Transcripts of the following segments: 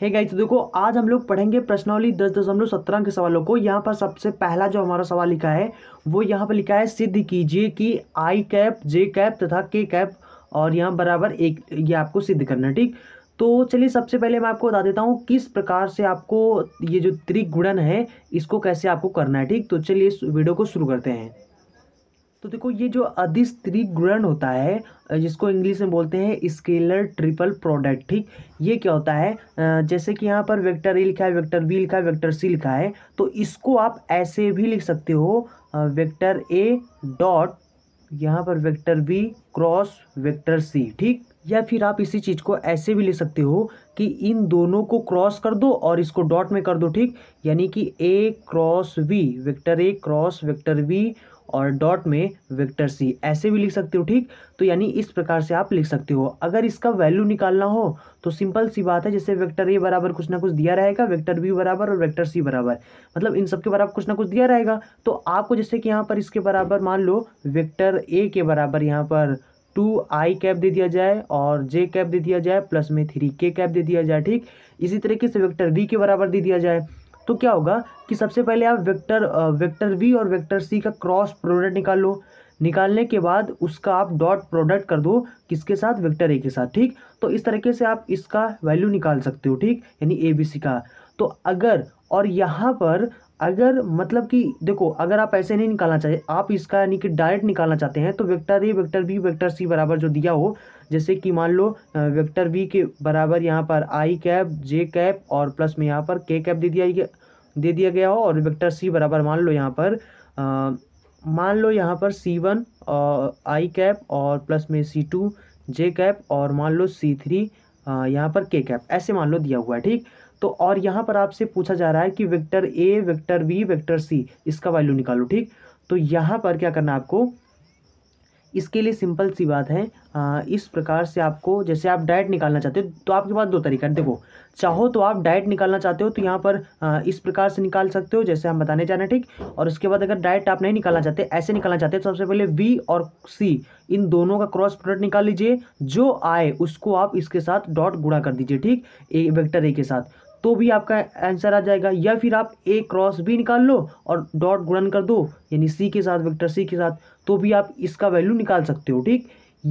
हे hey guys तो देखो आज हम लोग पढ़ेंगे प्रश्नावली दस दशमलव सत्रह के सवालों को यहाँ पर सबसे पहला जो हमारा सवाल लिखा है वो यहाँ पर लिखा है सिद्ध कीजिए कि आई कैप जे कैप तथा के कैप और यहाँ बराबर एक ये आपको सिद्ध करना है ठीक तो चलिए सबसे पहले मैं आपको बता देता हूँ किस प्रकार से आपको ये जो त्रिगुणन है इसको कैसे आपको करना है ठीक तो चलिए इस वीडियो को शुरू करते हैं तो देखो ये जो अधिस्त्रीग्रण होता है जिसको इंग्लिश में बोलते हैं स्केलर ट्रिपल प्रोडक्ट ठीक ये क्या होता है जैसे कि यहाँ पर वेक्टर ए लिखा है वेक्टर बी लिखा है वेक्टर सी लिखा है तो इसको आप ऐसे भी लिख सकते हो वेक्टर ए डॉट यहाँ पर vector B cross vector C ठीक या फिर आप इसी चीज़ को ऐसे भी ले सकते हो कि इन दोनों को क्रॉस कर दो और इसको डॉट में कर दो ठीक यानी कि A cross V vector A cross vector V और डॉट में वेक्टर सी ऐसे भी लिख सकते हो ठीक तो यानी इस प्रकार से आप लिख सकते हो अगर इसका वैल्यू निकालना हो तो सिंपल सी बात है जैसे वेक्टर ए बराबर कुछ ना कुछ दिया रहेगा वेक्टर बी बराबर और वेक्टर सी बराबर मतलब इन सब के बराबर कुछ ना कुछ दिया रहेगा तो आपको जैसे कि यहाँ पर इसके बराबर मान लो वेक्टर ए के बराबर यहाँ पर टू आई कैप दे दिया जाए और जे कैप दे दिया जाए प्लस में थ्री के कैप दे दिया जाए ठीक इसी तरीके से वेक्टर बी के बराबर दे दिया जाए तो क्या होगा कि सबसे पहले आप वेक्टर वेक्टर वी और वेक्टर सी का क्रॉस प्रोडक्ट निकाल लो निकालने के बाद उसका आप डॉट प्रोडक्ट कर दो किसके साथ वेक्टर ए के साथ ठीक तो इस तरीके से आप इसका वैल्यू निकाल सकते हो ठीक यानी ए बी सी का तो अगर और यहाँ पर अगर मतलब कि देखो अगर आप ऐसे नहीं निकालना चाहिए आप इसका यानी कि डायरेक्ट निकालना चाहते हैं तो vector A vector B vector C बराबर जो दिया हो जैसे कि मान लो वेक्टर बी के बराबर यहाँ पर आई कैप जे कैप और प्लस में यहाँ पर के कैप दे दिया दे दिया गया हो और वेक्टर सी बराबर मान लो यहाँ पर मान लो यहाँ पर सी वन आई कैप और प्लस में सी टू जे कैप और मान लो सी थ्री यहाँ पर के कैप ऐसे मान लो दिया हुआ है ठीक तो और यहाँ पर आपसे पूछा जा रहा है कि vector A vector B vector C इसका वैल्यू निकालो ठीक तो यहाँ पर क्या करना है आपको इसके लिए सिंपल सी बात है आ, इस प्रकार से आपको जैसे आप डाइट निकालना चाहते हो तो आपके पास दो तरीका है देखो चाहो तो आप डाइट निकालना चाहते हो तो यहाँ पर आ, इस प्रकार से निकाल सकते हो जैसे हम बताने जा रहे हैं ठीक और उसके बाद अगर डाइट आप नहीं निकालना चाहते ऐसे निकालना चाहते हो तो सबसे पहले वी और सी इन दोनों का क्रॉस प्रोडक्ट निकाल लीजिए जो आए उसको आप इसके साथ डॉट गुड़ा कर दीजिए ठीक ए वेक्टर ए के साथ तो भी आपका आंसर आ जाएगा या फिर आप ए क्रॉस भी निकाल लो और डॉट गुणन कर दो यानी सी के साथ वेक्टर सी के साथ तो भी आप इसका वैल्यू निकाल सकते हो ठीक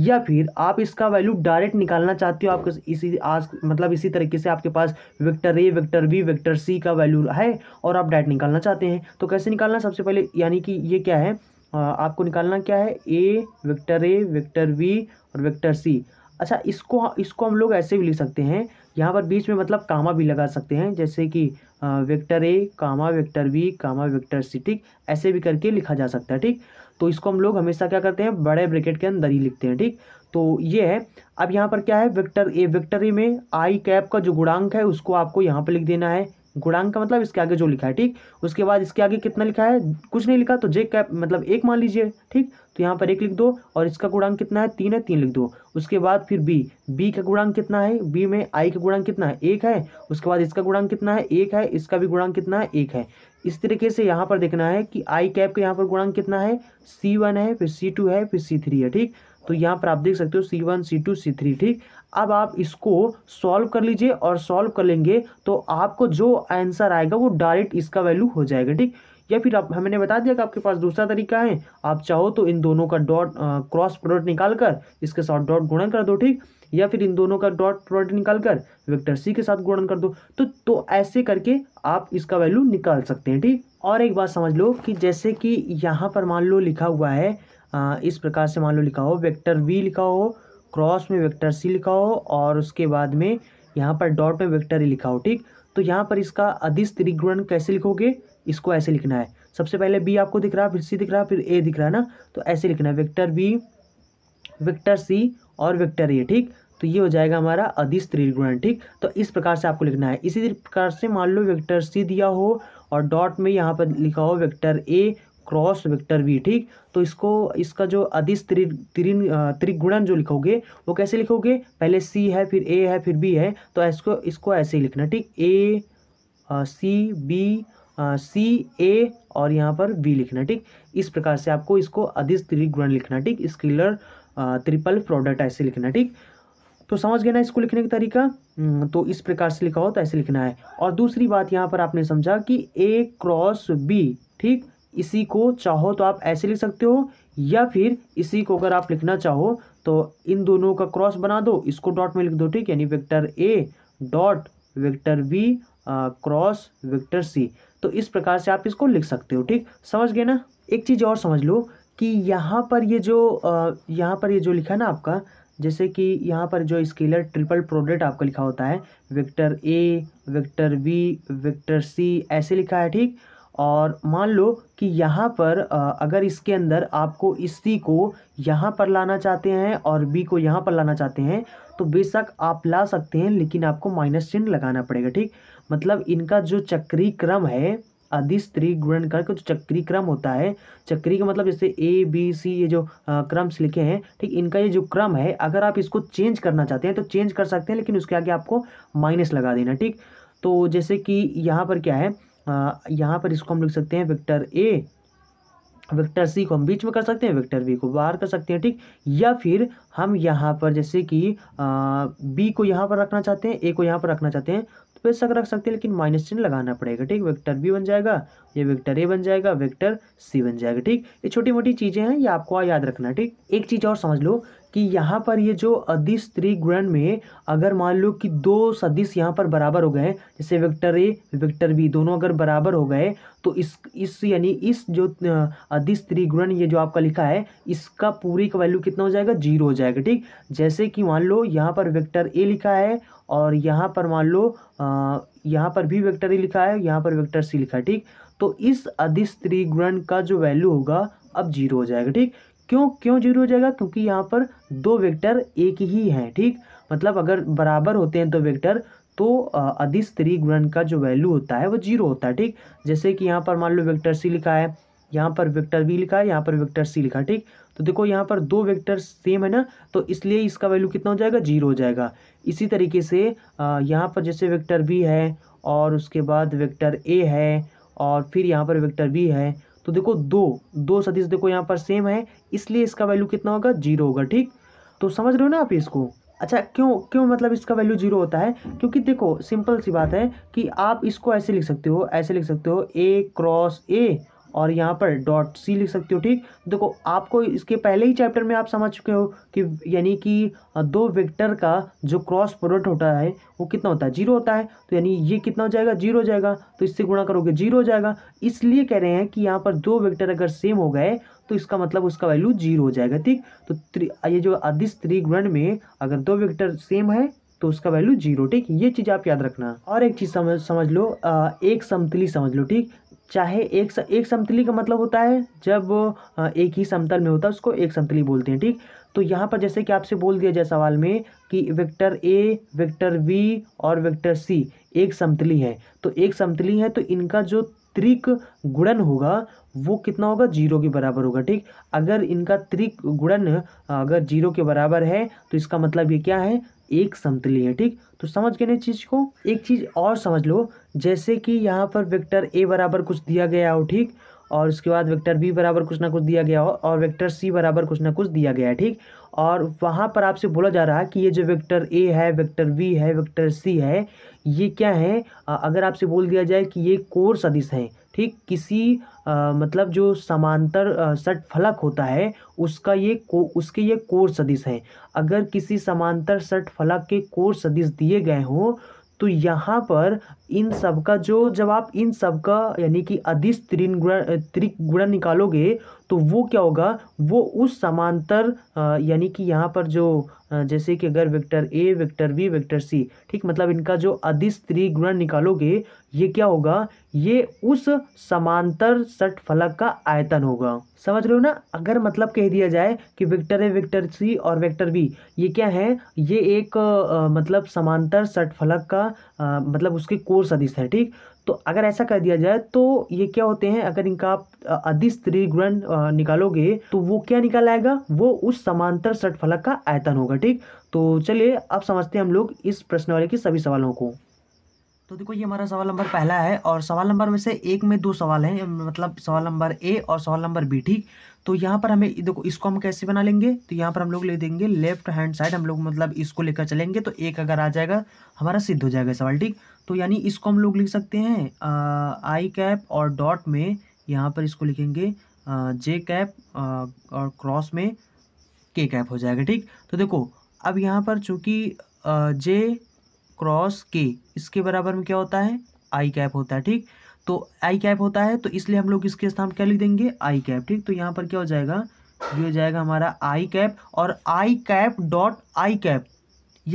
या फिर आप इसका वैल्यू डायरेक्ट निकालना चाहते हो आपके इसी आज मतलब इसी तरीके से आपके पास vector A vector B vector C का वैल्यू है और आप डायरेक्ट निकालना चाहते हैं तो कैसे निकालना सबसे पहले यानी कि ये क्या है आपको निकालना क्या है ए वेक्टर ए वेक्टर बी और वेक्टर सी अच्छा इसको इसको हम लोग ऐसे भी लिख सकते हैं यहाँ पर बीच में मतलब कामा भी लगा सकते हैं जैसे कि vector A comma vector B comma vector C ठीक ऐसे भी करके लिखा जा सकता है ठीक तो इसको हम लोग हमेशा क्या करते हैं बड़े ब्रैकेट के अंदर ही लिखते हैं ठीक तो ये है अब यहाँ पर क्या है वेक्टर ए वेक्टर ए में आई कैप का जो गुणांक है उसको आपको यहाँ पर लिख देना है गुणांक का मतलब इसके आगे जो लिखा है ठीक उसके बाद इसके आगे कितना लिखा है कुछ नहीं लिखा तो जे कैप मतलब एक मान लीजिए ठीक तो यहाँ पर एक लिख दो और इसका गुणांक कितना है तीन है तीन लिख दो उसके बाद फिर बी बी का गुणांक कितना है बी में आई का गुणांक कितना है एक है उसके बाद इसका गुणांक कितना है एक है इसका भी गुणांक कितना है एक है इस तरीके से यहाँ पर देखना है कि आई कैप का यहाँ पर गुणांक कितना है सी वन है फिर सी टू है फिर सी थ्री है ठीक तो यहाँ पर आप देख सकते हो C one C two C three ठीक अब आप इसको सॉल्व कर लीजिए और सॉल्व कर लेंगे तो आपको जो आंसर आएगा वो डायरेक्ट इसका वैल्यू हो जाएगा ठीक या फिर आप हमने बता दिया कि आपके पास दूसरा तरीका है आप चाहो तो इन दोनों का डॉट क्रॉस प्रोडक्ट निकाल कर इसके साथ डॉट गुणन कर दो ठीक या फिर इन दोनों का डॉट प्रोडक्ट निकाल कर वेक्टर सी के साथ गुणन कर दो तो तो ऐसे करके आप इसका वैल्यू निकाल सकते हैं ठीक और एक बात समझ लो कि जैसे कि यहाँ पर मान लो लिखा हुआ है आ, इस प्रकार से मान लो लिखा हो वेक्टर वी लिखा हो क्रॉस में वेक्टर सी लिखा हो और उसके बाद में यहाँ पर डॉट में वेक्टर ई लिखा हो ठीक तो यहाँ पर इसका अधिस त्रिगुण कैसे लिखोगे इसको ऐसे लिखना है सबसे पहले बी आपको दिख रहा है फिर सी दिख रहा है फिर ए दिख रहा है ना तो ऐसे लिखना है वेक्टर बी वेक्टर सी और वेक्टर ए ठीक तो ये हो जाएगा हमारा अधिस त्रिगुण ठीक तो इस प्रकार से आपको लिखना है इसी प्रकार से मान लो वेक्टर सी दिया हो और डॉट में यहाँ पर लिखा हो वेक्टर ए क्रॉस वेक्टर भी ठीक तो इसको इसका जो अधिस त्रि त्रिन त्रिगुणन जो लिखोगे वो कैसे लिखोगे पहले सी है फिर ए है फिर बी है तो इसको इसको ऐसे ही लिखना ठीक ए सी बी सी ए और यहाँ पर बी लिखना ठीक इस प्रकार से आपको इसको अधिस त्रिगुणन लिखना ठीक स्किलर ट्रिपल प्रोडक्ट ऐसे लिखना ठीक तो समझ गए ना इसको लिखने का तरीका हम्म, तो इस प्रकार से लिखा हो तो ऐसे लिखना है और दूसरी बात यहाँ पर आपने समझा कि ए क्रॉस बी ठीक इसी को चाहो तो आप ऐसे लिख सकते हो या फिर इसी को अगर आप लिखना चाहो तो इन दोनों का क्रॉस बना दो इसको डॉट में लिख दो ठीक यानी vector A dot vector B cross vector C तो इस प्रकार से आप इसको लिख सकते हो ठीक समझ गए ना एक चीज़ और समझ लो कि यहाँ पर ये जो यहाँ पर ये जो लिखा है ना आपका जैसे कि यहाँ पर जो स्केलर ट्रिपल प्रोडक्ट आपका लिखा होता है vector A vector B vector C ऐसे लिखा है ठीक और मान लो कि यहाँ पर अगर इसके अंदर आपको इस सी को यहाँ पर लाना चाहते हैं और बी को यहाँ पर लाना चाहते हैं तो बेशक आप ला सकते हैं लेकिन आपको माइनस चिन्ह लगाना पड़ेगा ठीक मतलब इनका जो चक्री क्रम है अधिस त्रिगुणन का जो चक्री क्रम होता है चक्री का मतलब जैसे ए बी सी ये जो क्रम्स लिखे हैं ठीक इनका ये जो क्रम है अगर आप इसको चेंज करना चाहते हैं तो चेंज कर सकते हैं लेकिन उसके आगे आपको माइनस लगा देना ठीक तो जैसे कि यहाँ पर क्या है यहाँ पर इसको हम लिख सकते हैं वेक्टर ए वेक्टर सी को हम बीच में कर सकते हैं वेक्टर बी को बाहर कर सकते हैं ठीक या फिर हम यहाँ पर जैसे कि बी को यहाँ पर रखना चाहते हैं ए को यहाँ पर रखना चाहते हैं तो बेशक रख सकते हैं लेकिन माइनस चिन्ह लगाना पड़ेगा ठीक वेक्टर बी बन जाएगा या वेक्टर ए बन जाएगा वेक्टर सी बन जाएगा ठीक ये छोटी मोटी चीज़ें हैं ये आपको याद रखना ठीक एक चीज़ और समझ लो कि यहाँ पर ये जो अधिस त्रिगुणन में अगर मान लो कि दो सदिश यहाँ पर बराबर हो गए जैसे वेक्टर ए वेक्टर बी दोनों अगर बराबर हो गए तो इस इस यानी इस जो अधिस त्रिगुणन ये जो आपका लिखा है इसका पूरी का वैल्यू कितना हो जाएगा जीरो हो जाएगा ठीक जैसे कि मान लो यहाँ पर वेक्टर ए लिखा है और यहाँ पर मान लो यहाँ पर भी वेक्टर ए लिखा है यहाँ पर वेक्टर सी लिखा है ठीक तो इस अधिस त्रिगुणन का जो वैल्यू होगा अब जीरो हो जाएगा ठीक क्यों क्यों जीरो हो जाएगा क्योंकि यहाँ पर दो वेक्टर एक ही हैं ठीक मतलब अगर बराबर होते हैं दो वेक्टर तो अधिस्तरी गुणन का जो वैल्यू होता है वो जीरो होता है ठीक जैसे कि यहाँ पर मान लो वेक्टर सी लिखा है यहाँ पर वेक्टर वी लिखा है यहाँ पर वेक्टर सी लिखा है ठीक तो देखो यहाँ पर दो वेक्टर सेम है ना तो इसलिए इसका वैल्यू कितना हो जाएगा जीरो हो जाएगा इसी तरीके से यहाँ पर जैसे वेक्टर बी है और उसके बाद वेक्टर ए है और फिर यहाँ पर वेक्टर बी है तो देखो दो दो सदिश देखो यहाँ पर सेम है इसलिए इसका वैल्यू कितना होगा जीरो होगा ठीक तो समझ रहे हो ना आप इसको अच्छा क्यों क्यों मतलब इसका वैल्यू जीरो होता है क्योंकि देखो सिंपल सी बात है कि आप इसको ऐसे लिख सकते हो ऐसे लिख सकते हो ए क्रॉस ए और यहाँ पर डॉट सी लिख सकते हो ठीक देखो आपको इसके पहले ही चैप्टर में आप समझ चुके हो कि यानी कि दो वेक्टर का जो क्रॉस प्रोडक्ट होता है वो कितना होता है जीरो होता है तो यानी ये कितना हो जाएगा जीरो हो जाएगा तो इससे गुणा करोगे जीरो हो जाएगा इसलिए कह रहे हैं कि यहाँ पर दो वेक्टर अगर सेम हो गए तो इसका मतलब उसका वैल्यू जीरो हो जाएगा ठीक तो ये जो अधिस त्रिगुण में अगर दो वेक्टर सेम है तो उसका वैल्यू जीरो ठीक ये चीज़ आप याद रखना और एक चीज़ समझ समझ लो आ, एक समतली समझ लो ठीक चाहे एक एक समतली का मतलब होता है जब एक ही समतल में होता है उसको एक समतली बोलते हैं ठीक तो यहाँ पर जैसे कि आपसे बोल दिया जाए सवाल में कि वेक्टर ए वेक्टर वी और वेक्टर सी एक समतली है तो एक समतली है तो इनका जो त्रिक गुणन होगा वो कितना होगा जीरो के बराबर होगा ठीक अगर इनका त्रिक गुणन अगर जीरो के बराबर है तो इसका मतलब ये क्या है एक समतली है ठीक तो समझ गए चीज़ को एक चीज़ और समझ लो जैसे कि यहाँ पर वेक्टर ए बराबर कुछ दिया गया हो ठीक और उसके बाद वेक्टर बी बराबर कुछ ना कुछ दिया गया हो और वेक्टर सी बराबर कुछ ना कुछ दिया गया है ठीक और वहाँ पर आपसे बोला जा रहा है कि ये जो वेक्टर ए है वेक्टर बी है वेक्टर सी है ये क्या है अगर आपसे बोल दिया जाए कि ये कोर सदिश हैं ठीक किसी आ, मतलब जो समांतर सट फलक होता है उसका ये को उसके ये कोर सदिश हैं अगर किसी समांतर सट फलक के कोर सदिश दिए गए हों तो यहाँ पर इन सब का जो जब आप इन सब का यानी कि अधिस त्रिक गुणा निकालोगे तो वो क्या होगा वो उस समांतर यानी कि यहाँ पर जो जैसे कि अगर vector A vector B vector C ठीक मतलब इनका जो अधिस गुणा निकालोगे ये क्या होगा ये उस समांतर सट फलक का आयतन होगा समझ रहे हो ना अगर मतलब कह दिया जाए कि वेक्टर ए वेक्टर सी और वेक्टर बी ये क्या है ये एक आ, मतलब समांतर सट फलक का आ, मतलब उसके कोर सदिश है ठीक तो अगर ऐसा कर दिया जाए तो ये क्या होते हैं अगर इनका आप अधिस त्रिगुण निकालोगे तो वो क्या निकाल आएगा वो उस समांतर सट फलक का आयतन होगा ठीक तो चलिए अब समझते हैं हम लोग इस प्रश्न वाले के सभी सवालों को तो देखो ये हमारा सवाल नंबर पहला है और सवाल नंबर में से एक में दो सवाल हैं मतलब सवाल नंबर ए और सवाल नंबर बी ठीक तो यहाँ पर हमें देखो इसको हम कैसे बना लेंगे तो यहाँ पर हम लोग ले देंगे लेफ्ट हैंड साइड हम लोग मतलब इसको लेकर चलेंगे तो एक अगर आ जाएगा हमारा सिद्ध हो जाएगा सवाल ठीक तो यानी इसको हम लोग लिख सकते हैं आई कैप और डॉट में यहाँ पर इसको लिखेंगे जे कैप और क्रॉस में के कैप हो जाएगा ठीक तो देखो अब यहाँ पर चूँकि जे क्रॉस के इसके बराबर में क्या होता है आई कैप होता है ठीक तो आई कैप होता है तो इसलिए हम लोग इसके स्थान क्या लिख देंगे आई कैप ठीक तो यहाँ पर क्या हो जाएगा ये हो जाएगा हमारा आई कैप और I cap dot I cap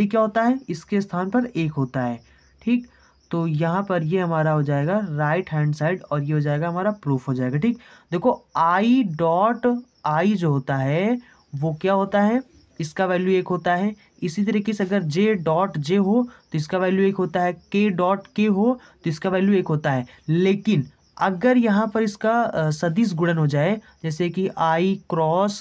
ये क्या होता है इसके स्थान पर एक होता है ठीक तो यहाँ पर ये हमारा हो जाएगा राइट हैंड साइड और ये हो जाएगा हमारा प्रूफ हो जाएगा ठीक देखो आई डॉट आई जो होता है वो क्या होता है इसका वैल्यू एक होता है इसी तरीके से अगर जे डॉट जे हो तो इसका वैल्यू एक होता है के डॉट के हो तो इसका वैल्यू एक होता है लेकिन अगर यहाँ पर इसका सदिश गुणन हो जाए जैसे कि आई क्रॉस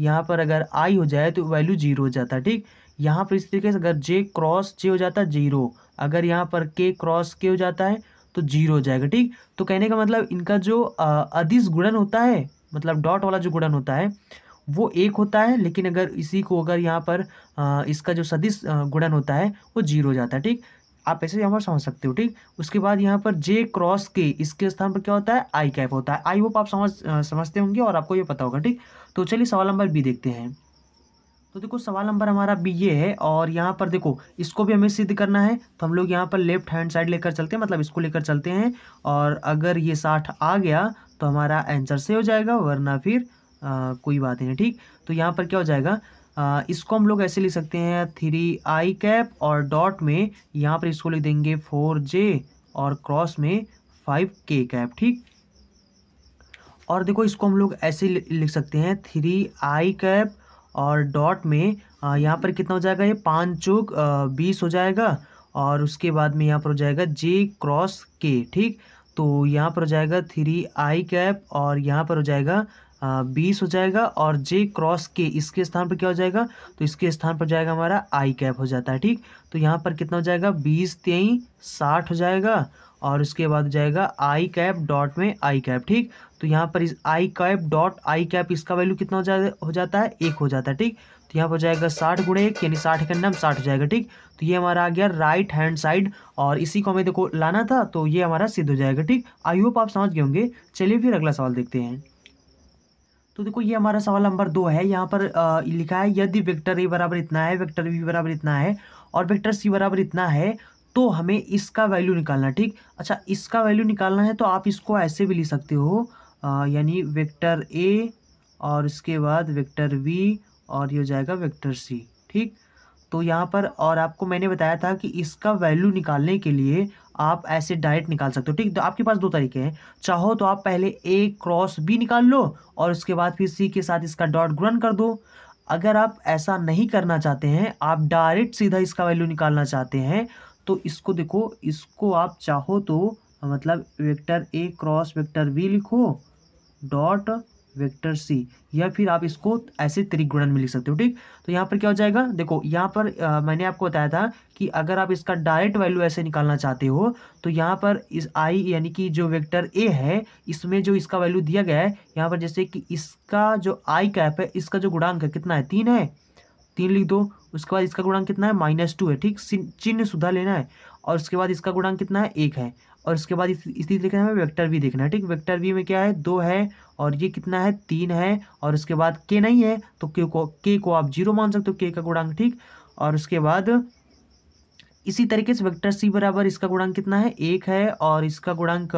यहाँ पर अगर आई हो जाए तो वैल्यू जीरो हो जाता है ठीक यहाँ पर इस तरीके से अगर जे क्रॉस जे हो जाता है जीरो अगर यहाँ पर के क्रॉस के हो जाता है तो जीरो हो जाएगा ठीक तो कहने का मतलब इनका जो अधिस गुणन होता है मतलब डॉट वाला जो गुणन होता है वो एक होता है लेकिन अगर इसी को अगर यहाँ पर इसका जो सदिश गुणन होता है वो जीरो हो जाता है ठीक आप ऐसे यहाँ पर समझ सकते हो ठीक उसके बाद यहाँ पर जे क्रॉस के इसके स्थान पर क्या होता है आई कैप होता है आई होप आप समझ समझते होंगे और आपको ये पता होगा ठीक तो चलिए सवाल नंबर बी देखते हैं तो देखो सवाल नंबर हमारा बी ये है और यहाँ पर देखो इसको भी हमें सिद्ध करना है तो हम लोग यहाँ पर लेफ्ट हैंड साइड लेकर चलते हैं मतलब इसको लेकर चलते हैं और अगर ये साठ आ गया तो हमारा आंसर से हो जाएगा वरना फिर आ, कोई बात नहीं ठीक तो यहाँ पर क्या हो जाएगा आ, इसको हम लोग ऐसे लिख सकते हैं थ्री आई कैप और डॉट में यहाँ पर इसको लिख देंगे फोर जे और क्रॉस में फाइव के कैप ठीक और देखो इसको हम लोग ऐसे लिख सकते हैं थ्री आई कैप और डॉट में यहाँ पर कितना हो जाएगा ये पाँच चौक बीस हो जाएगा और उसके बाद में यहाँ पर हो जाएगा जे क्रॉस के ठीक तो यहाँ पर हो जाएगा थ्री आई कैप और यहाँ पर हो जाएगा बीस हो जाएगा और जे क्रॉस के इसके स्थान पर क्या हो जाएगा तो इसके स्थान पर जाएगा हमारा आई कैप हो जाता है ठीक तो यहाँ पर कितना हो जाएगा बीस तेई साठ हो जाएगा और उसके बाद जाएगा आई कैप डॉट में आई कैप ठीक तो यहाँ पर इस I cap dot I cap इसका वैल्यू कितना हो जाए हो जाता है एक हो जाता है ठीक तो यहाँ पर जाएगा साठ गुड़े एक यानी साठ का नाम साठ हो जाएगा ठीक तो ये हमारा आ गया राइट हैंड साइड और इसी को हमें देखो लाना था तो ये हमारा सिद्ध हो जाएगा ठीक आई होप आप समझ गए होंगे चलिए फिर अगला सवाल देखते हैं तो देखो ये हमारा सवाल नंबर दो है यहाँ पर आ, लिखा है यदि वेक्टर ए बराबर इतना है वेक्टर बी बराबर इतना है और वेक्टर सी बराबर इतना है तो हमें इसका वैल्यू निकालना ठीक अच्छा इसका वैल्यू निकालना है तो आप इसको ऐसे भी लिख सकते हो यानी वेक्टर ए और इसके बाद वेक्टर वी और ये हो जाएगा वेक्टर सी ठीक तो यहाँ पर और आपको मैंने बताया था कि इसका वैल्यू निकालने के लिए आप ऐसे डायरेक्ट निकाल सकते हो ठीक तो आपके पास दो तरीके हैं चाहो तो आप पहले ए क्रॉस बी निकाल लो और उसके बाद फिर सी के साथ इसका डॉट गुणन कर दो अगर आप ऐसा नहीं करना चाहते हैं आप डायरेक्ट सीधा इसका वैल्यू निकालना चाहते हैं तो इसको देखो इसको आप चाहो तो मतलब vector A cross vector B लिखो डॉट वेक्टर सी या फिर आप इसको ऐसे त्रिगुणन में लिख सकते हो ठीक तो यहाँ पर क्या हो जाएगा देखो यहाँ पर आ, मैंने आपको बताया था कि अगर आप इसका डायरेक्ट वैल्यू ऐसे निकालना चाहते हो तो यहाँ पर इस आई यानी कि जो वेक्टर ए है इसमें जो इसका वैल्यू दिया गया है यहाँ पर जैसे कि इसका जो आई कैप है इसका जो गुणांक है कितना है तीन है तीन लिख दो उसके बाद इसका गुणांक कितना है माइनस टू है ठीक चिन्ह सुधा लेना है और उसके बाद इसका गुणांक कितना है एक है और उसके बाद इस, इसी तरीके से हमें वेक्टर भी देखना है ठीक वेक्टर वी में क्या है दो है और ये कितना है तीन है और उसके बाद के नहीं है तो के को के को आप जीरो मान सकते हो के का गुणांक ठीक और उसके बाद इसी तरीके से वेक्टर सी बराबर इसका गुणांक कितना है एक है और इसका गुणांक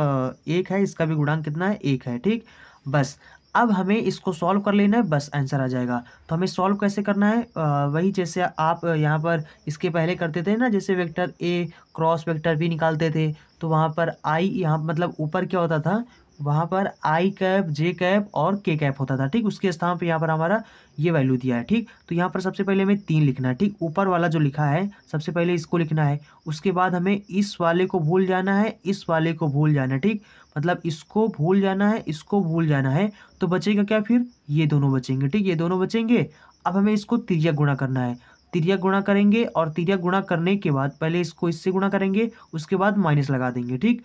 एक है इसका भी गुणांक कितना है एक है ठीक बस अब हमें इसको सॉल्व कर लेना है बस आंसर आ जाएगा तो हमें सॉल्व कैसे करना है आ, वही जैसे आप यहाँ पर इसके पहले करते थे ना जैसे vector A cross vector B निकालते थे तो वहाँ पर आई यहाँ मतलब ऊपर क्या होता था वहाँ पर आई कैप जे कैप और के कैप होता था ठीक उसके स्थान पे यहाँ पर हमारा ये वैल्यू दिया है ठीक तो यहाँ पर सबसे पहले हमें तीन लिखना है ठीक ऊपर वाला जो लिखा है सबसे पहले इसको लिखना है उसके बाद हमें इस वाले को भूल जाना है इस वाले को भूल जाना है ठीक मतलब इसको भूल जाना है इसको भूल जाना है तो बचेगा क्या फिर ये दोनों बचेंगे ठीक ये दोनों बचेंगे अब हमें इसको तिरिया गुणा करना है तिरिया गुणा करेंगे और तिरिया गुणा करने के बाद पहले इसको इससे गुणा करेंगे उसके बाद माइनस लगा देंगे ठीक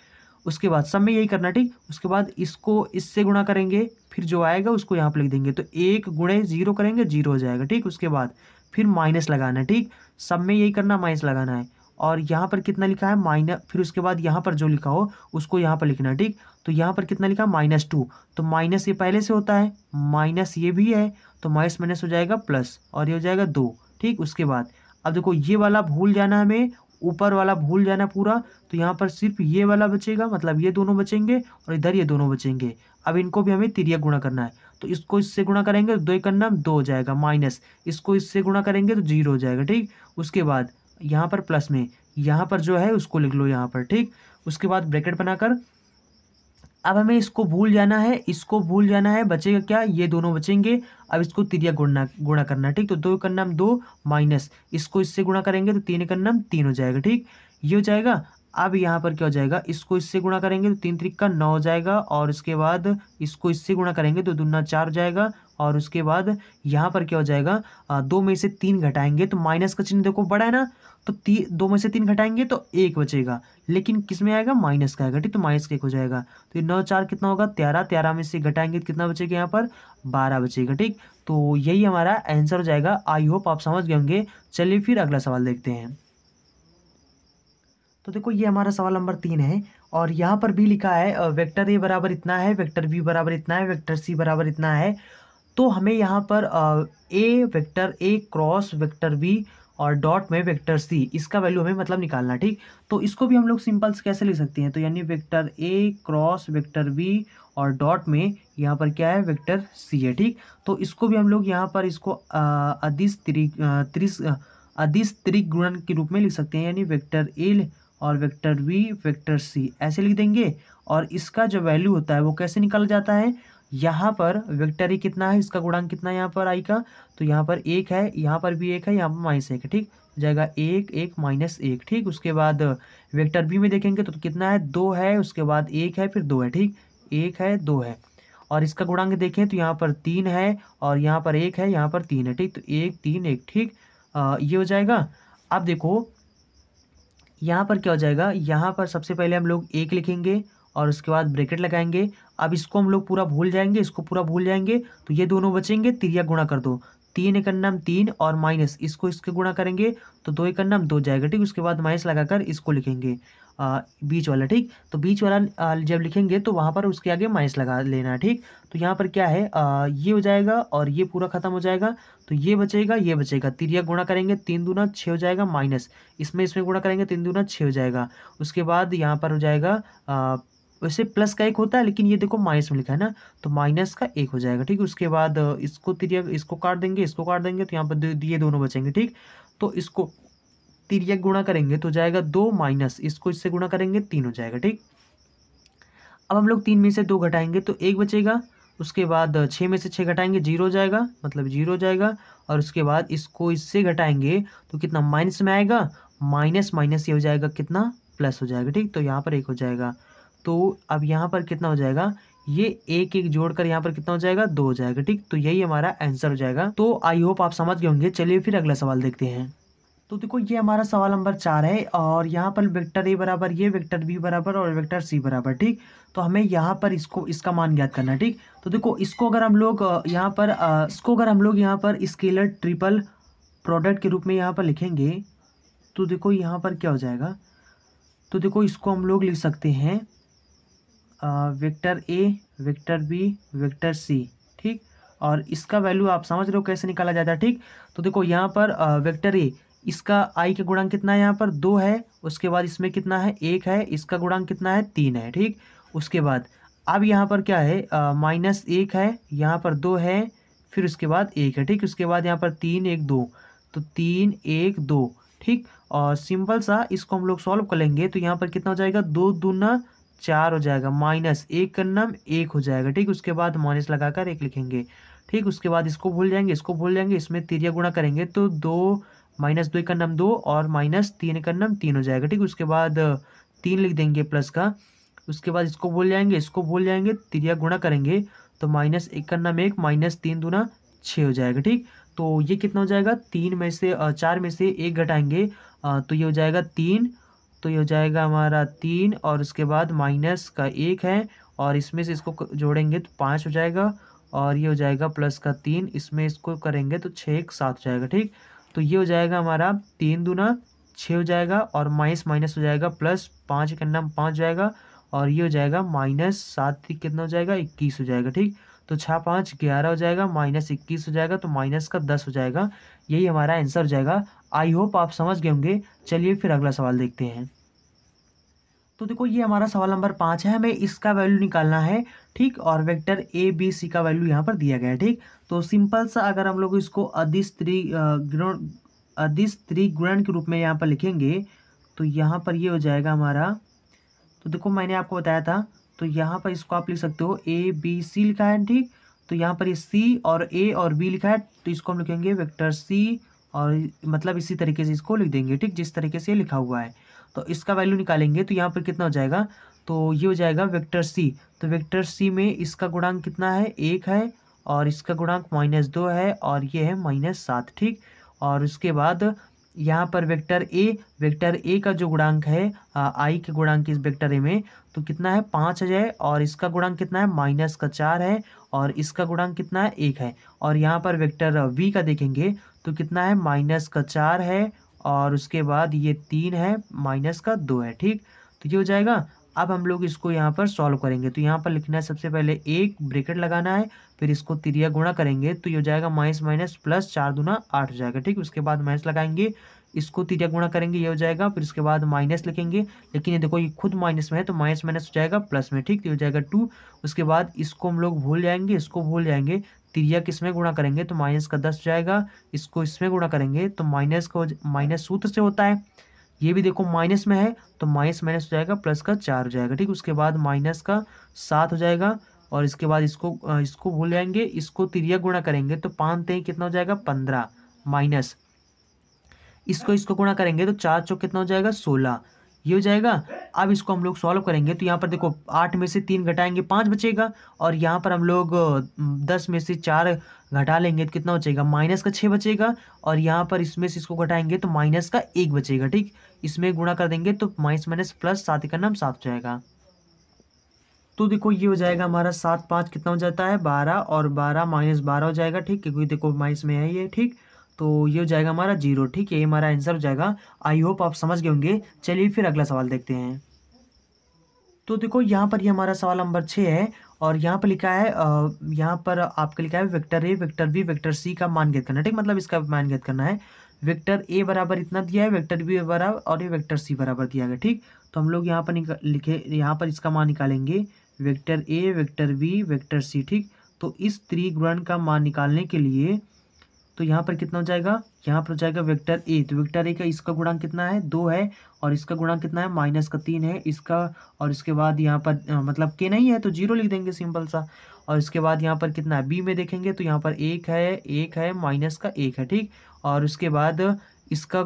उसके बाद सब में यही करना ठीक उसके बाद इसको इससे गुणा करेंगे फिर जो आएगा उसको यहाँ पर लिख देंगे तो एक गुणे जीरो करेंगे जीरो हो जाएगा ठीक उसके बाद फिर माइनस लगाना है ठीक सब में यही करना माइनस लगाना है और यहाँ पर कितना लिखा है माइनस फिर उसके बाद यहाँ पर जो लिखा हो उसको यहाँ पर लिखना है ठीक तो यहाँ पर कितना लिखा माइनस टू तो माइनस ये पहले से होता है माइनस ये भी है तो माइनस माइनस हो जाएगा प्लस और ये हो जाएगा दो ठीक उसके बाद अब देखो ये वाला भूल जाना हमें ऊपर वाला भूल जाना पूरा तो यहाँ पर सिर्फ ये वाला बचेगा मतलब ये दोनों बचेंगे और इधर ये दोनों बचेंगे अब इनको भी हमें तिरिया गुणा करना है तो इसको इससे गुणा करेंगे तो दो करना दो हो जाएगा माइनस इसको इससे गुणा करेंगे तो जीरो हो जाएगा ठीक उसके बाद यहाँ पर प्लस में यहाँ पर जो है उसको लिख लो यहाँ पर ठीक उसके बाद ब्रैकेट बनाकर अब हमें इसको भूल जाना है इसको भूल जाना है बचेगा क्या ये दोनों बचेंगे अब इसको तिरिया गुणना गुणा करना ठीक तो दो का नाम दो माइनस इसको इससे गुणा करेंगे तो तीन का नाम तीन हो जाएगा ठीक ये हो जाएगा अब यहाँ पर क्या हो जाएगा इसको इससे गुणा करेंगे तो तीन त्रिक का नौ हो जाएगा और उसके बाद इसको इससे गुणा करेंगे तो दुना चार हो जाएगा और उसके बाद यहाँ पर क्या हो जाएगा दो में से तीन घटाएंगे तो माइनस का चिन्ह देखो बड़ा है ना तो ती दो में से तीन घटाएंगे तो एक बचेगा लेकिन किस में आएगा माइनस का आएगा ठीक तो माइनस का एक हो जाएगा तो ये नौ चार कितना होगा तेरह तेरह में से घटाएंगे तो कितना बचेगा यहाँ पर बारह बचेगा ठीक तो यही हमारा आंसर हो जाएगा आई होप आप समझ गए होंगे चलिए फिर अगला सवाल देखते हैं तो देखो ये हमारा सवाल नंबर तीन है और यहाँ पर भी लिखा है वेक्टर ए बराबर इतना है वेक्टर बी बराबर इतना है वेक्टर सी बराबर इतना है तो हमें यहाँ पर ए vector A cross vector B और डॉट में वेक्टर सी इसका वैल्यू हमें मतलब निकालना ठीक तो इसको भी हम लोग सिंपल्स कैसे लिख सकते हैं तो यानी vector A cross vector B और डॉट में यहाँ पर क्या है वेक्टर सी है ठीक तो इसको भी हम लोग यहाँ पर इसको अधिस त्रिक त्रिस अधिस गुणन के रूप में लिख सकते हैं यानी वेक्टर ए और वेक्टर बी वेक्टर सी ऐसे लिख देंगे और इसका जो वैल्यू होता है वो कैसे निकाला जाता है यहाँ पर वेक्टर ही कितना है इसका गुणांक कितना है यहाँ पर आई का तो यहाँ पर एक है यहाँ पर भी एक है यहाँ पर माइनस एक है ठीक जाएगा एक एक माइनस एक ठीक उसके बाद वेक्टर बी में देखेंगे तो, तो कितना है दो है उसके बाद एक है फिर दो है ठीक एक है दो है और इसका गुणांक देखें तो यहाँ पर तीन है और यहाँ पर एक है यहाँ पर तीन है ठीक तो एक तीन एक ठीक ये हो जाएगा अब देखो यहाँ पर क्या हो जाएगा यहाँ पर सबसे पहले हम लोग एक लिखेंगे और उसके बाद ब्रेकेट लगाएंगे अब इसको हम लोग पूरा भूल जाएंगे इसको पूरा भूल जाएंगे तो ये दोनों बचेंगे तिरिया गुणा कर दो तीन एक नाम तीन और माइनस इसको इसके गुणा करेंगे तो दो एक नाम दो जाएगा ठीक उसके बाद माइनस लगाकर इसको लिखेंगे आ, बीच वाला ठीक तो बीच वाला जब लिखेंगे तो वहाँ पर उसके आगे माइनस लगा लेना ठीक तो यहाँ पर क्या है आ, ये हो जाएगा और ये पूरा ख़त्म हो जाएगा तो ये बचेगा ये बचेगा तिरिया गुणा करेंगे तीन दूना छः हो जाएगा माइनस इसमें इसमें गुणा करेंगे तीन दूना छः हो जाएगा उसके बाद यहाँ पर हो जाएगा आ, वैसे प्लस का एक होता है लेकिन ये देखो माइनस में लिखा है ना तो माइनस का एक हो जाएगा ठीक है उसके बाद इसको तिरिया इसको काट देंगे इसको काट देंगे तो यहाँ पर ये दोनों बचेंगे ठीक तो इसको तिरिया गुणा करेंगे तो जाएगा दो माइनस इसको इससे गुणा करेंगे तीन हो जाएगा ठीक अब हम लोग तीन में से दो घटाएंगे तो एक बचेगा उसके बाद छः में से छः घटाएंगे जीरो हो जाएगा मतलब जीरो हो जाएगा और उसके बाद इसको इससे घटाएंगे तो कितना माइनस में आएगा माइनस माइनस ये हो जाएगा कितना प्लस हो जाएगा ठीक तो यहाँ पर एक हो जाएगा तो अब यहाँ पर कितना हो जाएगा ये एक एक जोड़कर यहाँ पर कितना हो जाएगा दो हो जाएगा ठीक तो यही हमारा आंसर हो जाएगा तो आई होप आप समझ गए होंगे चलिए फिर अगला सवाल देखते हैं तो देखो ये हमारा सवाल नंबर चार है और यहाँ पर वेक्टर ए बराबर ये वेक्टर बी बराबर और वेक्टर सी बराबर ठीक तो हमें यहाँ पर इसको इसका मान ज्ञात करना ठीक तो देखो इसको अगर हम लोग यहाँ पर इसको अगर हम लोग यहाँ पर स्केलर ट्रिपल प्रोडक्ट के रूप में यहाँ पर लिखेंगे तो देखो यहाँ पर क्या हो जाएगा तो देखो इसको हम लोग लिख सकते हैं vector A vector B vector C ठीक और इसका वैल्यू आप समझ रहे हो कैसे निकाला जाता है ठीक तो देखो यहाँ पर वेक्टर ए इसका आई का गुणांक कितना है यहाँ पर दो है उसके बाद इसमें कितना है एक है इसका गुणांक कितना है तीन है ठीक उसके बाद अब यहाँ पर क्या है माइनस एक है यहाँ पर दो है फिर उसके बाद एक है ठीक उसके बाद यहाँ पर तीन एक दो तो तीन एक दो ठीक और सिंपल सा इसको हम लोग सॉल्व कर लेंगे तो यहाँ पर कितना हो जाएगा दो दूना चार हो जाएगा माइनस एक का नाम एक हो जाएगा ठीक उसके बाद माइनस लगाकर एक लिखेंगे ठीक उसके बाद इसको भूल जाएंगे इसको भूल जाएंगे इसमें तिरिया गुणा करेंगे तो दो माइनस दो का नाम दो और माइनस तीन का नम तीन हो जाएगा ठीक उसके बाद तीन लिख देंगे प्लस का उसके बाद इसको भूल जाएंगे इसको भूल जाएंगे तिरिया गुणा करेंगे तो माइनस एक का नाम एक माइनस तीन दूना छः हो जाएगा ठीक तो ये कितना हो जाएगा तीन में से चार में से एक घटाएंगे तो ये हो जाएगा तीन तो ये हो जाएगा हमारा तीन और उसके बाद माइनस का एक है और इसमें से इसको जोड़ेंगे तो पाँच हो जाएगा और ये हो जाएगा प्लस का तीन इसमें इसको करेंगे तो छः एक सात हो जाएगा ठीक तो ये हो जाएगा हमारा तीन दूना छः हो जाएगा और माइनस माइनस हो जाएगा प्लस पाँच नाम पाँच हो जाएगा और ये हो जाएगा माइनस सात कितना हो जाएगा इक्कीस हो जाएगा ठीक तो छः पाँच ग्यारह हो जाएगा माइनस इक्कीस हो जाएगा तो माइनस का दस हो जाएगा यही हमारा आंसर हो जाएगा आई होप आप समझ गए होंगे चलिए फिर अगला सवाल देखते हैं तो देखो ये हमारा सवाल नंबर पाँच है हमें इसका वैल्यू निकालना है ठीक और वेक्टर ए बी सी का वैल्यू यहाँ पर दिया गया है ठीक तो सिंपल सा अगर हम लोग इसको अधिस्त्री ग्रहण अधिस्त्रीगुणन के रूप में यहाँ पर लिखेंगे तो यहाँ पर ये यह हो जाएगा हमारा तो देखो मैंने आपको बताया था तो यहाँ पर इसको आप लिख सकते हो ए बी सी लिखा है ठीक तो यहाँ पर ये सी और ए और बी लिखा है तो इसको हम लिखेंगे वेक्टर सी और मतलब इसी तरीके से इसको लिख देंगे ठीक जिस तरीके से लिखा हुआ है तो इसका वैल्यू निकालेंगे तो यहाँ पर कितना हो जाएगा तो ये हो जाएगा वेक्टर सी तो वेक्टर सी में इसका गुणांक कितना है एक है और इसका गुणांक माइनस दो है और ये है माइनस सात ठीक और उसके बाद यहाँ पर वेक्टर ए वेक्टर ए का जो गुणांक है आई के गुणांक इस वेक्टर ए में तो कितना है पाँच जाए और इसका गुणांक कितना है माइनस का चार है और इसका गुणांक कितना है एक है और यहाँ पर वेक्टर वी का देखेंगे तो कितना है माइनस का चार है और उसके बाद ये तीन है माइनस का दो है ठीक तो ये हो जाएगा अब हम लोग इसको यहाँ पर सॉल्व करेंगे तो यहाँ पर लिखना है सबसे पहले एक ब्रेकेट लगाना है फिर इसको तिरिया गुणा करेंगे तो ये हो जाएगा माइनस माइनस प्लस चार दुना आठ हो जाएगा ठीक उसके बाद माइनस लगाएंगे इसको तीजा गुणा करेंगे ये हो जाएगा फिर उसके बाद माइनस लिखेंगे लेकिन ये देखो ये खुद माइनस में है तो माइनस माइनस हो जाएगा प्लस में ठीक ये हो जाएगा टू उसके बाद इसको हम लोग भूल जाएंगे इसको भूल जाएंगे त्रिया किस में गुणा करेंगे तो माइनस का दस जाएगा इसको इसमें गुणा करेंगे तो माइनस का माइनस सूत्र से होता है ये भी देखो माइनस में है तो माइनस माइनस हो जाएगा प्लस का चार हो जाएगा ठीक उसके बाद माइनस का सात हो जाएगा और इसके बाद इसको इसको भूल जाएंगे इसको त्रिया गुणा करेंगे तो पाँच तेई कितना हो जाएगा पंद्रह माइनस इसको इसको गुणा करेंगे तो चार चौक कितना हो जाएगा सोलह ये हो जाएगा अब इसको हम लोग सॉल्व करेंगे तो यहाँ पर देखो आठ में से तीन घटाएंगे पाँच बचेगा और यहाँ पर हम लोग दस में से चार घटा लेंगे तो कितना बचेगा माइनस का छः बचेगा और यहाँ पर इसमें से इसको घटाएंगे तो माइनस का एक बचेगा ठीक इसमें गुणा कर देंगे तो माइनस माइनस प्लस सात का नाम सात जाएगा तो देखो ये हो जाएगा हमारा सात पाँच कितना हो जाता है बारह और बारह माइनस बारह हो जाएगा ठीक क्योंकि देखो माइनस में है ये ठीक तो ये हो जाएगा हमारा जीरो ठीक है ये हमारा आंसर हो जाएगा आई होप आप समझ गए होंगे चलिए फिर अगला सवाल देखते हैं तो देखो यहाँ पर ये यह हमारा सवाल नंबर छः है और यहाँ पर लिखा है यहाँ पर आपका लिखा है vector A vector B vector C का मान ज्ञात करना ठीक मतलब इसका मान ज्ञात करना है वेक्टर ए बराबर इतना दिया है वेक्टर बी बराबर और ये वेक्टर सी बराबर दिया गया ठीक तो हम लोग यहाँ पर लिखे यहाँ पर इसका मान निकालेंगे vector A vector B vector C ठीक तो इस त्रिगुण का मान निकालने के लिए तो यहाँ पर कितना हो जाएगा यहाँ पर हो जाएगा वेक्टर ए तो वेक्टर ए का इसका गुणांक कितना है दो है और इसका गुणांक कितना है माइनस का तीन है इसका और इसके बाद यहाँ पर आ, मतलब के नहीं है तो जीरो लिख देंगे सिंपल सा और इसके बाद यहाँ पर कितना है बी में देखेंगे तो यहाँ पर एक है एक है माइनस का एक है ठीक और उसके बाद इसका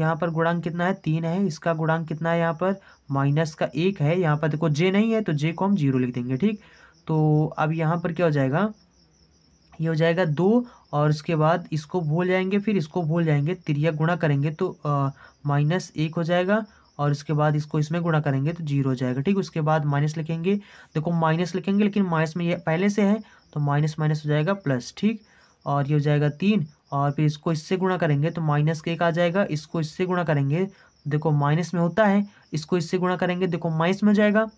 यहाँ पर गुणांक कितना है तीन है इसका गुणांक कितना है यहाँ पर माइनस का एक है यहाँ पर देखो जे नहीं है तो जे को हम जीरो लिख देंगे ठीक तो अब यहाँ पर क्या हो जाएगा ये हो जाएगा दो और उसके बाद इसको भूल जाएंगे फिर इसको भूल जाएंगे तिरिया गुणा करेंगे तो माइनस एक हो जाएगा और उसके बाद इसको इसमें गुणा करेंगे तो जीरो हो जाएगा ठीक उसके बाद माइनस लिखेंगे देखो माइनस लिखेंगे लेकिन माइनस में ये पहले से है तो माइनस माइनस हो जाएगा प्लस ठीक और ये हो जाएगा तीन और फिर इसको इससे गुणा करेंगे तो माइनस एक आ जाएगा इसको इससे गुणा करेंगे देखो माइनस में होता है इसको इससे गुणा करेंगे देखो माइनस में हो जाएगा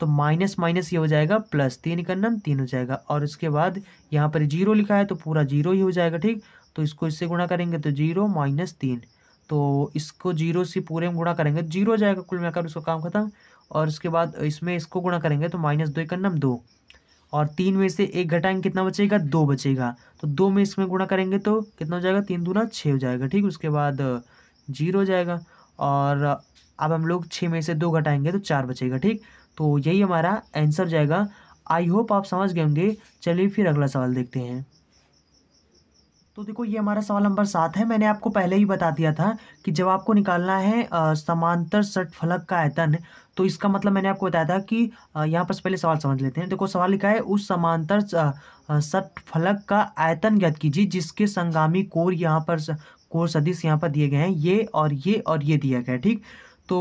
तो माइनस माइनस ये हो जाएगा प्लस तीन नम तीन हो जाएगा और उसके बाद यहाँ पर जीरो लिखा है तो पूरा जीरो ही हो जाएगा ठीक तो इसको इससे गुणा करेंगे तो जीरो माइनस तीन तो इसको जीरो से पूरे में गुणा करेंगे तो जीरो हो जाएगा कुल मिलाकर उसका काम खत्म और उसके बाद इसमें इसको गुणा करेंगे तो माइनस दो कन्नम दो और तीन में से एक घटाएंगे कितना बचेगा दो बचेगा तो दो में इसमें गुणा करेंगे तो कितना हो जाएगा तीन दूना छः हो जाएगा ठीक उसके बाद जीरो हो जाएगा और अब हम लोग छः में से दो घटाएंगे तो चार बचेगा ठीक तो यही हमारा आंसर जाएगा आई होप आप समझ गए होंगे चलिए फिर अगला सवाल देखते हैं तो देखो ये हमारा सवाल नंबर सात है मैंने आपको पहले ही बता दिया था कि जब आपको निकालना है समांतर सट फलक का आयतन तो इसका मतलब मैंने आपको बताया था कि यहाँ पर पहले सवाल समझ लेते हैं देखो सवाल लिखा है उस समांतर सट फलक का आयतन ज्ञात कीजिए जिसके संगामी कोर यहाँ पर कोर सदिश यहाँ पर दिए गए हैं ये और ये और ये दिया गया है ठीक तो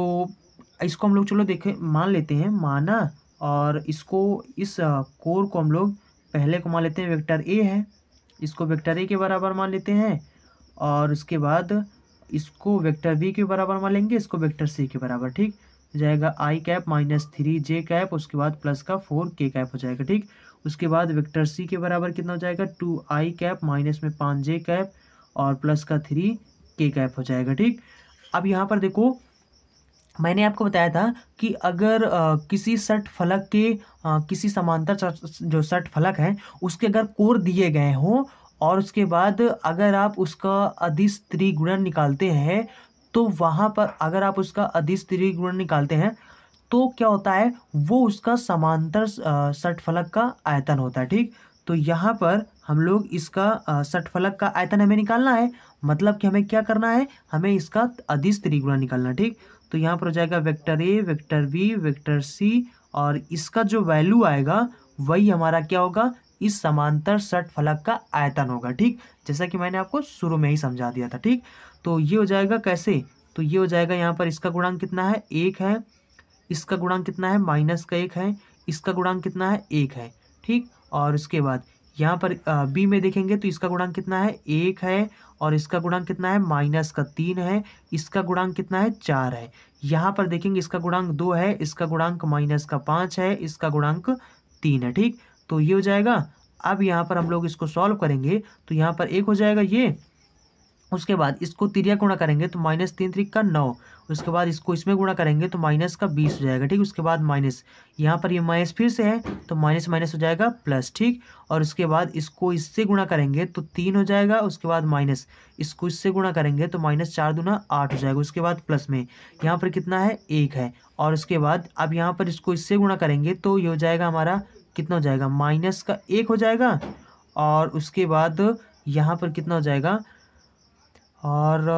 इसको हम लोग चलो देखें मान लेते हैं माना और इसको इस कोर को हम लोग पहले को मान लेते हैं वेक्टर ए है इसको वेक्टर ए के बराबर मान लेते हैं और उसके बाद इसको वेक्टर बी के बराबर मान लेंगे इसको वेक्टर सी के बराबर ठीक जाएगा I cap minus three J cap उसके बाद प्लस का फोर के कैप हो जाएगा ठीक उसके बाद वेक्टर सी के बराबर कितना हो जाएगा टू आई कैप माइनस में पाँच जे कैप और प्लस का थ्री के कैप हो जाएगा ठीक अब यहाँ पर देखो मैंने आपको बताया था कि अगर आ, किसी सट फलक के आ, किसी समांतर जो सट फलक है उसके अगर कोर दिए गए हों और उसके बाद अगर आप उसका अधिस त्रिगुणन निकालते हैं तो वहाँ पर अगर आप उसका अधिस त्रिगुणन निकालते हैं तो क्या होता है वो उसका समांतर सट फलक का आयतन होता है ठीक तो यहाँ पर हम लोग इसका सट फलक का आयतन हमें निकालना है मतलब कि हमें क्या करना है हमें इसका अधिस त्रिगुणन निकालना ठीक तो यहाँ पर हो जाएगा vector A vector B vector C और इसका जो वैल्यू आएगा वही हमारा क्या होगा इस समांतर सट फलक का आयतन होगा ठीक जैसा कि मैंने आपको शुरू में ही समझा दिया था ठीक तो ये हो जाएगा कैसे तो ये हो जाएगा यहाँ पर इसका गुणांक कितना है एक है इसका गुणांक कितना है माइनस का एक है इसका गुणांक कितना है एक है ठीक और उसके बाद यहाँ पर बी में देखेंगे तो इसका गुणांक कितना है एक है और इसका गुणांक कितना है माइनस का तीन है इसका गुणांक कितना है चार है यहाँ पर देखेंगे इसका गुणांक दो है इसका गुणांक माइनस का पाँच है इसका गुणांक तीन है ठीक तो ये हो जाएगा अब यहाँ पर हम लोग इसको सॉल्व करेंगे तो यहाँ पर एक हो जाएगा ये उसके बाद इसको तिरिया गुणा करेंगे तो माइनस तीन त्रिक का नौ उसके बाद इसको इसमें गुणा करेंगे तो माइनस का बीस हो जाएगा ठीक उसके बाद माइनस यहाँ पर ये माइनस फिर से है तो माइनस माइनस हो जाएगा प्लस ठीक और उसके बाद इसको इससे गुणा करेंगे तो तीन हो जाएगा उसके बाद माइनस इसको इससे गुणा करेंगे तो माइनस चार दुना आठ हो जाएगा उसके बाद प्लस में यहाँ पर कितना है एक है और उसके बाद अब यहाँ पर इसको इससे गुणा करेंगे तो ये हो जाएगा हमारा कितना हो जाएगा माइनस का एक हो जाएगा और उसके बाद यहाँ पर कितना हो जाएगा और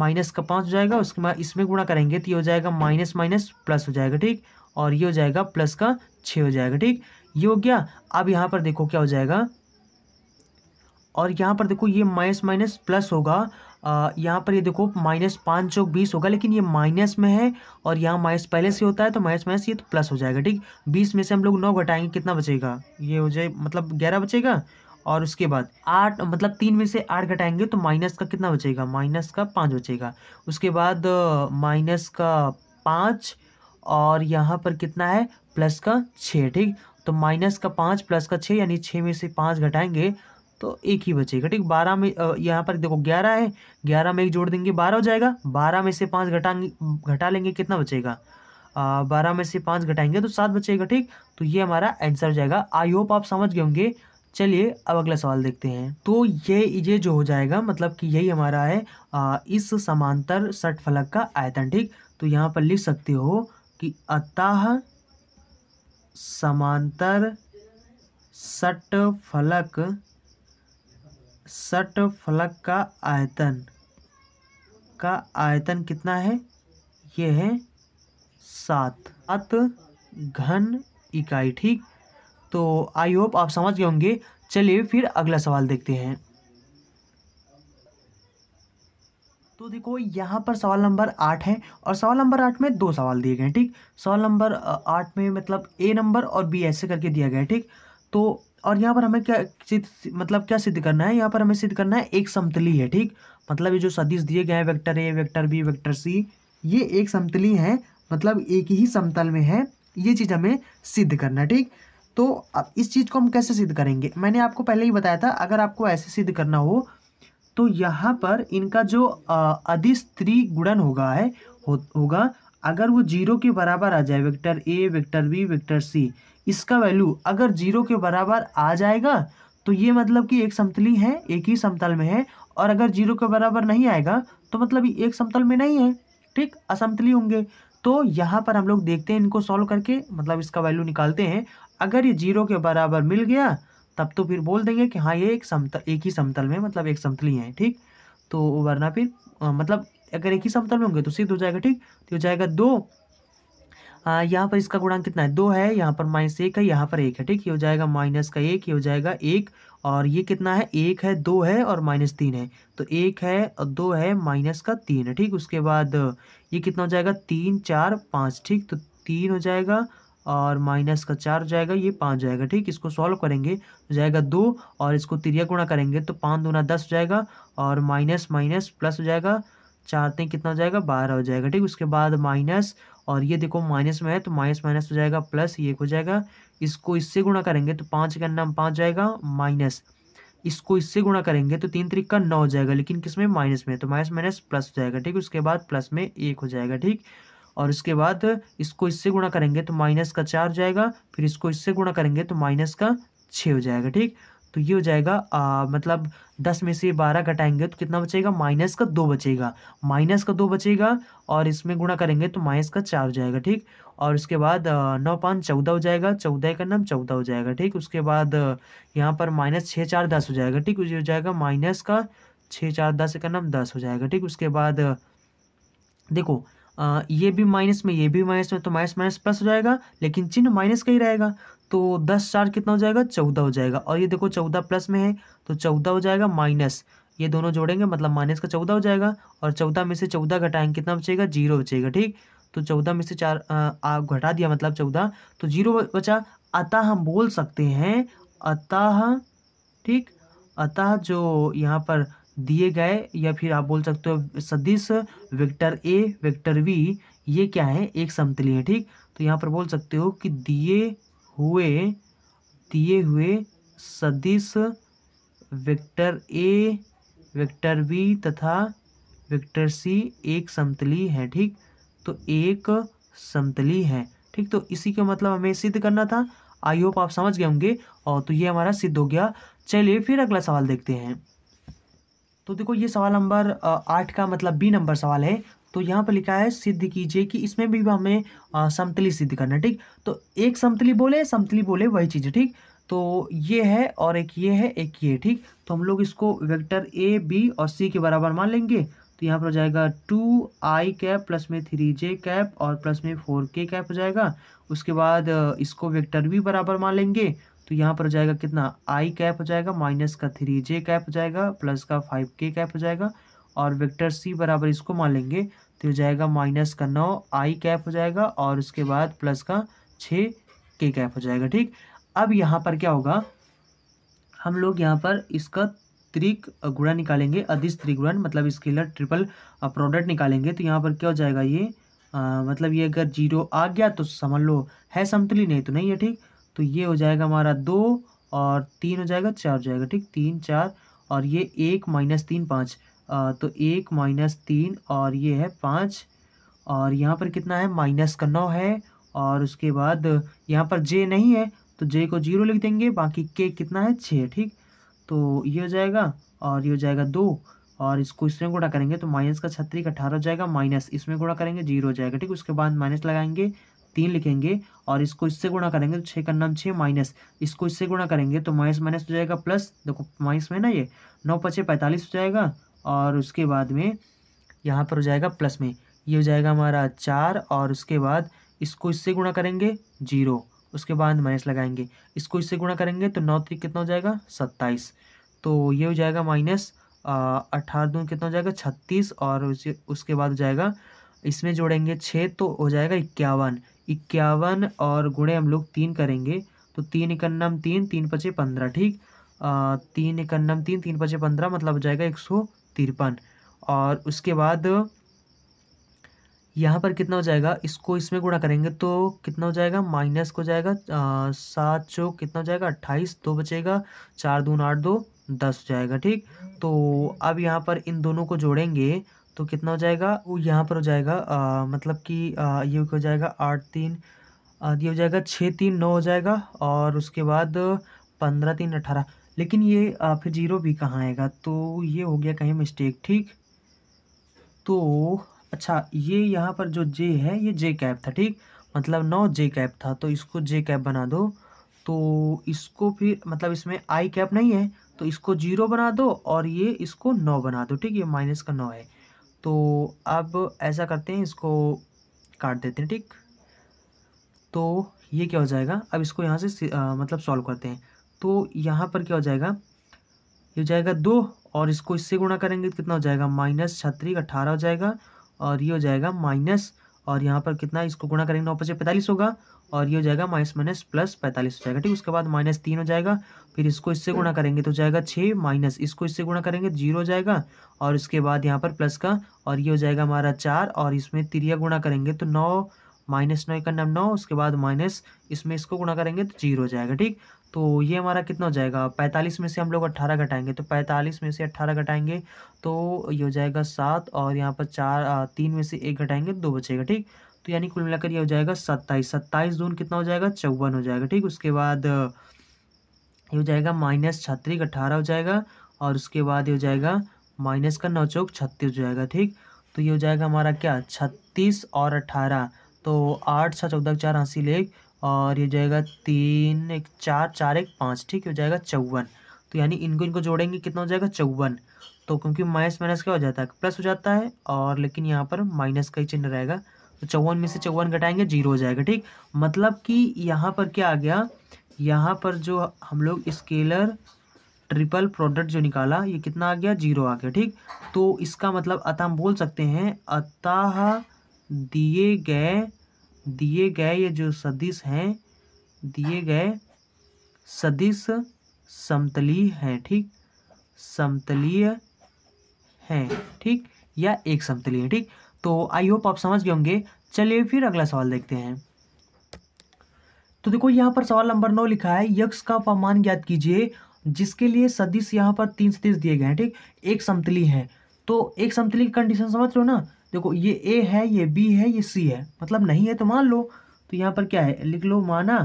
माइनस का पाँच हो जाएगा उसके बाद इसमें गुणा करेंगे तो ये हो जाएगा माइनस माइनस प्लस हो जाएगा ठीक और ये हो जाएगा प्लस का छः हो जाएगा ठीक ये हो गया अब यहाँ पर देखो क्या हो जाएगा और यहाँ पर देखो ये माइनस माइनस प्लस होगा यहाँ पर ये देखो माइनस पाँच चौक बीस होगा लेकिन ये माइनस में है और यहाँ माइनस पहले से होता है तो माइनस माइनस ये तो प्लस हो जाएगा ठीक बीस में से हम लोग नौ घटाएंगे कितना बचेगा ये हो जाए मतलब ग्यारह बचेगा और उसके बाद आठ मतलब तीन में से आठ घटाएंगे तो माइनस का कितना बचेगा माइनस का पाँच बचेगा उसके बाद माइनस का पाँच और यहाँ पर कितना है प्लस का छः ठीक तो माइनस का पाँच प्लस का छः यानी छः में से पाँच घटाएंगे तो एक ही बचेगा ठीक बारह में यहाँ पर देखो ग्यारह है ग्यारह में एक जोड़ देंगे बारह हो जाएगा बारह में से पाँच घटाएंगे घटा लेंगे कितना बचेगा बारह में से पाँच घटाएंगे तो सात बचेगा ठीक तो ये हमारा आंसर हो जाएगा आई होप आप समझ गए होंगे चलिए अब अगला सवाल देखते हैं तो ये ये जो हो जाएगा मतलब कि यही हमारा है आ, इस समांतर सट फलक का आयतन ठीक तो यहाँ पर लिख सकते हो कि अतः समांतर सट फलक सट फलक का आयतन का आयतन कितना है ये है सात अत घन इकाई ठीक तो आई होप आप समझ गए होंगे चलिए फिर अगला सवाल देखते हैं तो देखो यहाँ पर सवाल नंबर आठ है और सवाल नंबर आठ में दो सवाल दिए गए ठीक सवाल नंबर आठ में मतलब ए नंबर और बी ऐसे करके दिया गया है ठीक तो और यहाँ पर हमें क्या सिद्ध मतलब क्या सिद्ध करना है यहाँ पर हमें सिद्ध करना है एक समतली है ठीक मतलब ये जो सदिश दिए गए हैं vector A vector B vector C ये एक समतली है मतलब एक ही समतल में है ये चीज़ हमें सिद्ध करना है ठीक तो अब इस चीज़ को हम कैसे सिद्ध करेंगे मैंने आपको पहले ही बताया था अगर आपको ऐसे सिद्ध करना हो तो यहाँ पर इनका जो अधिस्त्री गुणन होगा है हो, होगा अगर वो जीरो के बराबर आ जाए vector A vector B vector C इसका वैल्यू अगर जीरो के बराबर आ जाएगा तो ये मतलब कि एक समतली है एक ही समतल में है और अगर जीरो के बराबर नहीं आएगा तो मतलब एक समतल में नहीं है ठीक असमतली होंगे तो यहाँ पर हम लोग देखते हैं इनको सॉल्व करके मतलब इसका वैल्यू निकालते हैं अगर ये जीरो के बराबर मिल गया तब तो फिर बोल देंगे कि हाँ ये एक समतल एक ही समतल में मतलब एक समतली है ठीक तो वरना फिर आ, मतलब अगर एक ही समतल में होंगे तो सिद्ध हो जाएगा ठीक तो हो जाएगा दो यहाँ पर इसका गुणांक कितना है दो है यहाँ पर माइनस एक है यहाँ पर एक है ठीक ये हो जाएगा माइनस का एक ये हो जाएगा एक और ये कितना है एक है दो है और माइनस तीन है तो एक है और दो है माइनस का तीन है ठीक उसके बाद ये कितना हो जाएगा तीन चार पाँच ठीक तो तीन हो जाएगा और माइनस का चार जाएगा ये पाँच जाएगा ठीक इसको सॉल्व करेंगे तो जाएगा दो और इसको तिरिया गुणा करेंगे तो पाँच दूना दस जाएगा और माइनस माइनस प्लस हो जाएगा चार तीन कितना हो जाएगा बारह हो जाएगा ठीक उसके बाद माइनस और ये देखो माइनस में है तो माइनस माइनस हो जाएगा प्लस ये हो जाएगा इसको इससे गुणा करेंगे तो पाँच का नाम पाँच जाएगा माइनस इसको इससे गुणा करेंगे तो तीन तरीक का नौ हो जाएगा लेकिन किस में माइनस में तो माइनस माइनस प्लस हो जाएगा ठीक उसके बाद प्लस में एक हो जाएगा ठीक और उसके बाद इसको इससे गुणा करेंगे तो माइनस का चार हो जाएगा फिर इसको इससे गुणा करेंगे तो माइनस का छः हो जाएगा ठीक तो ये हो जाएगा आ, मतलब दस में से बारह घटाएंगे तो कितना बचेगा माइनस का दो बचेगा माइनस का दो बचेगा और इसमें गुणा करेंगे तो माइनस का चार हो जाएगा ठीक और उसके बाद नौ पाँच चौदह हो जाएगा चौदह का नाम चौदह हो जाएगा ठीक उसके बाद यहाँ पर माइनस छः चार दस हो जाएगा ठीक ये हो जाएगा माइनस का छः चार दस का नाम दस हो जाएगा ठीक उसके बाद देखो आ, ये भी माइनस में ये भी माइनस में तो माइनस माइनस प्लस हो जाएगा लेकिन चिन्ह माइनस का ही रहेगा तो दस चार कितना हो जाएगा चौदह हो जाएगा और ये देखो चौदह प्लस में है तो चौदह हो जाएगा माइनस ये दोनों जोड़ेंगे मतलब माइनस का चौदह हो जाएगा और चौदह में से चौदह घटाएंगे कितना बचेगा जीरो बचेगा ठीक तो चौदह में से चार आप घटा दिया मतलब चौदह तो जीरो बचा अतः हम बोल सकते हैं अतः ठीक अतः जो यहाँ पर दिए गए या फिर आप बोल सकते हो सदिश वेक्टर ए वेक्टर वी ये क्या है एक समतली है ठीक तो यहाँ पर बोल सकते हो कि दिए हुए दिए हुए सदिश वेक्टर ए वेक्टर बी तथा वेक्टर सी एक समतली है ठीक तो एक समतली है ठीक तो इसी का मतलब हमें सिद्ध करना था आई होप आप समझ गए होंगे और तो ये हमारा सिद्ध हो गया चलिए फिर अगला सवाल देखते हैं तो देखो ये सवाल नंबर आठ का मतलब बी नंबर सवाल है तो यहाँ पर लिखा है सिद्ध कीजिए कि इसमें भी हमें समतली सिद्ध करना है ठीक तो एक समतली बोले समतली बोले वही चीज़ है ठीक तो ये है और एक ये है एक ये ठीक तो हम लोग इसको वेक्टर ए बी और सी के बराबर मान लेंगे तो यहाँ पर हो जाएगा टू आई कैप प्लस में थ्री जे कैप और प्लस में फोर के कैप हो जाएगा उसके बाद इसको वेक्टर भी बराबर मान लेंगे तो यहाँ पर हो जाएगा कितना आई कैप हो जाएगा माइनस का थ्री जे कैप हो जाएगा प्लस का फाइव के कैप हो जाएगा और वेक्टर सी बराबर इसको मान लेंगे तो हो जाएगा माइनस का नौ आई कैप हो जाएगा और उसके बाद प्लस का छः के कैप हो जाएगा ठीक अब यहाँ पर क्या होगा हम लोग यहाँ पर इसका त्रिक गुणा निकालेंगे अधिस त्रिगुणन मतलब स्केलर ट्रिपल प्रोडक्ट निकालेंगे तो यहाँ पर क्या हो जाएगा ये आ, मतलब ये अगर जीरो आ गया तो समझ लो है समतली नहीं तो नहीं है ठीक तो ये हो जाएगा हमारा दो और तीन हो जाएगा चार हो जाएगा ठीक तीन चार और ये एक माइनस तीन पाँच तो एक माइनस तीन और ये है पाँच और यहाँ पर कितना है माइनस का नौ है और उसके बाद यहाँ पर जे नहीं है तो जे को जीरो लिख देंगे बाकी के कितना है छः ठीक तो ये हो जाएगा और ये हो जाएगा दो और इसको इसमें गुणा करेंगे तो माइनस का छत्तीस अठारह हो जाएगा माइनस इसमें गुणा करेंगे जीरो हो जाएगा ठीक उसके बाद माइनस लगाएंगे तीन लिखेंगे और इसको इससे गुणा करेंगे तो छः का नाम छः माइनस इसको इससे गुणा करेंगे तो माइनस माइनस हो जाएगा प्लस देखो माइनस में ना ये नौ पचे पैंतालीस हो जाएगा और उसके बाद में यहाँ पर हो जाएगा प्लस में ये हो जाएगा हमारा चार और उसके बाद इसको इससे गुणा करेंगे जीरो उसके बाद माइनस लगाएंगे इसको इससे गुणा करेंगे तो नौ तीन कितना हो जाएगा सत्ताईस तो ये हो जाएगा माइनस अट्ठारह दो कितना हो जाएगा छत्तीस और उसके बाद हो जाएगा इसमें जोड़ेंगे छः तो हो जाएगा इक्यावन इक्यावन और गुणे हम लोग तीन करेंगे तो तीन इकन्नम तीन तीन पचे पंद्रह ठीक तीन इकन्नम तीन तीन पचे पंद्रह मतलब हो जाएगा एक सौ तिरपन और उसके बाद यहाँ पर कितना हो जाएगा इसको इसमें गुणा करेंगे तो कितना हो जाएगा माइनस को जाएगा सात चौक कितना हो जाएगा अट्ठाईस दो बचेगा चार दून आठ दो दस हो जाएगा ठीक तो अब यहाँ पर इन दोनों को जोड़ेंगे तो कितना हो जाएगा वो यहाँ पर हो जाएगा आ, मतलब कि ये हो जाएगा आठ तीन ये हो जाएगा छः तीन नौ हो जाएगा और उसके बाद पंद्रह तीन अठारह लेकिन ये आ, फिर जीरो भी कहाँ आएगा तो ये हो गया कहीं मिस्टेक ठीक तो अच्छा ये यहाँ पर जो जे है ये जे कैप था ठीक मतलब नौ जे कैप था तो इसको जे कैप बना दो तो इसको फिर मतलब इसमें आई कैप नहीं है तो इसको जीरो बना दो और ये इसको नौ बना दो ठीक ये माइनस का नौ है तो अब ऐसा करते हैं इसको काट देते हैं ठीक तो ये क्या हो जाएगा अब इसको यहाँ से आ, मतलब सॉल्व करते हैं तो यहाँ पर क्या हो जाएगा ये हो जाएगा दो और इसको इससे गुणा करेंगे तो कितना हो जाएगा माइनस छत्तीस अट्ठारह हो जाएगा और ये हो जाएगा माइनस और यहाँ पर कितना इसको गुणा करेंगे नौ पचे पैंतालीस होगा और ये हो जाएगा माइनस माइनस प्लस पैंतालीस हो जाएगा ठीक उसके बाद माइनस तीन हो जाएगा फिर इसको इससे गुणा करेंगे तो जाएगा छः माइनस इसको इससे गुणा करेंगे तो जीरो हो जाएगा और इसके बाद यहाँ पर प्लस का और ये हो जाएगा हमारा चार और इसमें तिरिया गुणा करेंगे तो नौ माइनस नौ का नाम नौ उसके बाद माइनस इसमें इसको गुणा करेंगे तो जीरो हो जाएगा ठीक तो ये हमारा कितना हो जाएगा पैंतालीस में से हम लोग अट्ठारह घटाएंगे तो पैंतालीस में से अट्ठारह घटाएंगे तो ये हो जाएगा सात और यहाँ पर चार तीन में से एक घटाएंगे दो बचेगा ठीक तो यानी कुल मिलाकर ये हो जाएगा सत्ताईस सत्ताईस दून कितना हो जाएगा चौवन हो जाएगा ठीक उसके बाद ये हो जाएगा माइनस छत्तीस अट्ठारह हो जाएगा और उसके बाद ये हो जाएगा माइनस का नौ चौक छत्तीस हो जाएगा ठीक तो ये हो जाएगा हमारा क्या छत्तीस और अट्ठारह तो आठ छः चौदह चार अस्सी लेख और ये जाएगा तीन एक चार चार एक पाँच ठीक हो जाएगा चौवन तो यानी इनको इनको जोड़ेंगे कितना हो जाएगा चौवन तो क्योंकि माइनस माइनस क्या हो जाता है प्लस हो जाता है और लेकिन यहाँ पर माइनस का ही चिन्ह रहेगा तो चौवन में से चौवन घटाएंगे जीरो हो जाएगा ठीक मतलब कि यहाँ पर क्या आ गया यहाँ पर जो हम लोग स्केलर ट्रिपल प्रोडक्ट जो निकाला ये कितना आ गया जीरो आ गया ठीक तो इसका मतलब अतः हम बोल सकते हैं अतः दिए गए दिए गए ये जो सदिश हैं दिए गए सदिश समतलीय हैं ठीक समतलीय हैं ठीक या एक समतलीय ठीक तो आई होप आप समझ गए होंगे चलिए फिर अगला सवाल देखते हैं तो देखो यहाँ पर सवाल नंबर नौ लिखा है यक्ष का अपमान ज्ञात कीजिए जिसके लिए सदिश यहाँ पर तीन सदिश दिए गए हैं ठीक एक समतली है तो एक समतली की कंडीशन समझ रहे हो ना देखो ये ए है ये बी है ये सी है मतलब नहीं है तो मान लो तो यहाँ पर क्या है लिख लो माना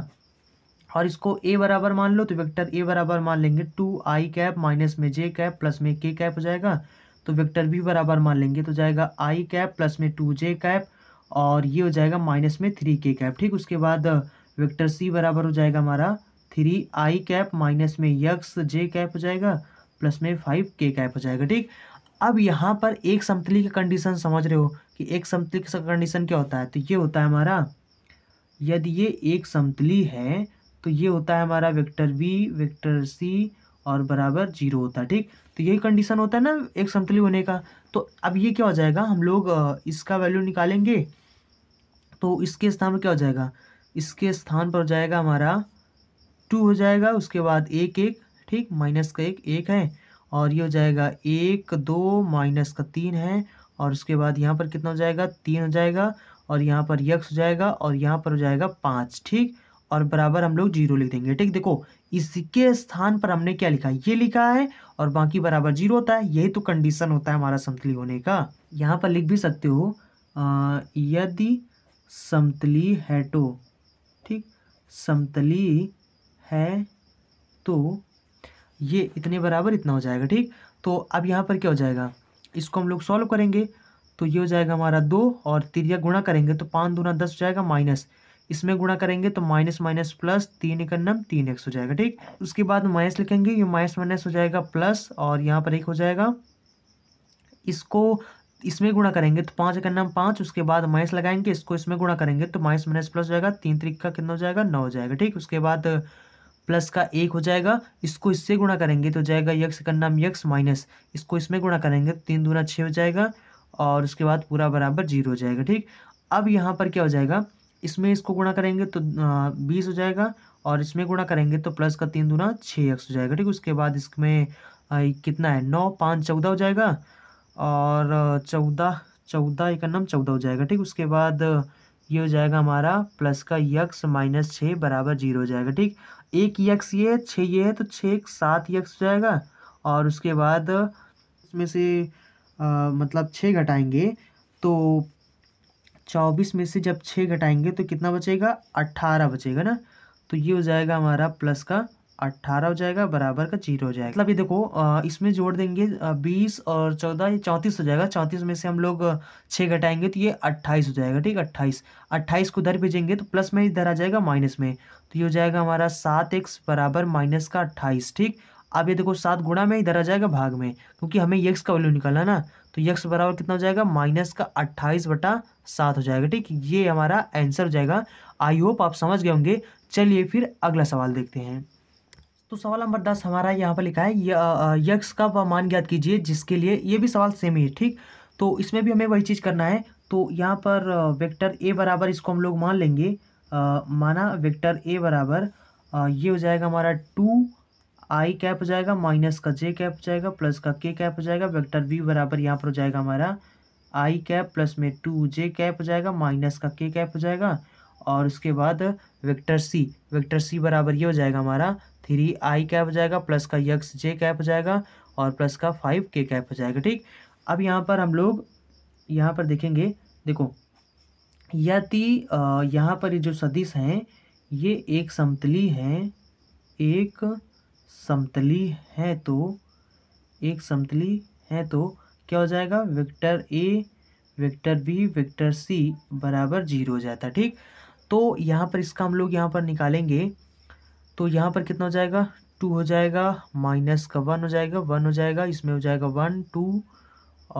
और इसको ए बराबर मान लो तो वेक्टर ए बराबर मान लेंगे टू आई कैप माइनस में जे कैप प्लस में के कैप हो जाएगा तो वेक्टर बी बराबर मान लेंगे तो जाएगा आई कैप प्लस में टू जे कैप और ये हो जाएगा माइनस में थ्री के कैप ठीक उसके बाद वेक्टर सी बराबर हो जाएगा हमारा थ्री आई कैप माइनस में यक्स जे कैप हो जाएगा प्लस में फाइव के कैप हो जाएगा ठीक अब यहाँ पर एक समतली का कंडीशन समझ रहे हो कि एक समतली का कंडीशन क्या होता है तो ये होता है हमारा यदि ये एक समतली है तो ये होता है हमारा वेक्टर बी वेक्टर सी और बराबर जीरो होता है ठीक तो यही कंडीशन होता है ना एक समतली होने का तो अब ये क्या हो जाएगा हम लोग इसका वैल्यू निकालेंगे तो इसके स्थान पर क्या हो जाएगा इसके स्थान पर हो जाएगा हमारा टू हो जाएगा उसके बाद एक एक ठीक माइनस का एक एक है और ये हो जाएगा एक दो माइनस का तीन है और उसके बाद यहाँ पर कितना हो जाएगा तीन हो जाएगा और यहाँ पर यक्स हो जाएगा और यहाँ पर हो जाएगा पाँच ठीक और बराबर हम लोग जीरो लिख देंगे ठीक देखो इसके स्थान पर हमने क्या लिखा ये लिखा है और बाकी बराबर जीरो होता है यही तो कंडीशन होता है हमारा समतली होने का यहाँ पर लिख भी सकते हो यदि समतली है तो ठीक समतली है तो ये इतने बराबर इतना हो जाएगा ठीक तो अब यहाँ पर क्या हो जाएगा इसको हम लोग सॉल्व करेंगे तो ये हो जाएगा हमारा दो और तिरिया गुणा करेंगे तो पाँच दूना दस हो जाएगा माइनस इसमें गुणा करेंगे तो माइनस माइनस प्लस तीन इकन्नम तीन एक्स हो जाएगा ठीक उसके बाद माइनस लिखेंगे ये माइनस माइनस हो जाएगा प्लस और यहाँ पर एक हो जाएगा इसको इसमें गुणा करेंगे तो पाँच इकन्नम पाँच उसके बाद माइनस लगाएंगे इसको इसमें गुणा करेंगे तो माइनस माइनस प्लस हो जाएगा तीन तरीक का कितना हो जाएगा नौ हो जाएगा ठीक उसके बाद प्लस का एक हो जाएगा इसको इससे गुणा करेंगे तो जाएगा यक्स का नाम यक्स माइनस इसको इसमें गुणा करेंगे तो तीन दूना छः हो जाएगा और उसके बाद पूरा बराबर जीरो हो जाएगा ठीक अब यहाँ पर क्या हो जाएगा इसमें इसको गुणा करेंगे तो बीस हो जाएगा और इसमें गुणा करेंगे तो प्लस का तीन दूना छः हो जाएगा ठीक उसके बाद इसमें कितना है नौ पाँच चौदह हो जाएगा और चौदह चौदह एक नम चौदह हो जाएगा ठीक उसके बाद ये हो जाएगा हमारा प्लस का यक्स माइनस छः बराबर जीरो हो जाएगा ठीक एक यक्स ये छः ये है तो छः एक सात यक्स जाएगा और उसके बाद इसमें से आ, मतलब छः घटाएंगे तो चौबीस में से जब छः घटाएंगे तो कितना बचेगा अट्ठारह बचेगा ना तो ये हो जाएगा हमारा प्लस का अट्ठारह हो जाएगा बराबर का जीरो हो जाएगा मतलब ये देखो इसमें जोड़ देंगे बीस और चौदह ये चौंतीस हो जाएगा चौंतीस में से हम लोग छः घटाएंगे तो ये अट्ठाईस हो जाएगा ठीक अट्ठाईस अट्ठाईस को उधर भेजेंगे तो प्लस में इधर आ जाएगा माइनस में तो ये हो जाएगा हमारा सात एक्स बराबर माइनस का अट्ठाईस ठीक अब ये देखो सात गुणा में इधर आ जाएगा भाग में क्योंकि हमें यक्स का वैल्यू निकालना है ना तो यक्स बराबर कितना हो जाएगा माइनस का अट्ठाईस बटा सात हो जाएगा ठीक ये हमारा आंसर हो जाएगा आई होप आप समझ गए होंगे चलिए फिर अगला सवाल देखते हैं तो सवाल नंबर दस हमारा यहाँ पर लिखा है यक्ष का वह मान ज्ञात कीजिए जिसके लिए ये भी सवाल सेम ही है ठीक तो इसमें भी हमें वही चीज़ करना है तो यहाँ पर वेक्टर ए बराबर इसको हम लोग मान लेंगे आ, माना वेक्टर ए बराबर आ, ये हो जाएगा हमारा टू आई कैप हो जाएगा माइनस का जे कैप हो जाएगा प्लस का के कैप हो जाएगा वेक्टर बी बराबर यहाँ पर हो जाएगा हमारा आई कैप प्लस में टू जे कैप हो जाएगा माइनस का के कैप हो जाएगा और उसके बाद वेक्टर सी वेक्टर सी बराबर ये हो जाएगा हमारा थ्री आई कैप हो जाएगा प्लस का यक्स जे कैप हो जाएगा और प्लस का फाइव के कैप हो जाएगा ठीक अब यहाँ पर हम लोग यहाँ पर देखेंगे देखो यदि यहाँ पर ये जो सदिश हैं ये एक समतली हैं एक समतली है तो एक समतली है तो क्या हो जाएगा vector A vector B vector C बराबर जीरो हो जाता है ठीक तो यहाँ पर इसका हम लोग यहाँ पर निकालेंगे तो यहाँ पर कितना हो जाएगा टू हो जाएगा माइनस का वन हो जाएगा वन हो जाएगा इसमें हो जाएगा वन टू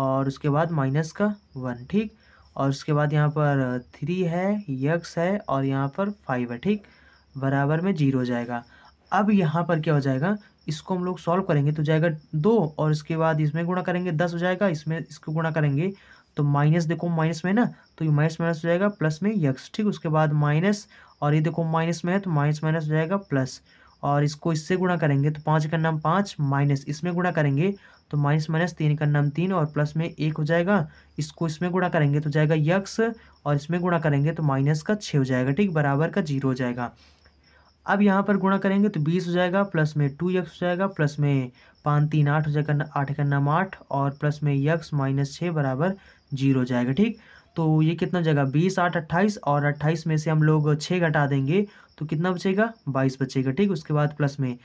और उसके बाद माइनस का वन ठीक और उसके बाद यहाँ पर थ्री है यक्स है और यहाँ पर फाइव है ठीक बराबर में जीरो हो जाएगा अब यहाँ पर क्या हो जाएगा इसको हम लोग सॉल्व करेंगे तो जाएगा दो और इसके बाद इसमें गुणा करेंगे दस हो जाएगा इसमें इसको गुणा करेंगे तो माइनस देखो माइनस में ना तो ये माइनस माइनस हो जाएगा प्लस में यक्स ठीक उसके बाद माइनस और ये देखो माइनस में है तो माइनस माइनस हो जाएगा प्लस और इसको इससे गुणा करेंगे तो पाँच का नाम पाँच माइनस इसमें गुणा करेंगे तो माइनस माइनस तीन का नाम तीन और प्लस में एक हो जाएगा इसको इसमें गुणा करेंगे तो जाएगा यक्स और इसमें गुणा करेंगे तो माइनस का छः हो जाएगा ठीक बराबर का जीरो हो जाएगा अब यहाँ पर गुणा करेंगे तो बीस हो जाएगा प्लस में टू यक्स हो जाएगा प्लस में पाँच तीन आठ हो जाएगा आठ का नाम आठ और प्लस में यक्स माइनस छः बराबर जीरो हो जाएगा ठीक तो ये कितना जगह बीस आठ अट्ठाईस और अट्ठाईस में से हम लोग छः घटा देंगे तो कितना बचेगा बाईस बचेगा ठीक उसके बाद प्लस में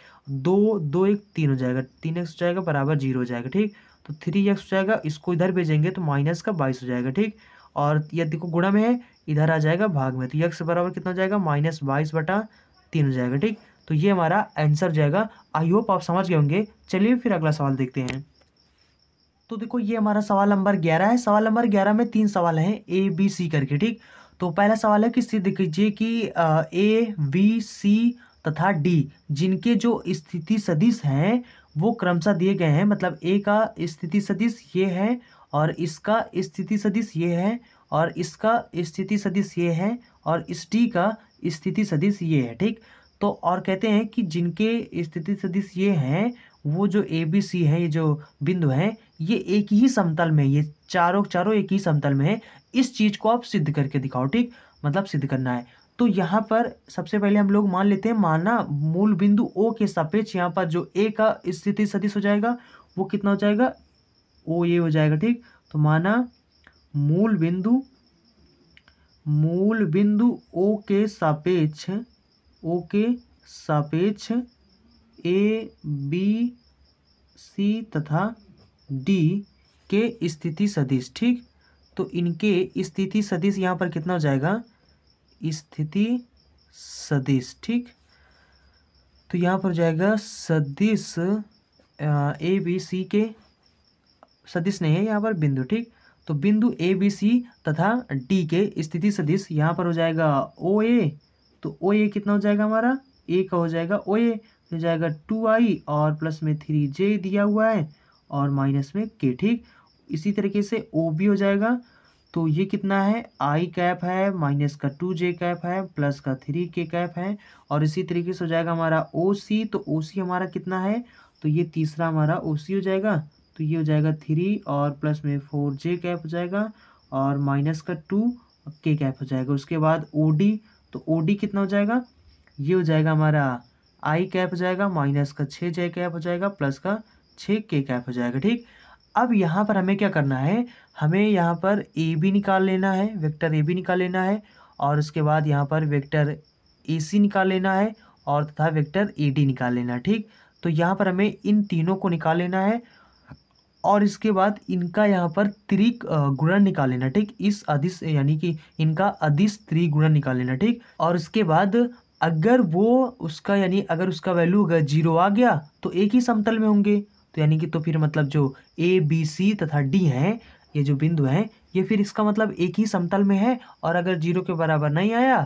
दो दो एक तीन हो जाएगा तीन एक्स हो जाएगा बराबर जीरो हो जाएगा ठीक तो थ्री एक्स हो जाएगा इसको इधर भेजेंगे तो माइनस का बाईस हो जाएगा ठीक और यह देखो गुणा में है इधर आ जाएगा भाग में तो यक्स बराबर कितना हो जाएगा माइनस बाईस बटा तीन हो जाएगा ठीक तो ये हमारा आंसर जाएगा आई होप आप समझ गए होंगे चलिए फिर अगला सवाल देखते हैं तो देखो ये हमारा सवाल नंबर ग्यारह है सवाल नंबर ग्यारह में तीन सवाल हैं ए बी सी करके ठीक तो पहला सवाल है कि देख लीजिए कि ए बी सी तथा डी जिनके जो स्थिति सदिश हैं वो क्रमशः दिए गए हैं मतलब ए का स्थिति सदिश ये है और इसका स्थिति सदिश ये है और इसका स्थिति सदिश ये है और इस डी का स्थिति सदिश ये है ठीक तो और कहते हैं कि जिनके स्थिति सदिश ये हैं वो जो ए बी सी हैं ये जो बिंदु हैं ये एक ही समतल में ये चारों चारों एक ही समतल में है इस चीज़ को आप सिद्ध करके दिखाओ ठीक मतलब सिद्ध करना है तो यहाँ पर सबसे पहले हम लोग मान लेते हैं माना मूल बिंदु ओ के सापेक्ष यहाँ पर जो ए का स्थिति सदिश हो जाएगा वो कितना हो जाएगा ओ ए हो जाएगा ठीक तो माना मूल बिंदु मूल बिंदु ओ के सापेक्ष ओ के सापेक्ष ए बी सी तथा डी के स्थिति सदिश ठीक तो इनके स्थिति सदिश यहाँ पर कितना हो जाएगा स्थिति सदिश ठीक तो यहाँ पर जाएगा सदिश ए बी सी के सदिश नहीं है यहाँ पर बिंदु ठीक तो बिंदु ए बी सी तथा डी के स्थिति सदिश यहाँ पर हो जाएगा ओ ए तो ओ ए कितना हो जाएगा हमारा ए का हो जाएगा ओ ए हो जाएगा टू आई और प्लस में थ्री जे दिया हुआ है और माइनस में के ठीक इसी तरीके से ओ बी हो जाएगा तो ये कितना है आई कैप है माइनस का टू जे कैप है प्लस का थ्री के कैप है और इसी तरीके से हो जाएगा हमारा ओ सी तो ओ सी हमारा कितना है तो ये तीसरा हमारा ओ सी हो जाएगा तो ये हो जाएगा थ्री और प्लस में फोर जे कैप हो जाएगा और माइनस का टू के कैप हो जाएगा उसके बाद ओ डी तो ओ डी कितना हो जाएगा ये हो जाएगा हमारा आई कैप हो जाएगा माइनस का छः जे कैप हो जाएगा प्लस का छः के कैप हो जाएगा ठीक अब यहाँ पर हमें क्या करना है हमें यहाँ पर ए बी निकाल लेना है वेक्टर ए बी निकाल लेना है और उसके बाद यहाँ पर वेक्टर ए सी निकाल लेना है और तथा वेक्टर ए डी निकाल लेना है ठीक तो यहाँ पर हमें इन तीनों को निकाल लेना है और इसके बाद इनका यहाँ पर त्रिक गुणन निकाल लेना ठीक इस अधिस यानी कि इनका अधिस त्रिगुणन निकाल लेना ठीक और उसके बाद अगर वो उसका यानी अगर उसका वैल्यू अगर जीरो आ गया तो एक ही समतल में होंगे तो यानी कि तो फिर मतलब जो ए बी सी तथा डी हैं ये जो बिंदु हैं ये फिर इसका मतलब एक ही समतल में है और अगर जीरो के बराबर नहीं आया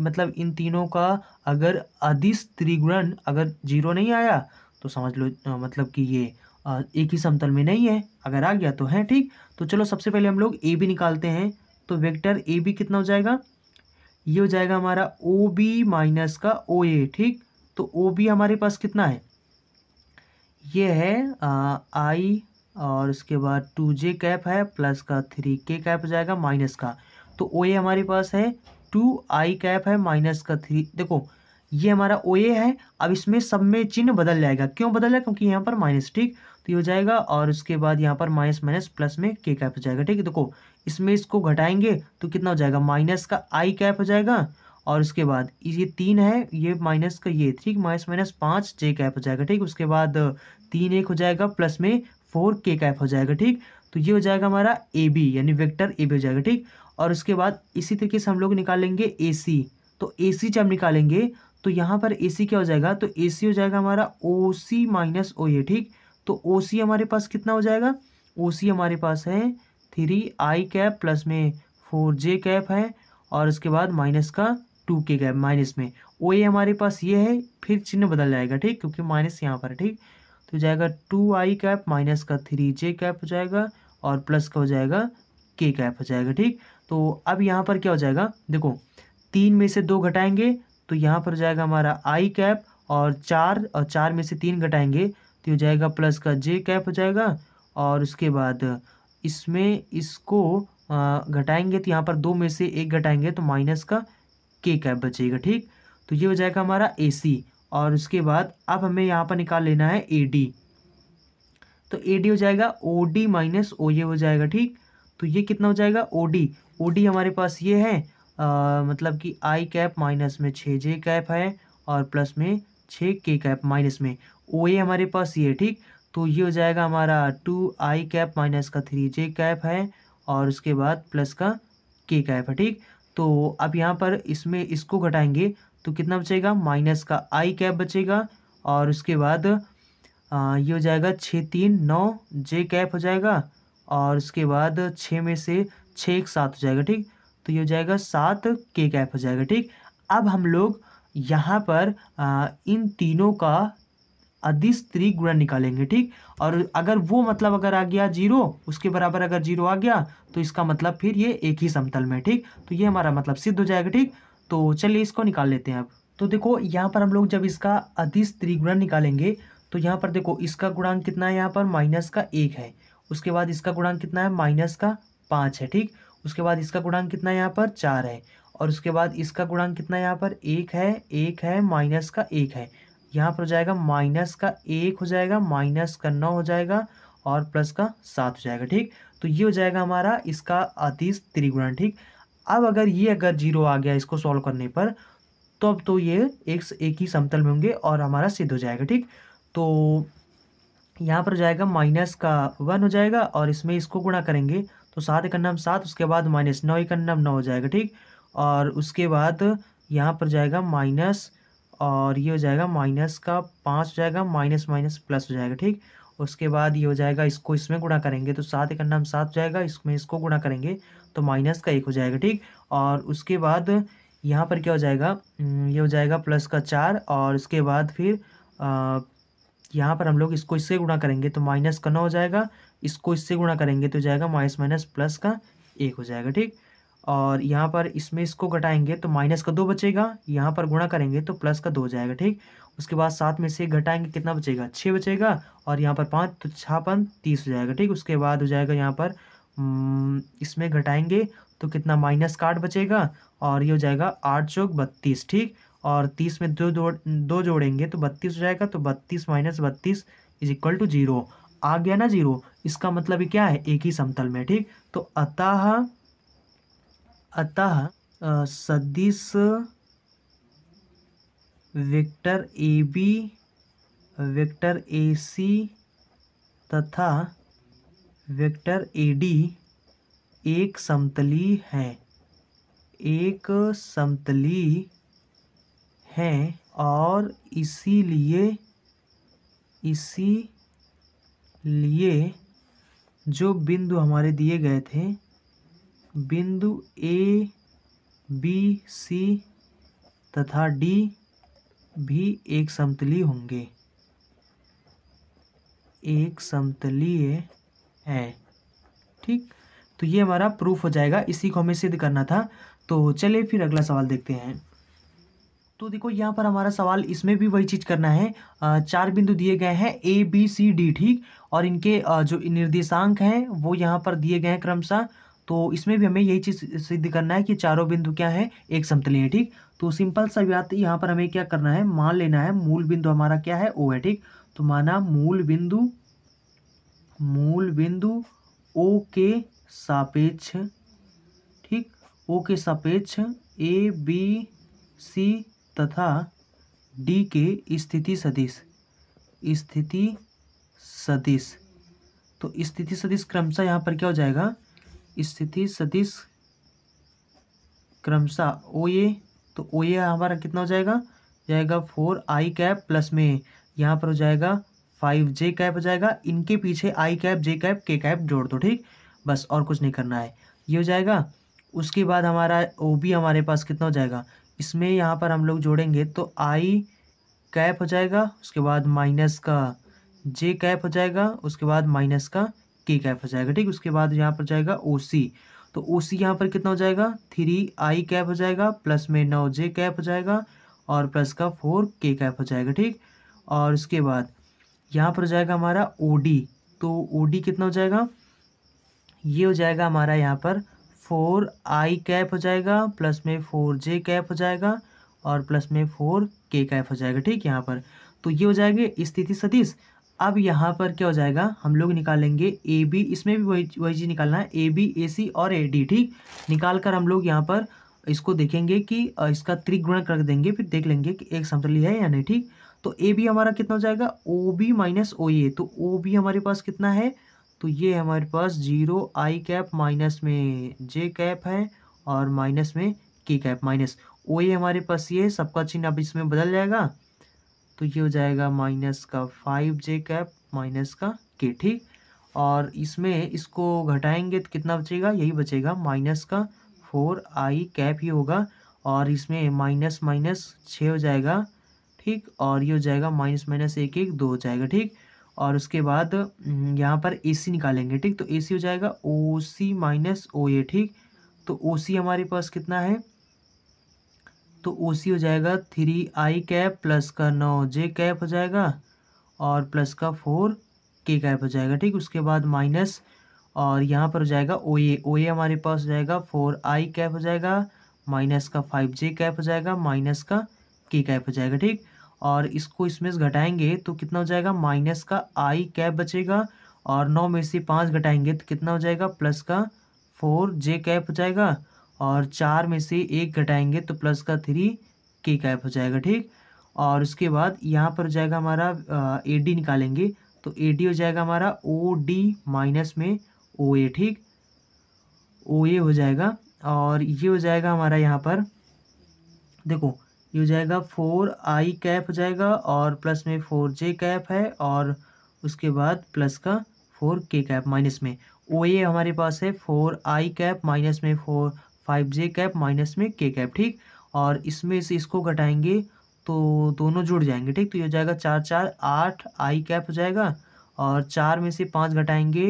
मतलब इन तीनों का अगर अधिश त्रिगुणन अगर जीरो नहीं आया तो समझ लो मतलब कि ये एक ही समतल में नहीं है अगर आ गया तो है ठीक तो चलो सबसे पहले हम लोग ए बी निकालते हैं तो वेक्टर ए बी कितना हो जाएगा ये हो जाएगा हमारा ओ बी माइनस का ओ ए ठीक तो ओ बी हमारे पास कितना है ये है आई और उसके बाद टू जे कैप है प्लस का थ्री के कैप जाएगा माइनस का तो ओ ए हमारे पास है टू आई कैप है माइनस का थ्री देखो ये हमारा ओ ए है अब इसमें सब में चिन्ह बदल जाएगा क्यों बदल जाएगा क्योंकि यहाँ पर माइनस ठीक तो ये हो जाएगा और उसके बाद यहाँ पर माइनस माइनस प्लस में के कैप हो जाएगा ठीक है देखो इसमें इसको घटाएंगे तो कितना हो जाएगा माइनस का आई कैप हो जाएगा और उसके बाद ये तीन है ये माइनस का ये थ्री माइनस माइनस पाँच जे कैप हो जाएगा ठीक उसके बाद तीन एक हो जाएगा प्लस में फोर के कैप हो जाएगा ठीक तो ये हो जाएगा हमारा ए बी यानी वेक्टर ए बी हो जाएगा ठीक और उसके बाद इसी तरीके से हम लोग निकालेंगे ए सी तो ए सी जब निकालेंगे तो यहाँ पर ए सी क्या हो जाएगा तो ए सी हो जाएगा हमारा ओ सी माइनस ओ ए ठीक तो ओ सी हमारे पास कितना हो जाएगा ओ सी हमारे पास है थ्री आई कैप प्लस में फोर जे कैप है और उसके बाद माइनस का टू के गए माइनस में ओ ए हमारे पास ये है फिर चिन्ह बदल जाएगा ठीक क्योंकि माइनस यहाँ पर है ठीक तो जाएगा टू आई कैप माइनस का थ्री जे कैप हो जाएगा और प्लस का हो जाएगा के कैप हो जाएगा ठीक तो अब यहाँ पर क्या हो जाएगा देखो तीन में से दो घटाएंगे तो यहाँ पर हो जाएगा हमारा आई कैप और चार और चार में से तीन घटाएंगे तो हो जाएगा प्लस का जे कैप हो जाएगा और उसके बाद इसमें इसको घटाएंगे तो यहाँ पर दो में से एक घटाएंगे तो माइनस का के कैप बचेगा ठीक तो ये हो जाएगा हमारा ए सी और उसके बाद अब हमें यहाँ पर निकाल लेना है ए डी तो ए डी हो जाएगा ओ डी माइनस ओ ये हो जाएगा ठीक तो ये कितना हो जाएगा ओ डी ओ डी हमारे पास ये है आ, मतलब कि आई कैप माइनस में छः जे कैप है और प्लस में छः के कैप माइनस में ओ ए हमारे पास ये ठीक तो ये हो जाएगा हमारा टू आई कैप माइनस का थ्री जे कैप है और उसके बाद प्लस का के कैप है ठीक तो अब यहाँ पर इसमें इसको घटाएंगे तो कितना बचेगा माइनस का आई कैप बचेगा और उसके बाद आ, ये हो जाएगा छः तीन नौ जे कैप हो जाएगा और उसके बाद छः में से छः एक सात हो जाएगा ठीक तो ये हो जाएगा सात के कैप हो जाएगा ठीक अब हम लोग यहाँ पर आ, इन तीनों का अदिश त्रिगुणा निकालेंगे ठीक और अगर वो मतलब अगर आ गया जीरो उसके बराबर अगर जीरो आ गया तो इसका मतलब फिर ये एक ही समतल में ठीक तो ये हमारा मतलब सिद्ध हो जाएगा ठीक तो चलिए इसको निकाल लेते हैं अब तो देखो यहाँ पर हम लोग जब इसका अधिस त्रिगुणा निकालेंगे तो यहाँ पर देखो इसका गुणांक कितना है यहाँ पर माइनस का एक है उसके बाद इसका गुणांक कितना है माइनस का पाँच है ठीक उसके बाद इसका गुणांक कितना है यहाँ पर चार है और उसके बाद इसका गुणांक कितना है यहाँ पर एक है एक है माइनस का एक है यहाँ पर हो जाएगा माइनस का एक हो जाएगा माइनस का नौ हो जाएगा और प्लस का सात हो जाएगा ठीक तो ये हो जाएगा हमारा इसका अतीस त्रिगुणन ठीक अब अगर ये अगर जीरो आ गया इसको सॉल्व करने पर तो अब तो ये एक एक ही समतल में होंगे और हमारा सिद्ध हो जाएगा ठीक तो यहाँ पर जाएगा माइनस का वन हो जाएगा और इसमें इसको गुणा करेंगे तो सात एक सात उसके बाद माइनस नौ एक नौ हो जाएगा ठीक और उसके बाद यहाँ पर जाएगा माइनस और ये हो जाएगा माइनस का पाँच हो जाएगा माइनस माइनस प्लस हो जाएगा ठीक उसके बाद ये हो जाएगा इसको इसमें गुणा करेंगे तो सात इकन्ना हम सात हो जाएगा इसमें इसको गुणा करेंगे तो माइनस का एक हो जाएगा ठीक और उसके बाद यहाँ पर क्या हो जाएगा हम्म, ये हो जाएगा प्लस का चार और उसके बाद फिर यहाँ पर हम लोग इसको इससे गुणा करेंगे तो माइनस का नौ हो जाएगा इसको इससे गुणा करेंगे तो जाएगा माइनस माइनस प्लस का एक हो जाएगा ठीक और यहाँ पर इसमें इसको घटाएंगे तो माइनस का दो बचेगा यहाँ पर गुणा करेंगे तो प्लस का दो हो जाएगा ठीक उसके बाद सात में से घटाएंगे कितना बचेगा छः बचेगा और यहाँ पर पाँच तो छापन तीस हो जाएगा ठीक उसके बाद हो जाएगा यहाँ पर इसमें घटाएंगे तो कितना माइनस का आठ बचेगा और ये हो जाएगा आठ चौक बत्तीस ठीक और तीस में दो जोड़ दो जोड़ेंगे तो बत्तीस हो जाएगा तो बत्तीस माइनस बत्तीस इज इक्वल टू जीरो आ गया ना जीरो इसका मतलब क्या है एक ही समतल में ठीक तो अतः अतः सदिश vector A B vector A C तथा वेक्टर ए डी एक समतली है एक समतली है और इसीलिए इसी लिए जो बिंदु हमारे दिए गए थे बिंदु ए बी सी तथा डी भी एक समतली होंगे एक समतलीय है ठीक तो ये हमारा प्रूफ हो जाएगा इसी को हमें सिद्ध करना था तो चलिए फिर अगला सवाल देखते हैं तो देखो यहाँ पर हमारा सवाल इसमें भी वही चीज़ करना है चार बिंदु दिए गए हैं ए बी सी डी ठीक और इनके जो निर्देशांक हैं वो यहाँ पर दिए गए हैं क्रमशः तो इसमें भी हमें यही चीज़ सिद्ध करना है कि चारों बिंदु क्या है एक समतली है ठीक तो सिंपल सा बात यहाँ पर हमें क्या करना है मान लेना है मूल बिंदु हमारा क्या है ओ है ठीक तो माना मूल बिंदु मूल बिंदु ओ के सापेक्ष ठीक ओ के सापेक्ष ए बी सी तथा डी के स्थिति सदिश स्थिति सदिश तो स्थिति सदिश क्रमशः यहाँ पर क्या हो जाएगा स्थिति सदिश क्रमशः ओ ए तो ओ ए हमारा कितना हो जाएगा जाएगा फोर आई कैप प्लस में यहाँ पर हो जाएगा फाइव जे कैप हो जाएगा इनके पीछे I cap J cap K cap जोड़ दो ठीक बस और कुछ नहीं करना है ये हो जाएगा उसके बाद हमारा ओ बी हमारे पास कितना हो जाएगा इसमें यहाँ पर हम लोग जोड़ेंगे तो आई कैप हो जाएगा उसके बाद माइनस का जे कैप हो जाएगा उसके बाद माइनस का के कैप हो जाएगा ठीक उसके बाद यहाँ पर जाएगा ओ सी तो ओ सी यहाँ पर कितना हो जाएगा थ्री आई कैप हो जाएगा प्लस में नौ जे कैप हो जाएगा और प्लस का फोर के कैप हो जाएगा ठीक और उसके बाद यहाँ पर जाएगा हमारा ओ डी तो ओ डी कितना हो जाएगा ये हो जाएगा हमारा यहाँ पर फोर आई कैप हो जाएगा प्लस में फोर जे कैप हो जाएगा और प्लस में फोर के कैप हो जाएगा ठीक यहाँ पर तो ये हो जाएगी स्थिति सदिश अब यहाँ पर क्या हो जाएगा हम लोग निकालेंगे ए बी इसमें भी वही वही चीज़ निकालना है ए बी ए सी और ए डी ठीक निकाल कर हम लोग यहाँ पर इसको देखेंगे कि इसका त्रिगुण कर देंगे फिर देख लेंगे कि एक समतली है या नहीं ठीक तो ए बी हमारा कितना हो जाएगा ओ बी माइनस ओ ए तो ओ बी हमारे पास कितना है तो ये हमारे पास जीरो आई कैप माइनस में जे कैप है और माइनस में के कैप माइनस ओ ए हमारे पास ये सबका चिन्ह अब इसमें बदल जाएगा तो ये हो जाएगा माइनस का फाइव जे कैप माइनस का के ठीक और इसमें इसको घटाएंगे तो कितना बचेगा यही बचेगा माइनस का फोर आई कैप ही होगा और इसमें माइनस माइनस छः हो जाएगा ठीक और ये हो जाएगा माइनस माइनस एक एक दो हो जाएगा ठीक और उसके बाद हम्म, यहाँ पर ए सी निकालेंगे ठीक तो ए सी हो जाएगा ओ सी माइनस ओ ए ठीक तो ओ सी हमारे पास कितना है तो ओ सी हो जाएगा थ्री आई कैप प्लस का नौ जे कैप हो जाएगा और प्लस का फोर के कैप हो जाएगा ठीक उसके बाद माइनस और यहाँ पर हो जाएगा ओ ए ओ ए हमारे पास हो जाएगा फोर आई कैप हो जाएगा माइनस का फाइव जे कैप हो जाएगा माइनस का के कैप हो जाएगा ठीक और इसको इसमें से घटाएंगे तो कितना हो जाएगा माइनस का आई कैप बचेगा और नौ में से पाँच घटाएंगे तो कितना हो जाएगा प्लस का फोर जे कैप हो जाएगा और चार में से एक घटाएंगे तो प्लस का थ्री के कैप हो जाएगा ठीक और उसके बाद यहाँ पर हो जाएगा हमारा ए डी निकालेंगे तो ए डी हो जाएगा हमारा ओ डी माइनस में ओ ए ठीक ओ ए हो जाएगा और ये हो जाएगा हमारा यहाँ पर देखो ये हो जाएगा फोर आई कैप हो जाएगा और प्लस में फोर जे कैप है और उसके बाद प्लस का फोर के कैप माइनस में ओ ए हमारे पास है फोर आई कैप माइनस में four five J cap minus में के कैप ठीक और इसमें से इसको घटाएंगे तो दोनों जुड़ जाएंगे ठीक तो ये हो जाएगा चार चार आठ आई कैप हो जाएगा और चार में से पाँच घटाएंगे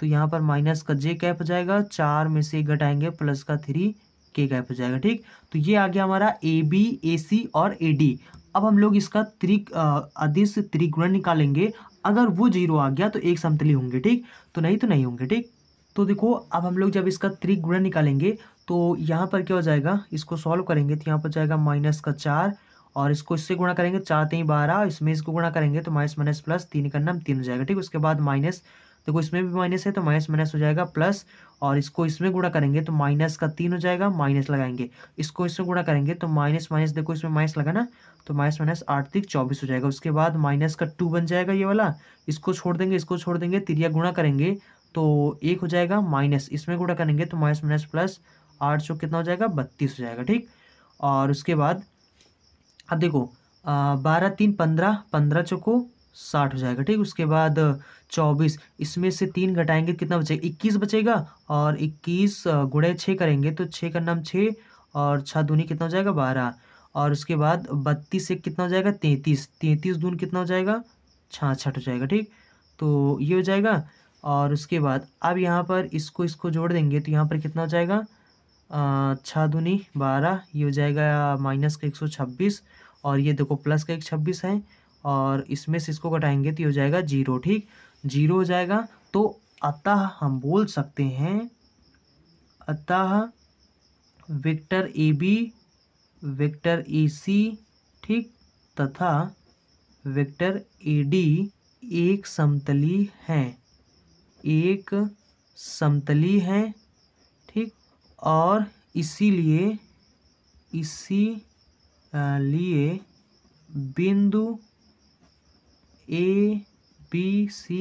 तो यहाँ पर माइनस का जे कैप हो जाएगा चार में से घटाएंगे प्लस का थ्री के कैप हो जाएगा ठीक तो ये आ गया हमारा ए बी ए सी और ए डी अब हम लोग इसका त्रिक अधिस त्रिगुण निकालेंगे अगर वो जीरो आ गया तो एक समतली होंगे ठीक तो नहीं तो नहीं होंगे ठीक तो देखो अब हम लोग जब इसका त्रिगुण निकालेंगे तो यहाँ पर क्या हो जाएगा इसको सॉल्व करेंगे तो यहाँ पर जाएगा माइनस का चार और इसको इससे गुणा करेंगे चार तीन बारह इसमें इसको गुणा करेंगे तो माइनस माइनस प्लस तीन का नाम तीन हो जाएगा ठीक उसके बाद माइनस देखो इसमें भी माइनस है तो माइनस माइनस हो जाएगा प्लस और इसको इसमें गुणा करेंगे तो माइनस का तीन हो जाएगा माइनस लगाएंगे इसको इसमें गुणा करेंगे तो माइनस माइनस देखो इसमें माइनस लगा ना तो माइनस माइनस आठ तक चौबीस हो जाएगा उसके बाद माइनस का टू बन जाएगा ये वाला इसको छोड़ देंगे इसको छोड़ देंगे तिरिया गुणा करेंगे तो एक हो जाएगा माइनस इसमें गुणा करेंगे तो माइनस माइनस प्लस आठ सौ कितना हो जाएगा बत्तीस हो जाएगा ठीक और उसके बाद अब देखो बारह तीन पंद्रह पंद्रह चौको साठ हो जाएगा ठीक उसके बाद चौबीस इसमें से तीन घटाएंगे कितना बचेगा इक्कीस बचेगा और इक्कीस गुड़े छः करेंगे तो छः का नाम छः और छः दूनी कितना हो जाएगा बारह और उसके बाद बत्तीस से कितना हो जाएगा तैंतीस तैंतीस दून कितना हो जाएगा छाछठ हो जाएगा ठीक तो ये हो जाएगा और उसके बाद अब यहाँ पर इसको इसको जोड़ देंगे तो यहाँ पर कितना हो जाएगा छः दूनी बारह ये हो जाएगा माइनस का एक सौ छब्बीस और ये देखो प्लस का एक छब्बीस है और इसमें से इसको कटाएंगे तो ये हो जाएगा जीरो ठीक जीरो हो जाएगा तो अतः हम बोल सकते हैं अतः vector A B vector A C ठीक तथा वेक्टर ए डी एक समतली हैं एक समतली हैं ठीक और इसीलिए इसी लिए बिंदु ए बी सी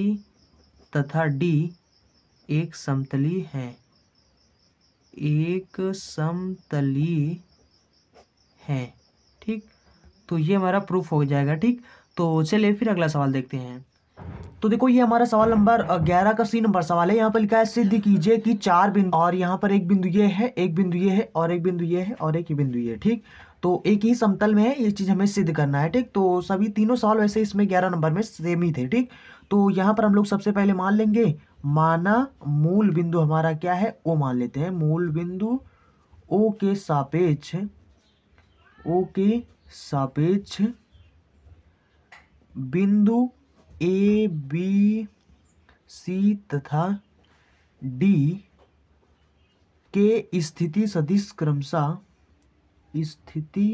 तथा डी एक समतली है एक समतली है ठीक तो ये हमारा प्रूफ हो जाएगा ठीक तो चलिए फिर अगला सवाल देखते हैं तो देखो ये हमारा सवाल नंबर ग्यारह का सी नंबर सवाल है यहाँ पर लिखा है सिद्ध कीजिए कि चार बिंदु और यहाँ पर एक बिंदु ये है एक बिंदु ये है और एक बिंदु ये है और एक ही बिंदु ये है ठीक तो एक ही समतल में है ये चीज़ हमें सिद्ध करना है ठीक तो सभी तीनों सवाल वैसे इसमें ग्यारह नंबर में सेम ही थे ठीक तो यहाँ पर हम लोग सबसे पहले मान लेंगे माना मूल बिंदु हमारा क्या है ओ मान लेते हैं मूल बिंदु ओ के सापेक्ष ओ के सापेक्ष बिंदु ए बी सी तथा डी के स्थिति सदिश क्रमशः स्थिति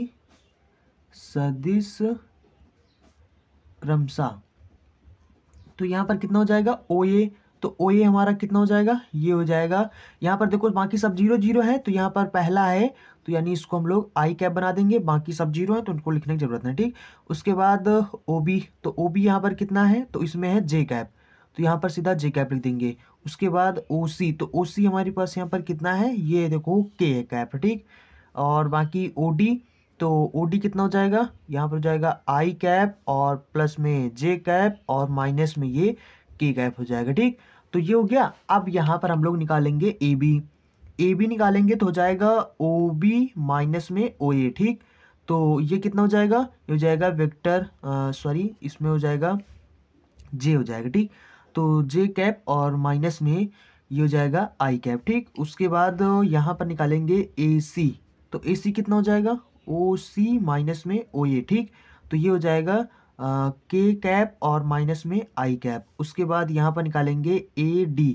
सदिश क्रमशः तो यहाँ पर कितना हो जाएगा ओ ए तो ओ ए हमारा कितना हो जाएगा ये हो जाएगा यहाँ पर देखो बाकी सब जीरो जीरो है तो यहाँ पर पहला है तो यानी इसको हम लोग आई कैप बना देंगे बाकी सब जीरो हैं तो उनको लिखने की ज़रूरत नहीं ठीक उसके बाद ओ बी तो ओ बी यहाँ पर कितना है तो इसमें है जे कैप तो यहाँ पर सीधा जे कैप लिख देंगे उसके बाद ओ सी तो ओ सी हमारे पास यहाँ पर कितना है ये देखो के है कैप ठीक और बाकी ओ डी तो ओ डी कितना हो जाएगा यहाँ पर हो जाएगा आई कैप और प्लस में जे कैप और माइनस में ये के कैप हो जाएगा ठीक तो ये हो गया अब यहाँ पर हम लोग निकालेंगे ए बी ए बी निकालेंगे तो हो जाएगा ओ बी माइनस में ओ ए ठीक तो ये कितना हो जाएगा ये हो जाएगा वेक्टर सॉरी इसमें हो जाएगा जे हो जाएगा ठीक तो जे कैप और माइनस में ये हो जाएगा आई कैप ठीक उसके बाद यहाँ पर निकालेंगे ए सी तो ए सी कितना हो जाएगा ओ सी माइनस में ओ ए ठीक तो ये हो जाएगा के कैप और माइनस में आई कैप उसके बाद यहाँ पर निकालेंगे ए डी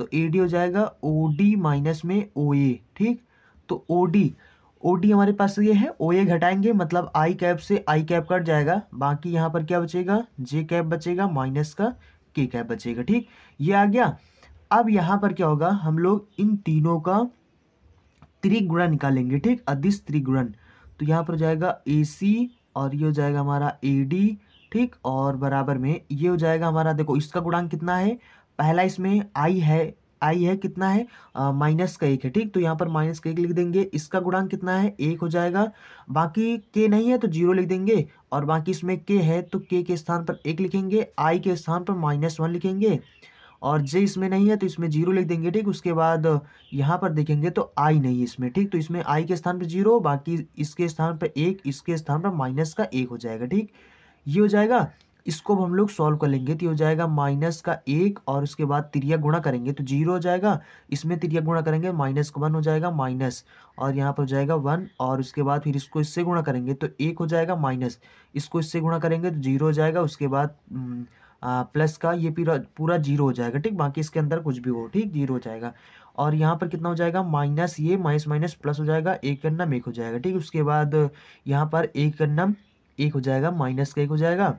तो ए डी हो जाएगा ओ डी माइनस में ओ ए ठीक तो ओ डी ओ डी हमारे पास ये है ओ ए घटाएंगे मतलब आई कैप से आई कैप कट जाएगा बाकी यहाँ पर क्या बचेगा जे कैप बचेगा माइनस का के कैप बचेगा ठीक ये आ गया अब यहाँ पर क्या होगा हम लोग इन तीनों का त्रिगुणा निकालेंगे ठीक अधिस त्रिगुणन तो यहाँ पर जाएगा ए सी और ये हो जाएगा हमारा ए डी ठीक और बराबर में ये हो जाएगा हमारा देखो इसका गुणांक कितना है पहला इसमें आई है आई है कितना है माइनस का एक है ठीक तो यहाँ पर माइनस का एक लिख देंगे इसका गुणांक कितना है एक हो जाएगा बाकी के नहीं है तो जीरो लिख देंगे और बाकी इसमें के है तो के के स्थान पर एक लिखेंगे आई के स्थान पर माइनस वन लिखेंगे और जे इसमें नहीं है तो इसमें जीरो लिख देंगे ठीक उसके बाद यहाँ पर देखेंगे तो आई नहीं है इसमें ठीक तो इसमें आई के स्थान पर जीरो बाकी इसके स्थान पर एक इसके स्थान पर माइनस का एक हो जाएगा ठीक ये हो जाएगा इसको हम लोग सॉल्व कर लेंगे तो हो जाएगा माइनस का एक और उसके बाद त्रिया गुणा करेंगे तो जीरो हो जाएगा इसमें त्रिया गुणा करेंगे माइनस का वन हो जाएगा माइनस और यहाँ पर हो जाएगा वन और उसके बाद फिर इसको इससे गुणा करेंगे तो एक हो जाएगा माइनस इसको इससे गुणा करेंगे तो जीरो हो जाएगा उसके बाद प्लस हम्म, का ये पूरा पूरा जीरो हो जाएगा ठीक बाकी इसके अंदर कुछ भी हो ठीक जीरो हो जाएगा और यहाँ पर कितना हो जाएगा माइनस ये माइनस माइनस प्लस हो जाएगा एक का नम एक हो जाएगा ठीक उसके बाद यहाँ पर एक का नम एक हो जाएगा माइनस का एक हो जाएगा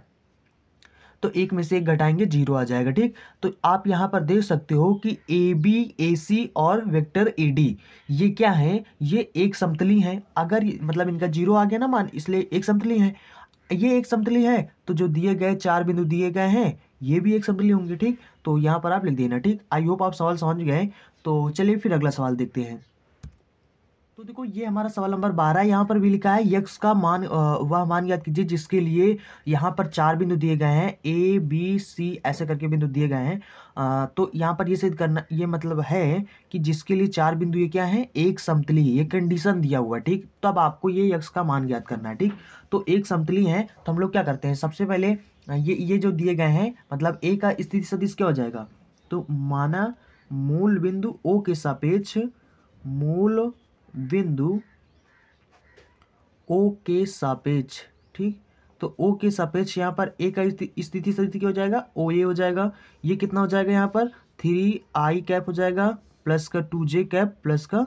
तो एक में से एक घटाएंगे जीरो आ जाएगा ठीक तो आप यहाँ पर देख सकते हो कि ए बी ए सी और वेक्टर ए डी ये क्या है ये एक समतली है अगर मतलब इनका जीरो आ गया ना मान इसलिए एक समतली है ये एक समतली है तो जो दिए गए चार बिंदु दिए गए हैं ये भी एक समतली होंगे ठीक तो यहाँ पर आप लिख देना ठीक आई होप आप सवाल समझ गए तो चलिए फिर अगला सवाल देखते हैं तो देखो ये हमारा सवाल नंबर बारह यहाँ पर भी लिखा है यक्ष का मान वह मान याद कीजिए जिसके लिए यहाँ पर चार बिंदु दिए गए हैं ए बी सी ऐसे करके बिंदु दिए गए हैं तो यहाँ पर ये सिद्ध करना ये मतलब है कि जिसके लिए चार बिंदु ये क्या है एक समतली ये कंडीशन दिया हुआ ठीक तो अब आपको ये यक्ष का मान याद करना है ठीक तो एक समतली है तो हम लोग क्या करते हैं सबसे पहले ये ये जो दिए गए हैं मतलब ए का स्थिति सदिश क्या हो जाएगा तो माना मूल बिंदु ओ के सापेक्ष मूल बिंदु ओ के सापेक्ष ठीक तो ओ के सापेक्ष यहाँ पर ए का स्थिति स्थिति क्या हो जाएगा ओ ए हो जाएगा ये कितना हो जाएगा यहाँ पर थ्री आई कैप हो जाएगा प्लस का टू जे कैप प्लस का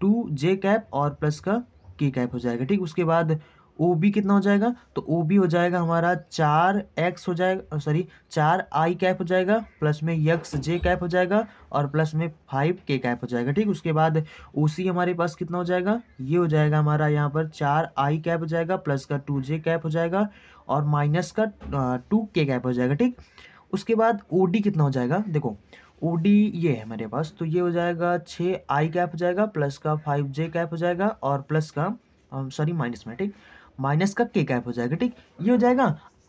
टू जे कैप और प्लस का के कैप हो जाएगा ठीक उसके बाद ओ बी कितना हो जाएगा तो ओ बी हो जाएगा हमारा चार एक्स हो जाएगा सॉरी चार आई कैप हो जाएगा प्लस में यक्स जे कैप हो जाएगा और प्लस में फाइव के कैप हो जाएगा ठीक उसके बाद ओ सी हमारे पास कितना हो जाएगा ये हो जाएगा हमारा यहाँ पर चार आई कैप हो जाएगा प्लस का टू जे कैप हो जाएगा और माइनस का टू के कैप हो जाएगा ठीक उसके बाद ओ डी कितना हो जाएगा देखो ओ डी ये है मेरे पास तो ये हो जाएगा छः आई कैप हो जाएगा प्लस का फाइव जे कैप हो जाएगा और प्लस का सॉरी माइनस में ठीक माइनस का के कैप हो जाएगा ठीक ये हो जाएगा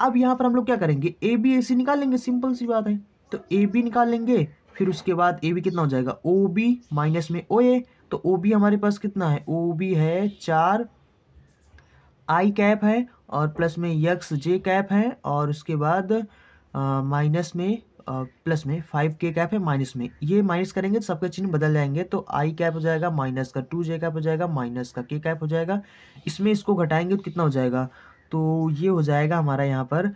अब यहाँ पर हम लोग क्या करेंगे ए बी ए सी निकाल लेंगे सिंपल सी बात है तो ए बी निकाल लेंगे फिर उसके बाद ए बी कितना हो जाएगा ओ बी माइनस में ओ ए तो ओ बी हमारे पास कितना है ओ बी है चार आई कैप है और प्लस में यक्स जे कैप है और उसके बाद माइनस में प्लस में फाइव के कैप है माइनस में ये माइनस करेंगे तो सबके चिन्ह बदल जाएंगे तो आई कैप हो जाएगा माइनस का टू जे कैप हो जाएगा माइनस का के कैप हो जाएगा इसमें इसको घटाएंगे तो कितना हो जाएगा तो ये हो जाएगा हमारा यहाँ पर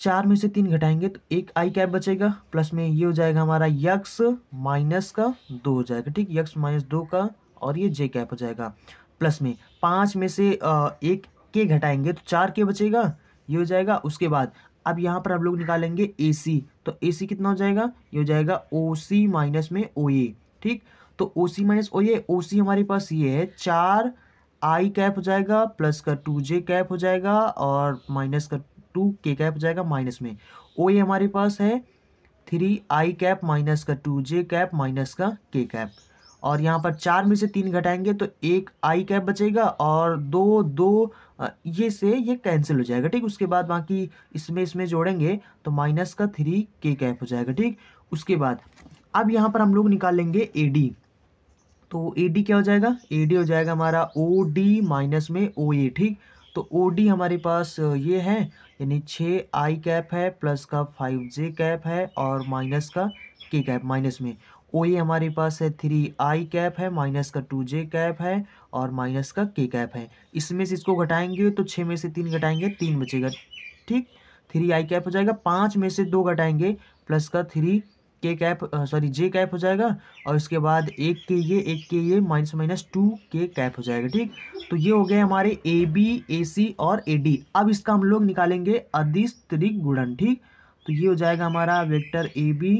चार में से तीन घटाएंगे तो एक आई कैप बचेगा प्लस में ये हो जाएगा हमारा यक्स माइनस का दो हो जाएगा ठीक यक्स माइनस दो का और ये जे कैप हो जाएगा प्लस में पाँच में से एक के घटाएंगे तो चार के बचेगा ये हो जाएगा उसके बाद अब यहाँ पर हम लोग निकालेंगे ए सी तो ए सी कितना हो जाएगा ये हो जाएगा ओ सी माइनस में ओ ए ठीक तो ओ सी माइनस ओ ए ओ सी हमारे पास ये है चार आई कैप हो जाएगा प्लस का टू जे कैप हो जाएगा और माइनस का टू के कैप हो जाएगा माइनस में ओ ए हमारे पास है थ्री आई कैप माइनस का टू जे कैप माइनस का के कैप और यहाँ पर चार में से तीन घटाएंगे तो एक आई कैप बचेगा और दो दो ये से ये कैंसिल हो जाएगा ठीक उसके बाद बाकी इसमें इसमें जोड़ेंगे तो माइनस का थ्री के कैप हो जाएगा ठीक उसके बाद अब यहाँ पर हम लोग निकालेंगे ए डी तो ए डी क्या हो जाएगा ए डी हो जाएगा हमारा ओ डी माइनस में ओ ए ठीक तो ओ डी हमारे पास ये है यानी छः आई कैप है प्लस का फाइव जे कैप है और माइनस का के कैप माइनस में ओ हमारे पास है थ्री आई कैप है माइनस का टू जे कैप है और माइनस का के कैप है इसमें से इसको घटाएंगे तो छः में से तीन घटाएंगे तीन बचेगा ठीक थ्री आई कैप हो जाएगा पाँच में से दो घटाएंगे प्लस का थ्री के कैप सॉरी जे कैप हो जाएगा और इसके बाद एक के ये एक के ये minus minus two K cap हो जाएगा ठीक तो ये हो गए हमारे ए बी ए सी और ए डी अब इसका हम लोग निकालेंगे अधिस्तरिक गुणन ठीक तो ये हो जाएगा हमारा vector A B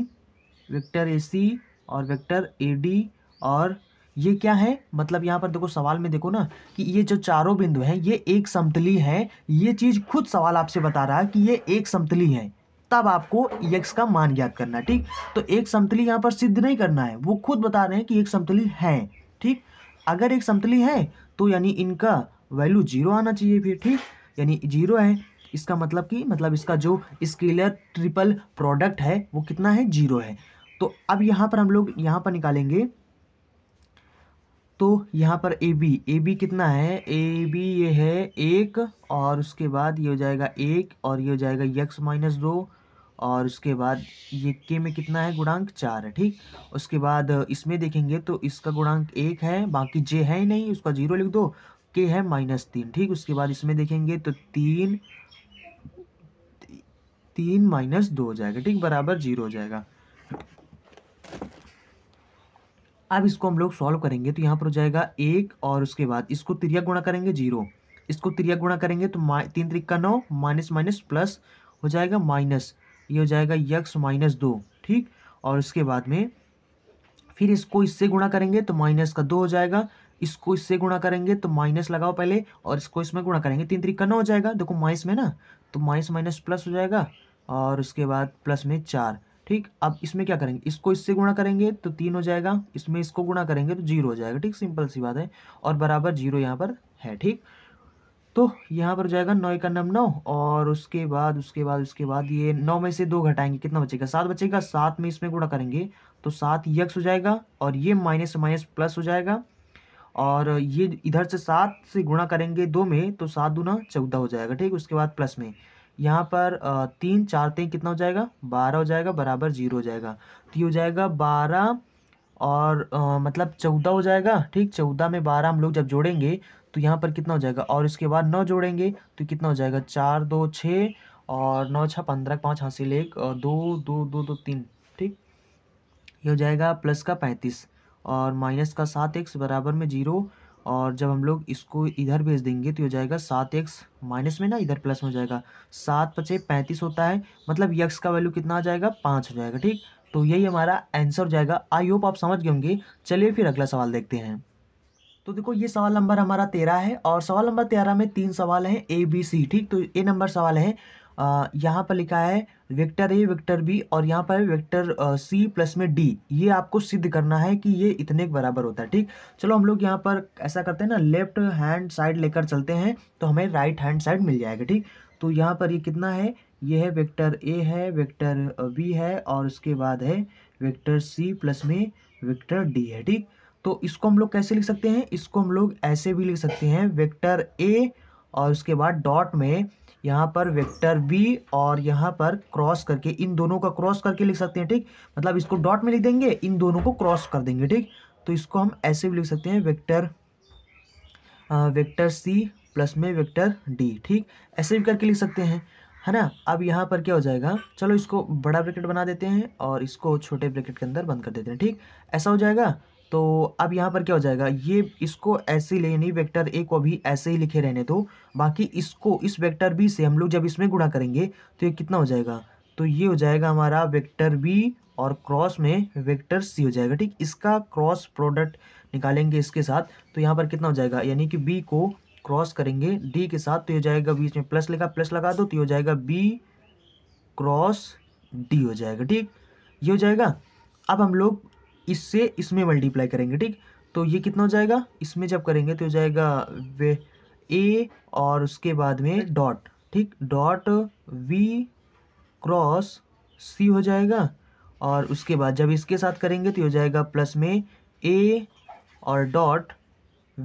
vector A C और वेक्टर ए डी और ये क्या है मतलब यहाँ पर देखो सवाल में देखो ना कि ये जो चारों बिंदु हैं ये एक समतली है ये चीज़ खुद सवाल आपसे बता रहा है कि ये एक समतली है तब आपको एक्स e का मान ज्ञात करना है ठीक तो एक समतली यहाँ पर सिद्ध नहीं करना है वो खुद बता रहे हैं कि एक समतली है ठीक अगर एक समतली है तो यानी इनका वैल्यू जीरो आना चाहिए फिर ठीक यानी जीरो है इसका मतलब कि मतलब इसका जो स्केलर ट्रिपल प्रोडक्ट है वो कितना है जीरो है तो अब यहाँ पर हम लोग यहाँ पर निकालेंगे तो यहाँ पर ए बी ए बी कितना है ए बी ये है एक और उसके बाद ये हो जाएगा एक और ये हो जाएगा यक्स माइनस दो और उसके बाद ये के में कितना है गुणांक चार है ठीक उसके बाद इसमें देखेंगे तो इसका गुणांक एक है बाकी जे है ही नहीं उसका जीरो लिख दो के है माइनस तीन ठीक उसके बाद इसमें देखेंगे तो तीन तीन माइनस दो हो जाएगा ठीक बराबर जीरो हो जाएगा अब इसको हम लोग सॉल्व करेंगे तो यहाँ पर हो जाएगा एक और उसके बाद इसको त्रिया गुणा करेंगे जीरो इसको त्रिया गुणा करेंगे तो तीन त्रिक का नौ माइनस माइनस प्लस हो जाएगा माइनस ये हो जाएगा यक्स माइनस दो ठीक और उसके बाद में फिर इसको इससे गुणा करेंगे तो माइनस का दो हो जाएगा इसको इससे गुणा करेंगे तो माइनस लगाओ पहले और इसको इसमें गुणा करेंगे तीन तरीक का नौ हो जाएगा देखो माइनस में ना तो माइनस माइनस प्लस हो जाएगा और उसके बाद प्लस में चार ठीक अब इसमें क्या करेंगे इसको इससे गुणा करेंगे तो तीन हो जाएगा इसमें इसको गुणा करेंगे तो जीरो हो जाएगा ठीक सिंपल सी बात है और बराबर जीरो यहाँ पर है ठीक तो यहाँ पर जाएगा नौ का नम नौ और उसके बाद उसके बाद उसके बाद ये नौ में से दो घटाएंगे कितना बचेगा सात बचेगा सात में इसमें गुणा करेंगे तो सात यक्स हो जाएगा और ये माइनस माइनस प्लस हो जाएगा और ये इधर से सात से गुणा करेंगे दो में तो सात दूना चौदह हो जाएगा ठीक उसके बाद प्लस में यहाँ पर तीन चार तीन कितना हो जाएगा बारह हो जाएगा बराबर जीरो हो जाएगा तो ये हो जाएगा बारह और आ, मतलब चौदह हो जाएगा ठीक चौदह में बारह हम लोग जब जोड़ेंगे तो यहाँ पर कितना हो जाएगा और इसके बाद नौ जोड़ेंगे तो कितना हो जाएगा चार दो छः और नौ छः पंद्रह पाँच हासिल एक दो दो दो दो तीन ठीक ये हो जाएगा प्लस का पैंतीस और माइनस का सात एक्स बराबर में जीरो और जब हम लोग इसको इधर भेज देंगे तो हो जाएगा सात एक्स माइनस में ना इधर प्लस में हो जाएगा सात पचे पैंतीस होता है मतलब यक्स का वैल्यू कितना आ जाएगा पाँच हो जाएगा ठीक तो यही हमारा आंसर हो जाएगा आई होप आप समझ गए होंगे चलिए फिर अगला सवाल देखते हैं तो देखो ये सवाल नंबर हमारा तेरह है और सवाल नंबर तेरह में तीन सवाल हैं ए बी सी ठीक तो ये नंबर सवाल है यहाँ पर लिखा है वेक्टर ए वेक्टर बी और यहाँ पर वेक्टर सी प्लस में डी ये आपको सिद्ध करना है कि ये इतने के बराबर होता है ठीक चलो हम लोग यहाँ पर ऐसा करते हैं ना लेफ्ट हैंड साइड लेकर चलते हैं तो हमें राइट हैंड साइड मिल जाएगा ठीक तो यहाँ पर ये कितना है ये है वेक्टर ए है वेक्टर बी है और उसके बाद है वेक्टर सी प्लस में वेक्टर डी है ठीक तो इसको हम लोग कैसे लिख सकते हैं इसको हम लोग ऐसे भी लिख सकते हैं वेक्टर ए और उसके बाद डॉट में यहाँ पर वेक्टर बी और यहाँ पर क्रॉस करके इन दोनों का क्रॉस करके लिख सकते हैं ठीक मतलब इसको डॉट में लिख देंगे इन दोनों को क्रॉस कर देंगे ठीक तो इसको हम ऐसे भी लिख सकते हैं वेक्टर वेक्टर सी प्लस में वेक्टर डी ठीक ऐसे भी करके लिख सकते हैं है ना अब यहाँ पर क्या हो जाएगा चलो इसको बड़ा ब्रैकेट बना देते हैं और इसको छोटे ब्रैकेट के अंदर बंद कर देते हैं ठीक ऐसा हो जाएगा तो अब यहाँ पर क्या हो जाएगा ये इसको ऐसे ले वेक्टर ए को भी ऐसे ही लिखे रहने दो बाकी इसको इस वेक्टर बी से हम लोग जब इसमें गुणा करेंगे तो ये कितना हो जाएगा तो ये हो जाएगा हमारा वेक्टर बी और क्रॉस में वेक्टर सी हो जाएगा ठीक इसका क्रॉस प्रोडक्ट निकालेंगे इसके साथ तो यहाँ पर कितना हो जाएगा यानी कि बी को क्रॉस करेंगे डी के साथ तो ये हो जाएगा बीच में प्लस लिखा प्लस लगा दो तो ये हो जाएगा बी क्रॉस डी हो जाएगा ठीक ये हो जाएगा अब हम लोग इससे इसमें मल्टीप्लाई करेंगे ठीक तो ये कितना हो जाएगा इसमें जब करेंगे तो हो जाएगा वे ए और उसके बाद में डॉट ठीक डॉट वी क्रॉस सी हो जाएगा और उसके बाद जब इसके साथ करेंगे तो हो जाएगा प्लस में ए और डॉट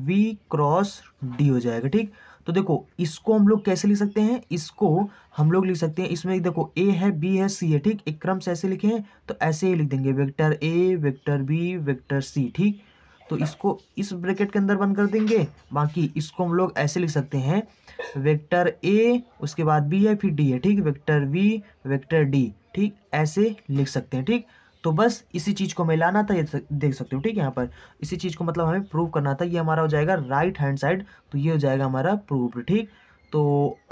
वी क्रॉस डी हो जाएगा ठीक तो देखो इसको हम लोग कैसे लिख सकते हैं इसको हम लोग लिख सकते हैं इसमें देखो ए है बी है सी है ठीक एक क्रम से ऐसे लिखे हैं तो ऐसे ही लिख देंगे vector A vector B vector C ठीक तो इसको इस ब्रैकेट के अंदर बंद कर देंगे बाकी इसको हम लोग ऐसे लिख सकते हैं वेक्टर ए उसके बाद बी है फिर डी है ठीक वेक्टर वी वेक्टर डी ठीक ऐसे लिख सकते हैं ठीक तो बस इसी चीज़ को लाना था ये देख सकते हो ठीक है यहाँ पर इसी चीज़ को मतलब हमें प्रूव करना था ये हमारा हो जाएगा राइट हैंड साइड तो ये हो जाएगा हमारा प्रूफ ठीक तो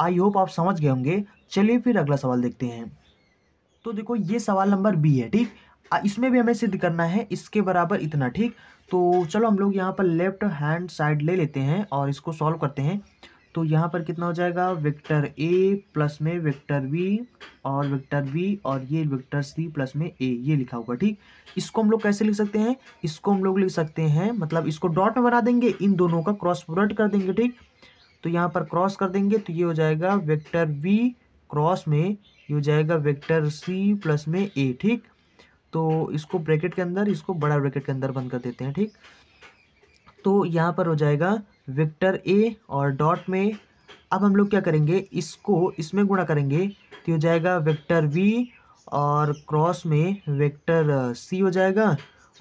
आई होप आप समझ गए होंगे चलिए फिर अगला सवाल देखते हैं तो देखो ये सवाल नंबर बी है ठीक इसमें भी हमें सिद्ध करना है इसके बराबर इतना ठीक तो चलो हम लोग यहाँ पर लेफ्ट हैंड साइड ले लेते हैं और इसको सॉल्व करते हैं तो यहाँ पर कितना हो जाएगा वेक्टर ए प्लस में वेक्टर बी और वेक्टर बी और ये वेक्टर सी प्लस में ए ये लिखा होगा ठीक इसको हम लोग कैसे लिख सकते हैं इसको हम लोग लिख सकते हैं मतलब इसको डॉट में बना देंगे इन दोनों का क्रॉस प्रोडक्ट कर देंगे ठीक तो यहाँ पर क्रॉस कर देंगे तो ये हो जाएगा वेक्टर बी क्रॉस में ये हो जाएगा वेक्टर सी प्लस में ए ठीक तो इसको ब्रैकेट के अंदर इसको बड़ा ब्रैकेट के अंदर बंद कर देते हैं ठीक तो यहाँ पर हो जाएगा वेक्टर ए और डॉट में अब हम लोग क्या करेंगे इसको इसमें गुणा करेंगे तो हो जाएगा वेक्टर वी और क्रॉस में वेक्टर सी हो जाएगा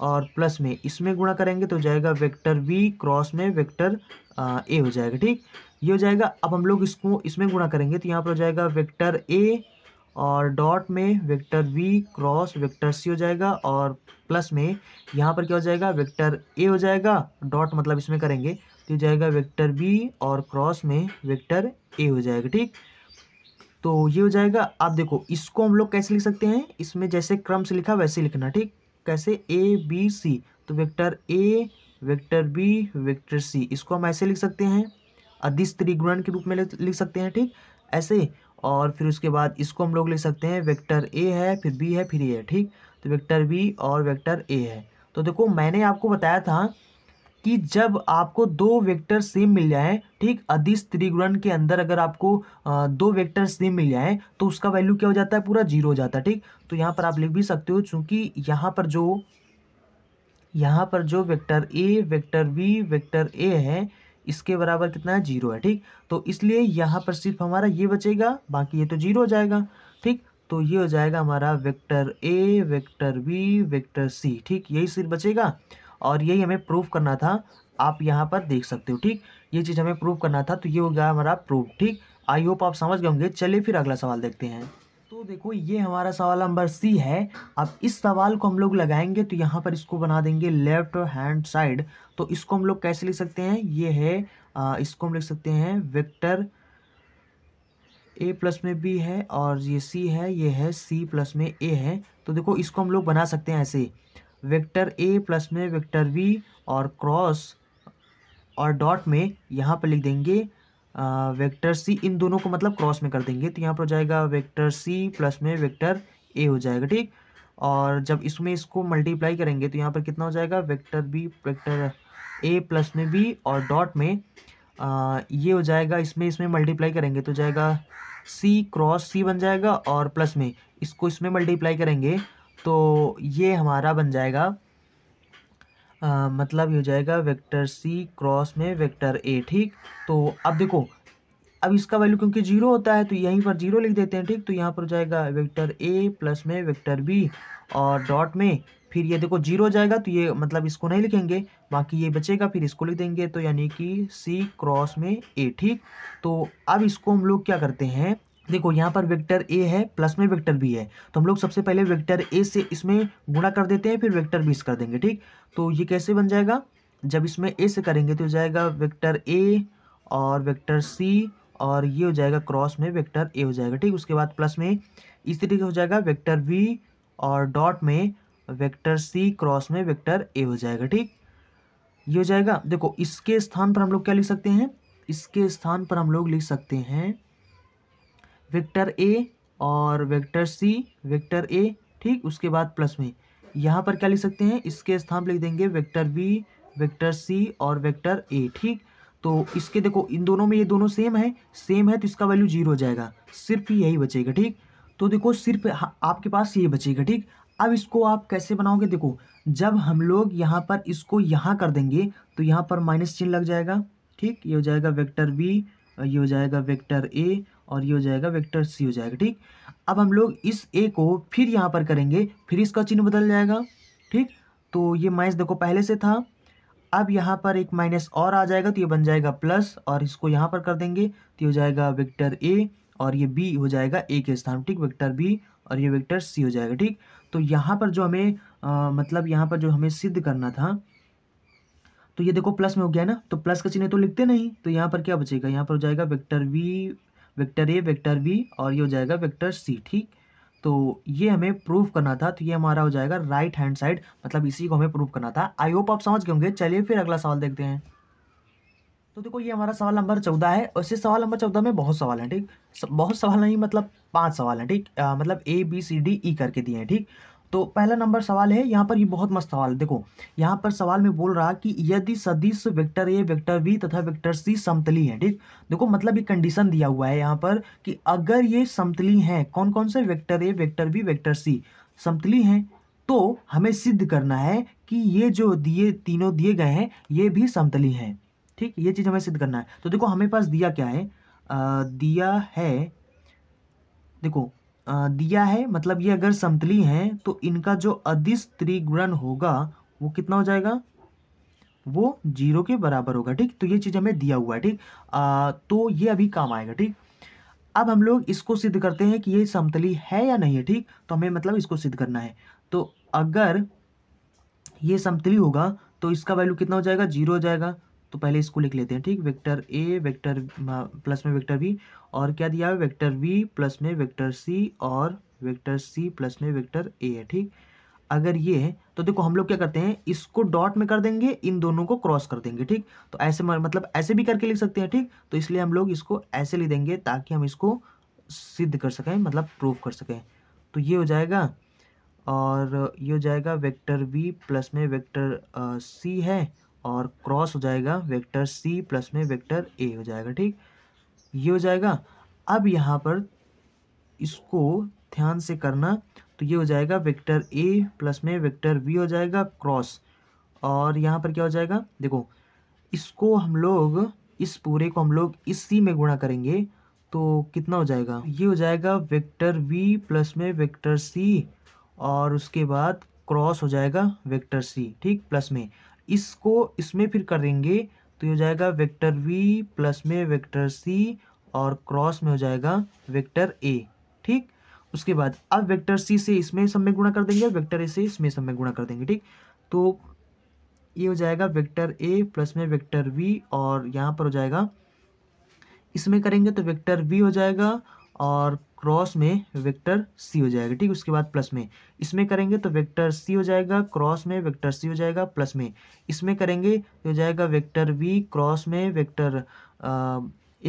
और प्लस में इसमें गुणा करेंगे तो हो जाएगा वेक्टर वी क्रॉस में वेक्टर ए हो जाएगा ठीक ये हो जाएगा अब हम लोग इसको इसमें गुणा करेंगे तो यहाँ पर हो जाएगा वेक्टर ए और डॉट में vector V cross vector C हो जाएगा और प्लस में यहाँ पर क्या हो जाएगा वेक्टर ए हो जाएगा डॉट मतलब इसमें करेंगे हो जाएगा वेक्टर बी और क्रॉस में वेक्टर ए हो जाएगा ठीक तो ये हो जाएगा आप देखो इसको हम लोग कैसे लिख सकते हैं इसमें जैसे क्रम से लिखा वैसे लिखना ठीक कैसे ए बी सी तो vector A vector B vector C इसको हम ऐसे लिख सकते हैं अधिस त्रिगुणन के रूप में लिख सकते हैं ठीक ऐसे और फिर उसके बाद इसको हम लोग लिख सकते हैं वेक्टर ए है फिर बी है फिर ए है ठीक तो वेक्टर बी और वेक्टर ए है तो देखो मैंने आपको बताया था कि जब आपको दो वेक्टर सेम मिल जाए ठीक अधिस त्रिगुणन के अंदर अगर आपको दो वेक्टर सेम मिल जाए तो उसका वैल्यू क्या हो जाता है पूरा जीरो हो जाता है ठीक तो यहाँ पर आप लिख भी सकते हो चूंकि यहाँ पर जो यहाँ पर जो vector A vector B vector A है इसके बराबर कितना है जीरो है ठीक तो इसलिए यहाँ पर सिर्फ हमारा ये बचेगा बाकी ये तो जीरो हो जाएगा ठीक तो ये हो जाएगा हमारा vector A vector B vector C ठीक यही सिर्फ बचेगा और यही हमें प्रूफ करना था आप यहाँ पर देख सकते हो ठीक ये चीज़ हमें प्रूफ करना था तो ये हो गया हमारा प्रूफ ठीक आई होप आप समझ गए होंगे चलिए फिर अगला सवाल देखते हैं तो देखो ये हमारा सवाल नंबर सी है अब इस सवाल को हम लोग लगाएंगे तो यहाँ पर इसको बना देंगे लेफ्ट हैंड साइड तो इसको हम लोग कैसे लिख सकते हैं ये है आ, इसको हम लिख सकते हैं वेक्टर ए प्लस में बी है और ये सी है ये है सी प्लस में ए है तो देखो इसको हम लोग बना सकते हैं ऐसे वेक्टर ए प्लस में वेक्टर वी और क्रॉस और डॉट में यहाँ पर लिख देंगे वेक्टर सी इन दोनों को मतलब क्रॉस में कर देंगे तो यहाँ पर हो जाएगा वेक्टर सी प्लस में वेक्टर ए हो जाएगा ठीक और जब इसमें इसको मल्टीप्लाई करेंगे तो यहाँ पर कितना हो जाएगा vector B vector A plus में बी और डॉट में आ, ये हो जाएगा इसमें इसमें मल्टीप्लाई करेंगे तो जाएगा सी क्रॉस सी बन जाएगा और प्लस में इसको इसमें मल्टीप्लाई करेंगे तो ये हमारा बन जाएगा आ, मतलब ये हो जाएगा वेक्टर सी क्रॉस में वेक्टर ए ठीक तो अब देखो अब इसका वैल्यू क्योंकि जीरो होता है तो यहीं पर जीरो लिख देते हैं ठीक तो यहाँ पर हो जाएगा वेक्टर ए प्लस में वेक्टर बी और डॉट में फिर ये देखो जीरो हो जाएगा तो ये मतलब इसको नहीं लिखेंगे बाकी ये बचेगा फिर इसको लिख देंगे तो यानी कि सी क्रॉस में ए ठीक तो अब इसको हम लोग क्या करते हैं देखो यहाँ पर वेक्टर ए है प्लस में वेक्टर बी है तो हम लोग सबसे पहले वेक्टर ए से इसमें गुणा कर देते हैं फिर वेक्टर बी से कर देंगे ठीक तो ये कैसे बन जाएगा जब इसमें ए से करेंगे तो हो जाएगा वेक्टर ए और वेक्टर सी और ये हो जाएगा क्रॉस में वेक्टर ए हो जाएगा ठीक उसके बाद प्लस में इस तरीके हो जाएगा वेक्टर बी और डॉट में वेक्टर सी क्रॉस में वेक्टर ए हो जाएगा ठीक ये हो जाएगा देखो इसके स्थान पर हम लोग क्या लिख सकते हैं इसके स्थान पर हम लोग लिख सकते हैं वेक्टर ए और वेक्टर सी वेक्टर ए ठीक उसके बाद प्लस में यहाँ पर क्या लिख सकते हैं इसके स्थान पर लिख देंगे वेक्टर बी वेक्टर सी और वेक्टर ए ठीक तो इसके देखो इन दोनों में ये दोनों सेम है सेम है तो इसका वैल्यू जीरो हो जाएगा सिर्फ यही बचेगा ठीक तो देखो सिर्फ आपके पास ये बचेगा ठीक अब इसको आप कैसे बनाओगे देखो जब हम लोग यहाँ पर इसको यहाँ कर देंगे तो यहाँ पर माइनस चिन्ह लग जाएगा ठीक ये हो जाएगा वेक्टर बी ये हो जाएगा वेक्टर ए और ये हो जाएगा वेक्टर सी हो जाएगा ठीक अब हम लोग इस ए को फिर यहाँ पर करेंगे फिर इसका चिन्ह बदल जाएगा ठीक तो ये माइनस देखो पहले से था अब यहाँ पर एक माइनस और आ जाएगा तो ये बन जाएगा प्लस और इसको यहाँ पर कर देंगे तो ये हो जाएगा वेक्टर ए और ये बी हो जाएगा ए के स्थान ठीक वेक्टर बी और ये वेक्टर सी हो जाएगा ठीक तो यहाँ पर जो हमें आ, मतलब यहाँ पर जो हमें सिद्ध करना था तो ये देखो प्लस में हो गया ना तो प्लस का चिन्ह तो लिखते नहीं तो यहाँ पर क्या बचेगा यहाँ पर हो जाएगा vector V vector A vector B और ये हो जाएगा वेक्टर सी ठीक तो ये हमें प्रूफ करना था तो ये हमारा हो जाएगा राइट हैंड साइड मतलब इसी को हमें प्रूफ करना था आई होप आप समझ गए होंगे चलिए फिर अगला सवाल देखते हैं तो देखो ये हमारा सवाल नंबर चौदह है और इसे सवाल नंबर चौदह में बहुत सवाल हैं ठीक बहुत सवाल नहीं मतलब पांच सवाल हैं ठीक मतलब ए बी सी डी ई करके दिए हैं ठीक तो पहला नंबर सवाल है यहाँ पर ये बहुत मस्त सवाल है देखो यहाँ पर सवाल में बोल रहा कि यदि सदिश वेक्टर ए वेक्टर बी तथा वेक्टर सी समतली है ठीक देखो मतलब ये कंडीशन दिया हुआ है यहाँ पर कि अगर ये समतली हैं कौन कौन से vector A vector B vector C समतली हैं तो हमें सिद्ध करना है कि ये जो दिए तीनों दिए गए हैं ये भी समतली हैं ठीक ये चीज़ हमें सिद्ध करना है तो देखो हमें पास दिया क्या है आ, दिया है देखो दिया है मतलब ये अगर समतली हैं तो इनका जो अधिस त्रिगुणन होगा वो कितना हो जाएगा वो जीरो के बराबर होगा ठीक तो ये चीज़ हमें दिया हुआ है ठीक तो ये अभी काम आएगा ठीक अब हम लोग इसको सिद्ध करते हैं कि ये समतली है या नहीं है ठीक तो हमें मतलब इसको सिद्ध करना है तो अगर ये समतली होगा तो इसका वैल्यू कितना हो जाएगा जीरो हो जाएगा तो पहले इसको लिख लेते हैं ठीक वेक्टर ए वेक्टर प्लस में वेक्टर बी और क्या दिया है वेक्टर बी प्लस में वेक्टर सी और वेक्टर सी प्लस में वेक्टर ए है ठीक अगर ये है तो देखो हम लोग क्या करते हैं इसको डॉट में कर देंगे इन दोनों को क्रॉस कर देंगे ठीक तो ऐसे मतलब ऐसे भी करके लिख सकते हैं ठीक तो इसलिए हम लोग इसको ऐसे लिख देंगे ताकि हम इसको सिद्ध कर सकें मतलब प्रूव कर सकें तो ये हो जाएगा और ये हो जाएगा वेक्टर वी प्लस में वेक्टर सी है और क्रॉस हो जाएगा वेक्टर सी प्लस में वेक्टर ए हो जाएगा ठीक ये हो जाएगा अब यहाँ पर इसको ध्यान से करना तो ये हो जाएगा वेक्टर ए प्लस में वेक्टर बी हो जाएगा क्रॉस और यहाँ पर क्या हो जाएगा देखो इसको हम लोग इस पूरे को हम लोग इस सी में गुणा करेंगे तो कितना हो जाएगा ये हो जाएगा वेक्टर वी प्लस में वेक्टर सी और उसके बाद क्रॉस हो जाएगा वेक्टर सी ठीक प्लस में इसको इसमें फिर कर देंगे तो ये हो जाएगा वेक्टर वी प्लस में वेक्टर सी और क्रॉस में हो जाएगा वेक्टर ए ठीक उसके बाद अब वेक्टर सी से इसमें सब में गुणा कर देंगे और वेक्टर ए से इसमें सब में गुणा कर देंगे ठीक तो ये हो जाएगा वेक्टर ए प्लस में वेक्टर वी और यहाँ पर हो जाएगा इसमें करेंगे तो वेक्टर वी हो जाएगा और क्रॉस में वेक्टर सी हो जाएगा ठीक उसके बाद प्लस में इसमें करेंगे तो वेक्टर सी हो जाएगा क्रॉस में वेक्टर सी हो जाएगा प्लस में इसमें करेंगे तो हो जाएगा वेक्टर वी क्रॉस में वेक्टर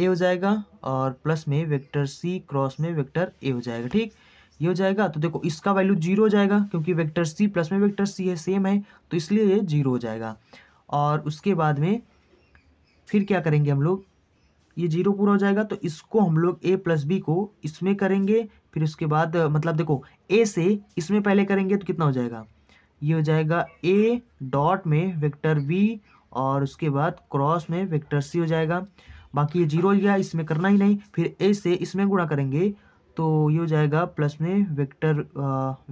ए हो जाएगा और प्लस में वेक्टर सी क्रॉस में वेक्टर ए हो जाएगा ठीक ये हो जाएगा तो देखो इसका वैल्यू जीरो हो जाएगा क्योंकि वेक्टर सी प्लस में वेक्टर सी है सेम है तो इसलिए ये जीरो हो जाएगा और उसके बाद में फिर क्या करेंगे हम लोग ये जीरो पूरा हो जाएगा तो इसको हम लोग ए प्लस बी को इसमें करेंगे फिर उसके बाद मतलब देखो ए से इसमें पहले करेंगे तो कितना हो जाएगा ये हो जाएगा ए डॉट में वेक्टर बी और उसके बाद क्रॉस में वेक्टर सी हो जाएगा बाकी ये जीरो हो गया इसमें करना ही नहीं फिर ए से इसमें गुणा करेंगे तो ये हो जाएगा प्लस में वेक्टर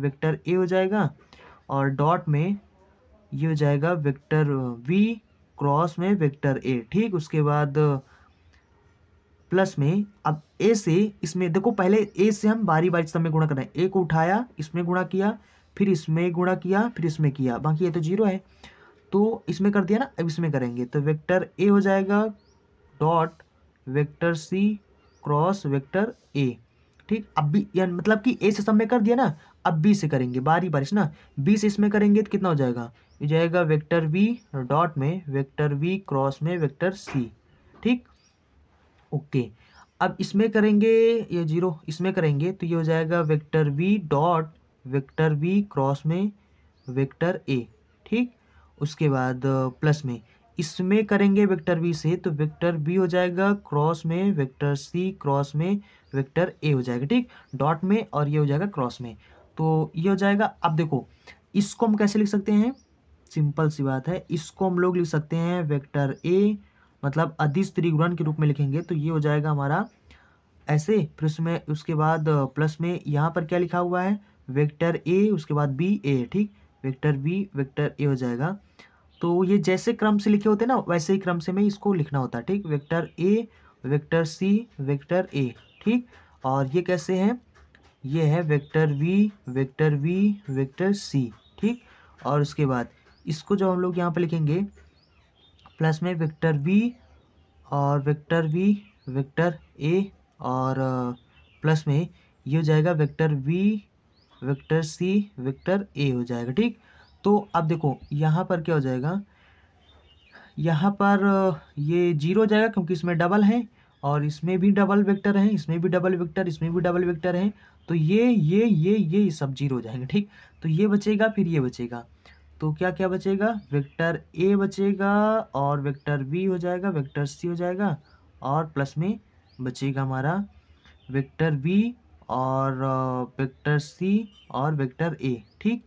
वेक्टर ए हो जाएगा और डॉट में ये हो जाएगा वेक्टर वी क्रॉस में वेक्टर ए ठीक उसके बाद प्लस में अब ए से इसमें देखो पहले ए से हम बारी बारी सब में गुणा कर रहे हैं ए को उठाया इसमें गुणा किया फिर इसमें गुणा किया फिर इसमें किया बाकी ये तो जीरो है तो इसमें कर दिया ना अब इसमें करेंगे तो वेक्टर ए हो जाएगा dot vector C cross vector A ठीक अब बी यानी मतलब कि ए से सब में कर दिया ना अब बी से करेंगे बारी बारिश ना बी से इसमें करेंगे तो कितना हो जाएगा ये जाएगा वेक्टर वी डॉट में वेक्टर वी क्रॉस में वेक्टर सी ठीक ओके अब इसमें करेंगे ये जीरो इसमें करेंगे तो ये हो जाएगा vector V dot vector V cross में वेक्टर ए ठीक उसके बाद प्लस में इसमें करेंगे वेक्टर बी से तो वेक्टर बी हो जाएगा क्रॉस में वेक्टर सी क्रॉस में वेक्टर ए हो जाएगा ठीक डॉट में और ये हो जाएगा क्रॉस में तो ये हो जाएगा अब देखो इसको हम कैसे लिख सकते हैं सिंपल सी बात है इसको हम लोग लिख सकते हैं वेक्टर ए मतलब अधिस त्रिगुणन के रूप में लिखेंगे तो ये हो जाएगा हमारा ऐसे फिर उसमें उसके बाद प्लस में यहाँ पर क्या लिखा हुआ है वेक्टर ए उसके बाद बी ए ठीक वेक्टर बी वेक्टर ए हो जाएगा तो ये जैसे क्रम से लिखे होते हैं ना वैसे ही क्रम से मैं इसको लिखना होता है ठीक vector A vector C vector A ठीक और ये कैसे हैं ये है vector V vector V vector C ठीक और उसके बाद इसको जो हम लोग यहाँ पर लिखेंगे प्लस में वेक्टर बी और वेक्टर बी वेक्टर ए और प्लस में ये हो जाएगा vector B vector C vector A हो जाएगा ठीक तो अब देखो यहाँ पर क्या हो जाएगा यहाँ पर ये जीरो हो जाएगा क्योंकि इसमें डबल है और इसमें भी डबल वेक्टर है इसमें भी डबल वेक्टर इसमें भी डबल वेक्टर है तो ये ये ये ये सब जीरो हो जाएंगे ठीक तो ये बचेगा फिर ये बचेगा तो क्या क्या बचेगा वेक्टर ए बचेगा और वेक्टर बी हो जाएगा वेक्टर सी हो जाएगा और प्लस में बचेगा हमारा वेक्टर बी और वेक्टर सी और वेक्टर ए ठीक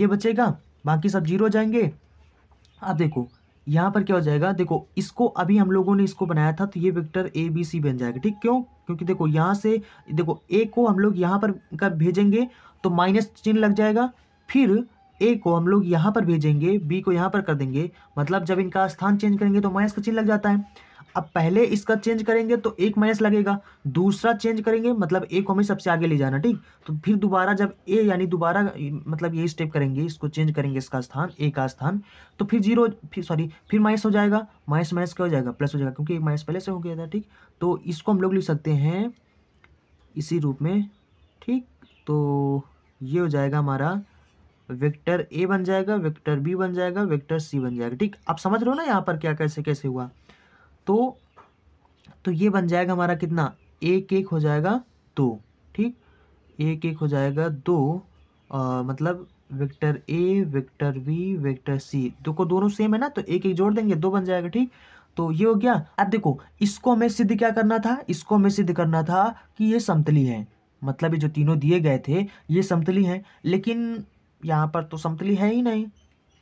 ये बचेगा बाकी सब जीरो हो जाएंगे अब देखो यहाँ पर क्या हो जाएगा देखो इसको अभी हम लोगों ने इसको बनाया था तो ये वेक्टर ए बी सी बन जाएगा ठीक क्यों क्योंकि देखो यहाँ से देखो ए को हम लोग यहाँ पर कर भेजेंगे तो माइनस चिन्ह लग जाएगा फिर ए को हम लोग यहाँ पर भेजेंगे बी को यहाँ पर कर देंगे मतलब जब इनका स्थान चेंज करेंगे तो माइनस का चिन्ह लग जाता है अब पहले इसका चेंज करेंगे तो एक माइनस लगेगा दूसरा चेंज करेंगे मतलब ए को हमें सबसे आगे ले जाना ठीक तो फिर दोबारा जब ए यानी दोबारा मतलब ये स्टेप करेंगे इसको चेंज करेंगे इसका स्थान ए का स्थान तो फिर जीरो फिर सॉरी फिर माइनस हो जाएगा माइनस माइनस क्या हो जाएगा प्लस हो जाएगा क्योंकि एक माइनस पहले से हो गया था ठीक तो इसको हम लोग लिख सकते हैं इसी रूप में ठीक तो ये हो जाएगा हमारा वेक्टर ए बन जाएगा वेक्टर बी बन जाएगा वेक्टर सी बन जाएगा ठीक आप समझ रहे हो ना यहाँ पर क्या कैसे कैसे हुआ तो तो ये बन जाएगा हमारा कितना एक एक हो जाएगा दो ठीक एक एक हो जाएगा दो आ, मतलब vector A vector B vector C को दोनों सेम है ना तो एक एक जोड़ देंगे दो बन जाएगा ठीक तो ये हो गया अब देखो इसको हमें सिद्ध क्या करना था इसको हमें सिद्ध करना था कि ये समतली है मतलब ये जो तीनों दिए गए थे ये समतली हैं लेकिन यहाँ पर तो समतली है ही नहीं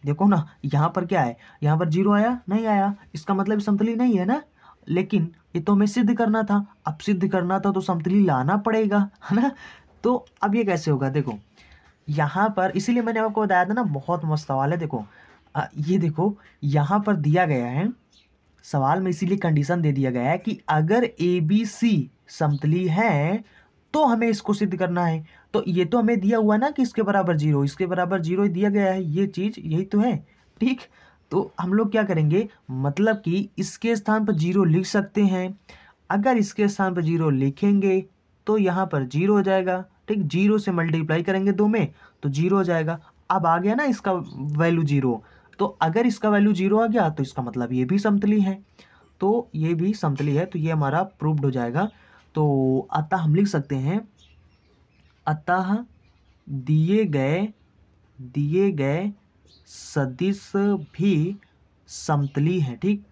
देखो ना यहाँ पर क्या है यहाँ पर जीरो आया नहीं आया इसका मतलब समतली नहीं है ना लेकिन ये तो हमें सिद्ध करना था अब सिद्ध करना था तो समतली लाना पड़ेगा है ना तो अब ये कैसे होगा देखो यहाँ पर इसीलिए मैंने आपको बताया था ना बहुत मस्त सवाल है देखो आ, ये देखो यहाँ पर दिया गया है सवाल में इसीलिए कंडीशन दे दिया गया है कि अगर ए बी सी समतली है तो हमें इसको सिद्ध करना है तो ये तो हमें दिया हुआ ना कि इसके बराबर जीरो इसके बराबर जीरो दिया गया है ये चीज़ यही तो है ठीक तो हम लोग क्या करेंगे मतलब कि इसके स्थान पर जीरो लिख सकते हैं अगर इसके स्थान पर जीरो लिखेंगे तो यहाँ पर जीरो हो जाएगा ठीक जीरो से मल्टीप्लाई करेंगे दो में तो जीरो हो जाएगा अब आ गया ना इसका वैल्यू जीरो तो अगर इसका वैल्यू जीरो आ गया तो इसका मतलब ये भी समतली है तो ये भी समतली है तो ये हमारा प्रूव्ड हो जाएगा तो अतः हम लिख सकते हैं अतः दिए गए दिए गए सदिश भी समतली है ठीक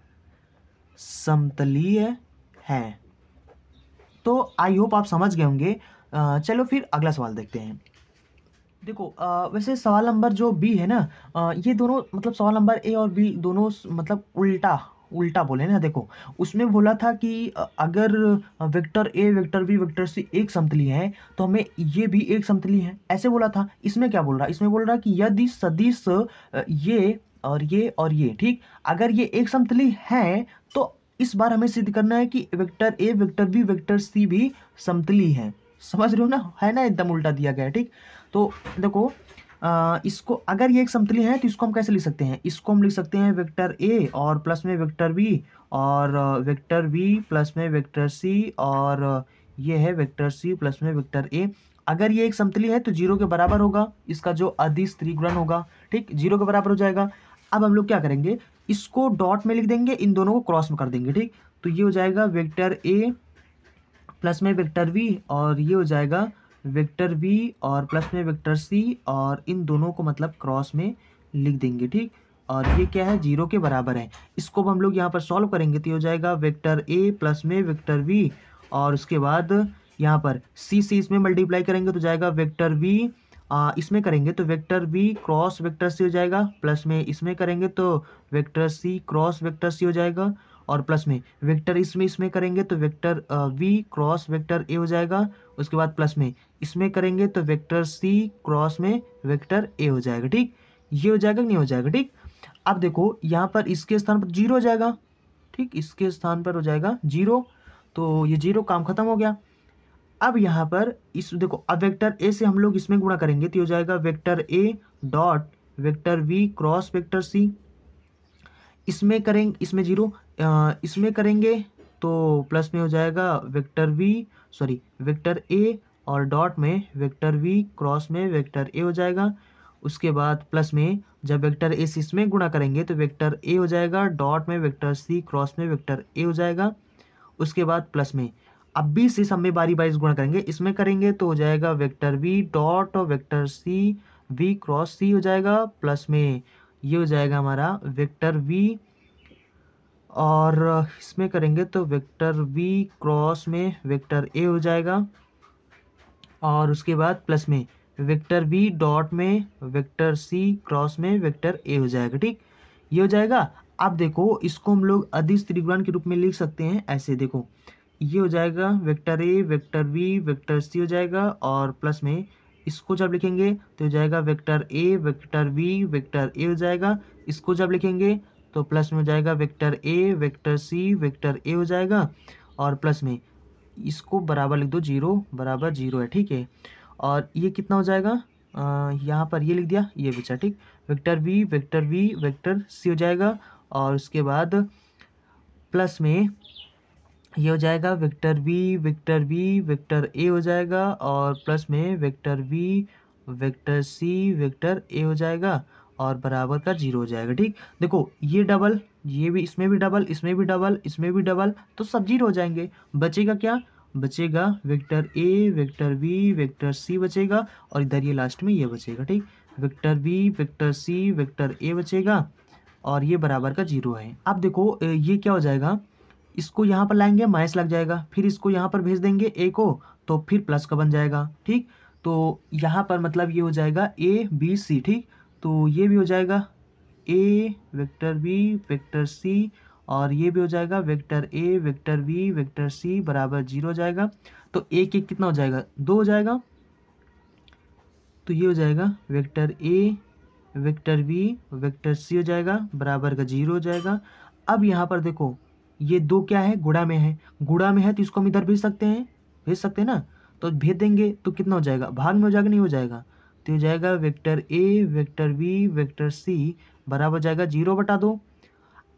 समतलीय है तो आई होप आप समझ गए होंगे चलो फिर अगला सवाल देखते हैं देखो आ, वैसे सवाल नंबर जो बी है ना आ, ये दोनों मतलब सवाल नंबर ए और बी दोनों मतलब उल्टा उल्टा बोले ना देखो उसमें बोला था कि अगर vector A vector B vector C एक समतली है तो हमें ये भी एक समतली है ऐसे बोला था इसमें क्या बोल रहा है इसमें बोल रहा है कि यदि सदिश ये और ये और ये ठीक अगर ये एक समतली है तो इस बार हमें सिद्ध करना है कि vector A vector B vector C भी समतली है समझ रहे हो ना है ना एकदम उल्टा दिया गया ठीक तो देखो इसको अगर ये एक समतली है तो इसको हम कैसे लिख सकते हैं इसको हम लिख सकते हैं वेक्टर ए और प्लस में वेक्टर बी और वेक्टर बी प्लस में वेक्टर सी और ये है वेक्टर सी प्लस में वेक्टर ए अगर ये एक समतली है तो जीरो के बराबर होगा इसका जो अधिस त्रिगुण होगा ठीक जीरो के बराबर हो जाएगा अब हम लोग क्या करेंगे इसको डॉट में लिख देंगे इन दोनों को क्रॉस में कर देंगे ठीक तो ये हो जाएगा वेक्टर ए प्लस में वेक्टर वी और ये हो जाएगा वेक्टर वी और प्लस में वेक्टर सी और इन दोनों को मतलब क्रॉस में लिख देंगे ठीक और ये क्या है जीरो के बराबर है इसको हम लोग यहाँ पर सॉल्व करेंगे तो हो जाएगा वेक्टर ए प्लस में वेक्टर वी और उसके बाद यहाँ पर सी सी इसमें मल्टीप्लाई करेंगे तो जाएगा वेक्टर वी आ, इसमें करेंगे तो vector V cross vector C हो जाएगा प्लस में इसमें करेंगे तो vector C cross vector C हो जाएगा और प्लस में वेक्टर इसमें इसमें करेंगे तो vector V cross vector A हो जाएगा उसके बाद प्लस में इसमें करेंगे तो वेक्टर सी क्रॉस में वेक्टर ए हो जाएगा ठीक ये हो जाएगा नहीं हो जाएगा ठीक अब देखो यहाँ पर इसके स्थान पर जीरो हो जाएगा ठीक इसके स्थान पर हो जाएगा जीरो तो ये जीरो काम खत्म हो गया अब यहाँ पर इस देखो अब वेक्टर ए से हम लोग इसमें गुणा करेंगे तो हो जाएगा vector A dot vector V cross vector C इसमें करेंगे इसमें जीरो इसमें करेंगे तो प्लस में हो जाएगा vector V sorry vector A और डॉट में वेक्टर वी क्रॉस में वेक्टर ए हो जाएगा उसके बाद प्लस में जब वेक्टर ए सी इसमें गुणा करेंगे तो वेक्टर ए हो जाएगा डॉट में वेक्टर सी क्रॉस में वेक्टर ए हो जाएगा उसके बाद प्लस में अब बी सी सब में बारी बाईस गुणा करेंगे इसमें करेंगे तो हो जाएगा वेक्टर वी डॉट और vector C V cross C हो जाएगा प्लस में ये हो जाएगा हमारा वेक्टर वी और इसमें करेंगे तो वेक्टर वी क्रॉस में वेक्टर ए हो जाएगा और उसके बाद प्लस में वेक्टर वी डॉट में वेक्टर सी क्रॉस में वेक्टर ए हो जाएगा ठीक ये हो जाएगा अब देखो इसको हम लोग अधिस त्रिगुण के रूप में लिख सकते हैं ऐसे देखो ये हो जाएगा vector A vector B vector C हो जाएगा और प्लस में इसको जब लिखेंगे तो हो जाएगा vector A vector B vector A हो जाएगा इसको जब लिखेंगे तो प्लस में हो जाएगा vector A vector C vector A हो जाएगा और प्लस में इसको बराबर लिख दो जीरो बराबर जीरो है ठीक है और ये कितना हो जाएगा यहाँ पर ये लिख दिया ये बचा अच्छा, ठीक vector V vector V vector C हो जाएगा और उसके बाद प्लस में ये हो जाएगा vector V vector V vector A हो जाएगा और प्लस में vector V vector C vector A हो जाएगा और बराबर का जीरो हो जाएगा ठीक देखो ये डबल ये भी इसमें भी डबल इसमें भी डबल इसमें भी डबल तो सब जीरो हो जाएंगे बचेगा क्या बचेगा vector A vector B vector C बचेगा और इधर ये लास्ट में ये बचेगा ठीक vector B vector C vector A बचेगा और ये बराबर का जीरो है अब देखो ये क्या हो जाएगा इसको यहाँ पर लाएंगे माइनस लग जाएगा फिर इसको यहाँ पर भेज देंगे ए को तो फिर प्लस का बन जाएगा ठीक तो यहाँ पर मतलब ये हो जाएगा ए बी सी ठीक तो ये भी हो जाएगा A vector B vector C और ये भी हो जाएगा vector A vector B vector C बराबर जीरो हो जाएगा तो एक एक कितना हो जाएगा दो हो जाएगा तो ये हो जाएगा vector A vector B vector C हो जाएगा बराबर का जीरो हो जाएगा अब यहाँ पर देखो ये दो क्या है गुड़ा में है गुड़ा में है तो इसको हम इधर भेज सकते हैं भेज सकते हैं ना तो भेज देंगे तो कितना हो जाएगा भाग में हो जाएगा नहीं हो जाएगा तो हो जाएगा vector A vector B vector C बराबर जाएगा जीरो बटा दो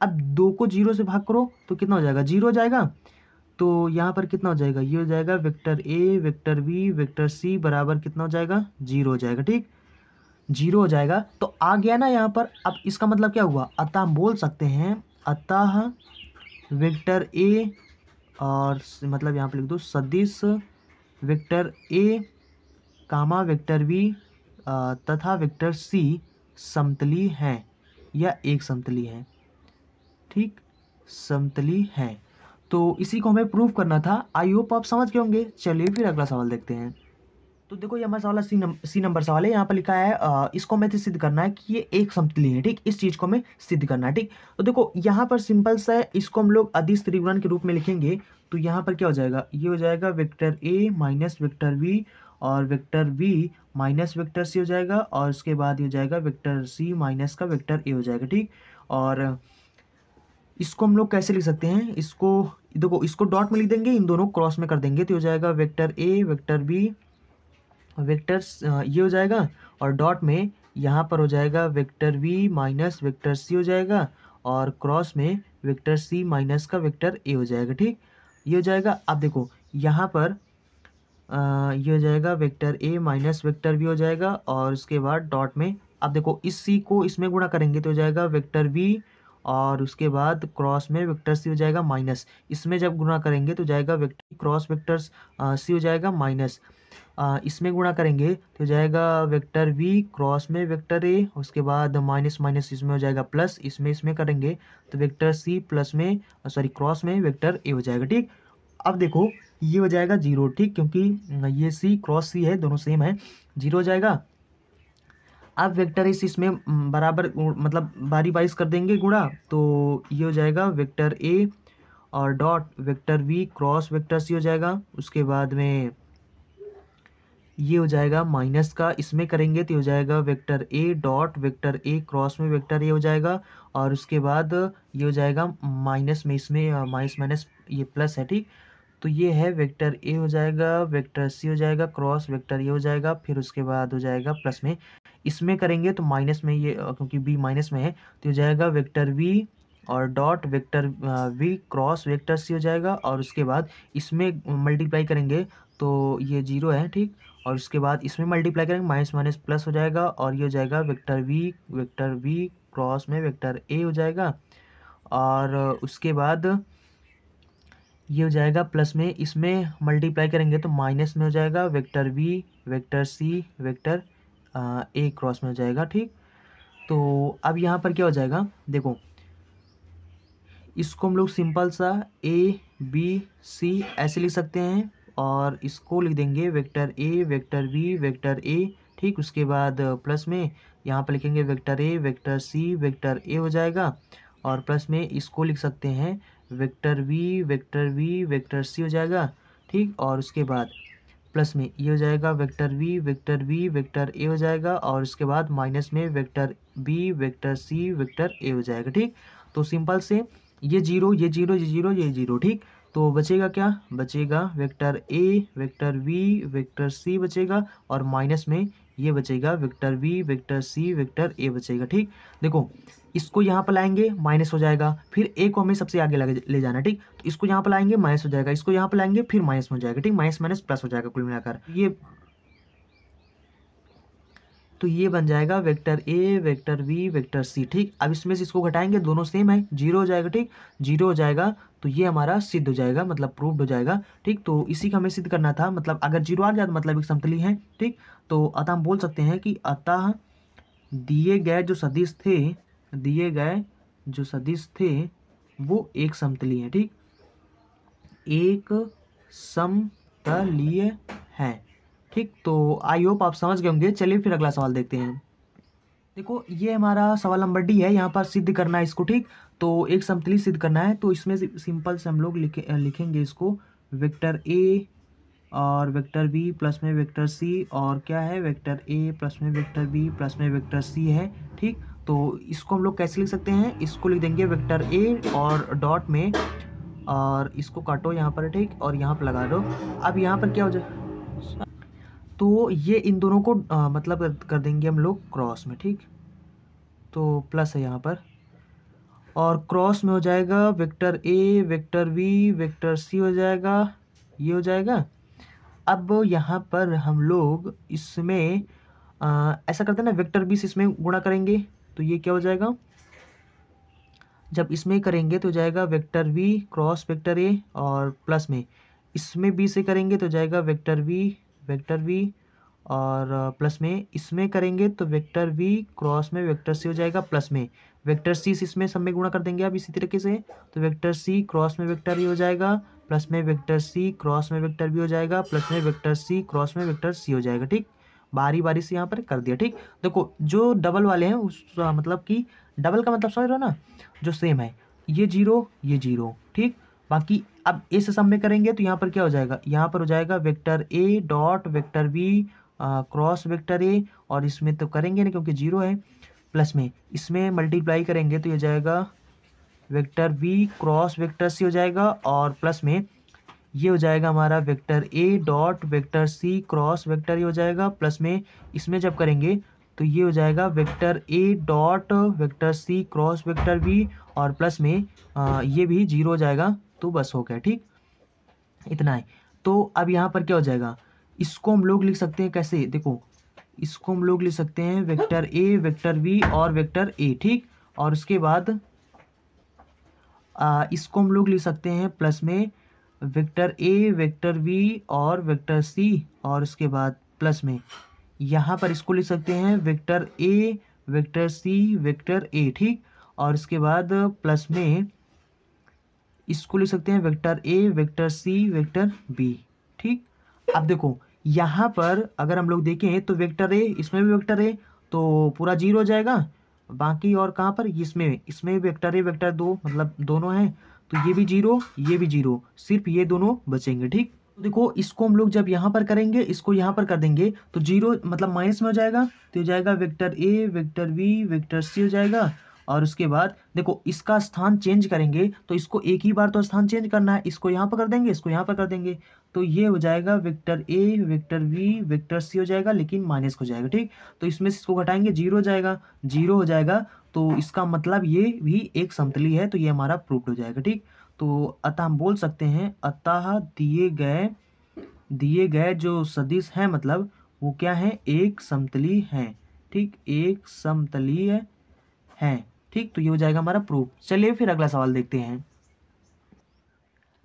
अब दो को जीरो से भाग करो तो कितना हो जाएगा जीरो हो जाएगा तो यहाँ पर कितना हो जाएगा ये हो जाएगा vector A vector B vector C बराबर कितना हो जाएगा जीरो हो जाएगा ठीक जीरो हो जाएगा तो आ गया ना यहाँ पर अब इसका मतलब क्या हुआ अतः हम बोल सकते हैं अतः वेक्टर ए और मतलब यहाँ पर लिख दो सदिश vector A comma vector B तथा वेक्टर सी समतली हैं या एक समतली हैं ठीक समतली हैं तो इसी को हमें प्रूव करना था आई होप आप समझ गए होंगे चलिए फिर अगला सवाल देखते हैं तो देखो ये हमारा सवाल सी नंबर सी नंबर सवाल है यहाँ पर लिखा है आ, इसको हमें सिद्ध करना है कि ये एक समतली है ठीक इस चीज़ को हमें सिद्ध करना है ठीक तो देखो यहाँ पर सिंपल सा है इसको हम लोग अधिस त्रिगुणन के रूप में लिखेंगे तो यहाँ पर क्या हो जाएगा ये हो जाएगा vector A minus vector B और vector B minus vector C हो जाएगा और उसके बाद ये हो जाएगा वेक्टर सी माइनस का वेक्टर ए हो जाएगा ठीक और इसको हम लोग कैसे लिख सकते हैं इसको देखो इसको डॉट में लिख देंगे इन दोनों क्रॉस में कर देंगे तो हो जाएगा vector A vector B vector ये हो जाएगा और डॉट में यहाँ पर हो जाएगा vector V minus vector C हो जाएगा और क्रॉस में वेक्टर सी माइनस का वेक्टर ए हो जाएगा ठीक ये हो जाएगा आप देखो यहाँ पर ये हो जाएगा vector A minus vector B हो जाएगा और उसके बाद डॉट में अब देखो इस सी को इसमें गुणा करेंगे तो हो जाएगा वेक्टर बी और उसके बाद क्रॉस में वेक्टर सी हो जाएगा माइनस इसमें जब गुणा करेंगे तो जाएगा वेक्टर क्रॉस वेक्टर सी हो जाएगा माइनस इसमें गुणा करेंगे तो जाएगा वेक्टर वी क्रॉस में वेक्टर ए उसके बाद माइनस माइनस इसमें हो जाएगा प्लस इसमें इसमें करेंगे तो वेक्टर सी प्लस में सॉरी क्रॉस में वेक्टर ए हो जाएगा ठीक अब देखो ये e हो जाएगा जीरो ठीक क्योंकि ये सी क्रॉस सी है दोनों सेम है जीरो हो जाएगा अब वेक्टर इस इसमें बराबर मतलब बारी बाईस कर देंगे गुड़ा तो ये हो जाएगा वेक्टर ए और dot vector V cross vector C हो जाएगा उसके बाद में ये हो जाएगा माइनस का इसमें करेंगे तो हो जाएगा vector A dot vector A cross में वेक्टर ए हो जाएगा और उसके बाद ये हो जाएगा माइनस में इसमें माइनस माइनस ये प्लस है ठीक तो ये है वेक्टर ए हो जाएगा वेक्टर सी हो जाएगा क्रॉस वेक्टर ये हो जाएगा फिर उसके बाद हो जाएगा प्लस में इसमें करेंगे तो माइनस में ये क्योंकि बी माइनस में है तो हो जाएगा वेक्टर वी और dot vector V cross vector C हो जाएगा और उसके बाद इसमें मल्टीप्लाई करेंगे तो ये जीरो है ठीक और उसके बाद इसमें मल्टीप्लाई करेंगे माइनस माइनस प्लस हो जाएगा और ये हो जाएगा vector V vector V cross में वेक्टर ए हो जाएगा और उसके बाद ये हो जाएगा प्लस में इसमें मल्टीप्लाई करेंगे तो माइनस में हो जाएगा vector V vector C vector A cross में हो जाएगा ठीक तो अब यहाँ पर क्या हो जाएगा देखो इसको हम लोग सिंपल सा ए बी सी ऐसे लिख सकते हैं और इसको लिख देंगे vector A vector B vector A ठीक उसके बाद प्लस में यहाँ पर लिखेंगे vector A vector C vector A हो जाएगा और प्लस में इसको लिख सकते हैं vector V vector V vector C हो जाएगा ठीक और उसके बाद प्लस में ये e हो जाएगा vector V vector V vector A हो जाएगा और उसके बाद माइनस में vector B vector C vector A हो जाएगा ठीक तो सिंपल से ये जीरो ये जीरो ये जीरो ये जीरो ठीक तो बचेगा क्या बचेगा vector A vector V vector C बचेगा और माइनस में ये बचेगा vector V vector C vector A बचेगा ठीक देखो इसको यहाँ पर लाएंगे माइनस हो जाएगा फिर ए को हमें सबसे आगे ले जाना ठीक तो इसको यहाँ पर लाएंगे माइनस हो जाएगा इसको यहाँ पर लाएंगे फिर माइनस हो जाएगा ठीक माइनस माइनस प्लस हो जाएगा कुल मिलाकर ये तो ये बन जाएगा vector A vector B vector C ठीक अब इसमें से इसको घटाएंगे दोनों सेम है जीरो हो जाएगा ठीक जीरो हो जाएगा तो ये हमारा सिद्ध हो जाएगा मतलब प्रूव्ड हो जाएगा ठीक तो इसी का हमें सिद्ध करना था मतलब अगर जीरो आ गया तो मतलब एक समतली है ठीक तो अतः हम बोल सकते हैं कि अतः दिए गए जो सदिश थे दिए गए जो सदिश थे वो एक समतलीय है ठीक एक समतलीय है ठीक तो आई होप आप समझ गए होंगे चलिए फिर अगला सवाल देखते हैं देखो ये हमारा सवाल नंबर डी है यहाँ पर सिद्ध करना है इसको ठीक तो एक समतली सिद्ध करना है तो इसमें सिंपल से हम लोग लिखे, लिखेंगे इसको वेक्टर ए और वेक्टर बी प्लस में वेक्टर सी और क्या है वेक्टर ए प्लस में वेक्टर बी प्लस में वेक्टर सी है ठीक तो इसको हम लोग कैसे लिख सकते हैं इसको लिख देंगे वेक्टर ए और डॉट में और इसको काटो यहाँ पर ठीक और यहाँ पर लगा दो अब यहाँ पर क्या हो जाए तो ये इन दोनों को आ, मतलब कर देंगे हम लोग क्रॉस में ठीक तो प्लस है यहाँ पर और क्रॉस में हो जाएगा vector A vector V vector C हो जाएगा ये हो जाएगा अब यहाँ पर हम लोग इसमें आ, ऐसा करते हैं ना वेक्टर बीस इसमें गुणा करेंगे तो ये क्या हो जाएगा जब इसमें करेंगे तो जाएगा vector V cross vector A और प्लस में इसमें बी से करेंगे तो जाएगा वेक्टर वी वेक्टर वी और प्लस में इसमें करेंगे तो वेक्टर वी क्रॉस में वेक्टर सी हो जाएगा प्लस में वेक्टर सी इसमें सब में गुणा कर देंगे आप इसी तरीके से तो वेक्टर सी क्रॉस में वेक्टर ए हो जाएगा प्लस में वेक्टर सी क्रॉस में वेक्टर भी हो जाएगा प्लस में वेक्टर सी क्रॉस में वेक्टर सी हो जाएगा ठीक बारी बारी से यहाँ पर कर दिया ठीक देखो जो डबल वाले हैं उस मतलब कि डबल का मतलब समझ रहे हो ना जो सेम है ये जीरो ये जीरो ठीक बाकी अब इस सम में करेंगे तो यहाँ पर क्या हो जाएगा यहाँ पर हो जाएगा vector A dot vector B cross vector A और इसमें तो करेंगे ना क्योंकि जीरो है प्लस में इसमें मल्टीप्लाई करेंगे तो ये जाएगा vector B cross vector C हो जाएगा और प्लस में ये हो जाएगा हमारा vector A dot vector C cross vector ये हो जाएगा प्लस में इसमें जब करेंगे तो ये हो जाएगा vector A dot vector C cross vector B और प्लस में आ, ये भी जीरो हो जाएगा तो बस हो गया ठीक इतना है तो अब यहाँ पर क्या हो जाएगा इसको हम लोग लिख सकते हैं कैसे देखो इसको हम लोग लिख सकते हैं वेक्टर ए वेक्टर बी और वेक्टर ए ठीक और उसके बाद आ, इसको हम लोग लिख सकते हैं प्लस में वेक्टर ए वेक्टर बी और वेक्टर सी और उसके बाद प्लस में यहाँ पर इसको लिख सकते हैं vector A vector C vector A ठीक और इसके बाद प्लस में इसको लिख सकते हैं vector A vector C vector B ठीक अब देखो यहाँ पर अगर हम लोग देखें तो वेक्टर ए इसमें भी वेक्टर ए तो पूरा जीरो हो जाएगा बाकी और कहाँ पर इसमें इसमें वेक्टर ए वेक्टर दो मतलब दोनों हैं तो ये भी जीरो ये भी जीरो सिर्फ ये दोनों बचेंगे ठीक तो देखो इसको हम लोग जब यहाँ पर करेंगे इसको यहाँ पर कर देंगे तो जीरो मतलब माइनस में हो जाएगा तो हो जाएगा vector A vector B vector C हो जाएगा और उसके बाद देखो इसका स्थान चेंज करेंगे तो इसको एक ही बार तो स्थान चेंज करना है इसको यहाँ पर कर देंगे इसको यहाँ पर कर देंगे तो ये हो जाएगा vector A vector B vector C हो जाएगा लेकिन माइनस हो जाएगा ठीक तो इसमें से इसको घटाएंगे जीरो हो जाएगा जीरो हो जाएगा तो इसका मतलब ये भी एक समतली है तो ये हमारा प्रूफ हो जाएगा ठीक तो अतः हम बोल सकते हैं अतः दिए गए दिए गए जो सदिश हैं मतलब वो क्या है एक समतली है ठीक एक समतली है ठीक तो ये हो जाएगा हमारा प्रूफ चलिए फिर अगला सवाल देखते हैं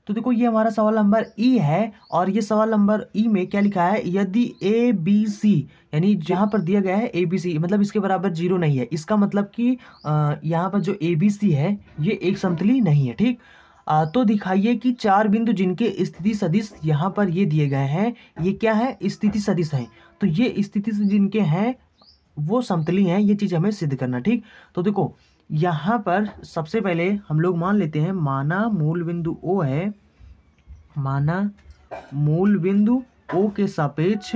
तो देखो ये हमारा सवाल नंबर ई e है और ये सवाल नंबर ई e में क्या लिखा है यदि ए बी सी यानी जहाँ पर दिया गया है ए बी सी मतलब इसके बराबर जीरो नहीं है इसका मतलब कि यहाँ पर जो ए बी सी है ये एक समतली नहीं है ठीक आ, तो दिखाइए कि चार बिंदु जिनके स्थिति सदिश यहाँ पर ये दिए गए हैं ये क्या है स्थिति सदिश हैं तो ये स्थिति जिनके हैं वो समतली हैं ये चीज़ हमें सिद्ध करना ठीक तो देखो यहाँ पर सबसे पहले हम लोग मान लेते हैं माना मूल बिंदु ओ है माना मूल बिंदु ओ के सापेक्ष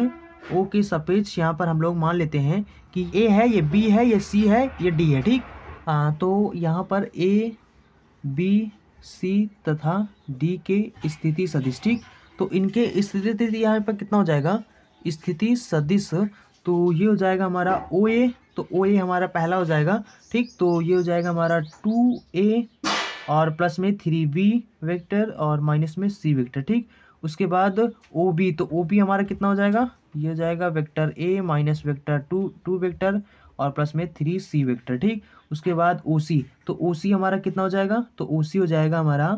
ओ के सापेक्ष यहाँ पर हम लोग मान लेते हैं कि ए है ये बी है ये सी है ये डी है ठीक हाँ तो यहाँ पर ए बी सी तथा डी के स्थिति सदिश ठीक तो इनके स्थिति यहाँ पर कितना हो जाएगा स्थिति सदिश तो ये हो जाएगा हमारा ओ ए तो ओ ए हमारा पहला हो जाएगा ठीक तो ये हो जाएगा हमारा टू ए और प्लस में थ्री बी वेक्टर और माइनस में सी वेक्टर ठीक उसके बाद ओ बी तो ओ बी हमारा कितना हो जाएगा ये हो जाएगा vector A minus vector two two vector और प्लस में थ्री सी वेक्टर ठीक उसके बाद ओ सी तो ओ सी हमारा कितना हो जाएगा तो ओ सी हो जाएगा हमारा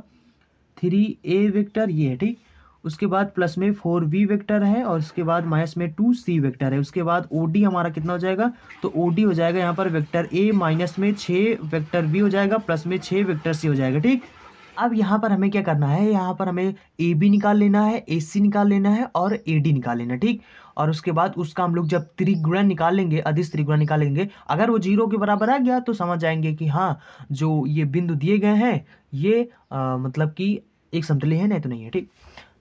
थ्री ए वेक्टर ये है ठीक उसके बाद प्लस में फोर वी वेक्टर है और उसके बाद माइनस में टू सी वेक्टर है उसके बाद ओ डी हमारा कितना हो जाएगा तो ओ डी हो जाएगा यहाँ पर वेक्टर ए माइनस में छः वेक्टर बी हो जाएगा प्लस में छः वेक्टर सी हो जाएगा ठीक अब यहाँ पर हमें क्या करना है यहाँ पर हमें ए बी निकाल लेना है ए सी निकाल लेना है और ए डी निकाल लेना है ठीक और उसके बाद उसका हम लोग जब त्रिगुणा निकालेंगे अधिस त्रिगुणा निकालेंगे अगर वो जीरो के बराबर आ गया तो समझ जाएंगे कि हाँ जो ये बिंदु दिए गए हैं ये आ, मतलब कि एक समतली है नहीं तो नहीं है ठीक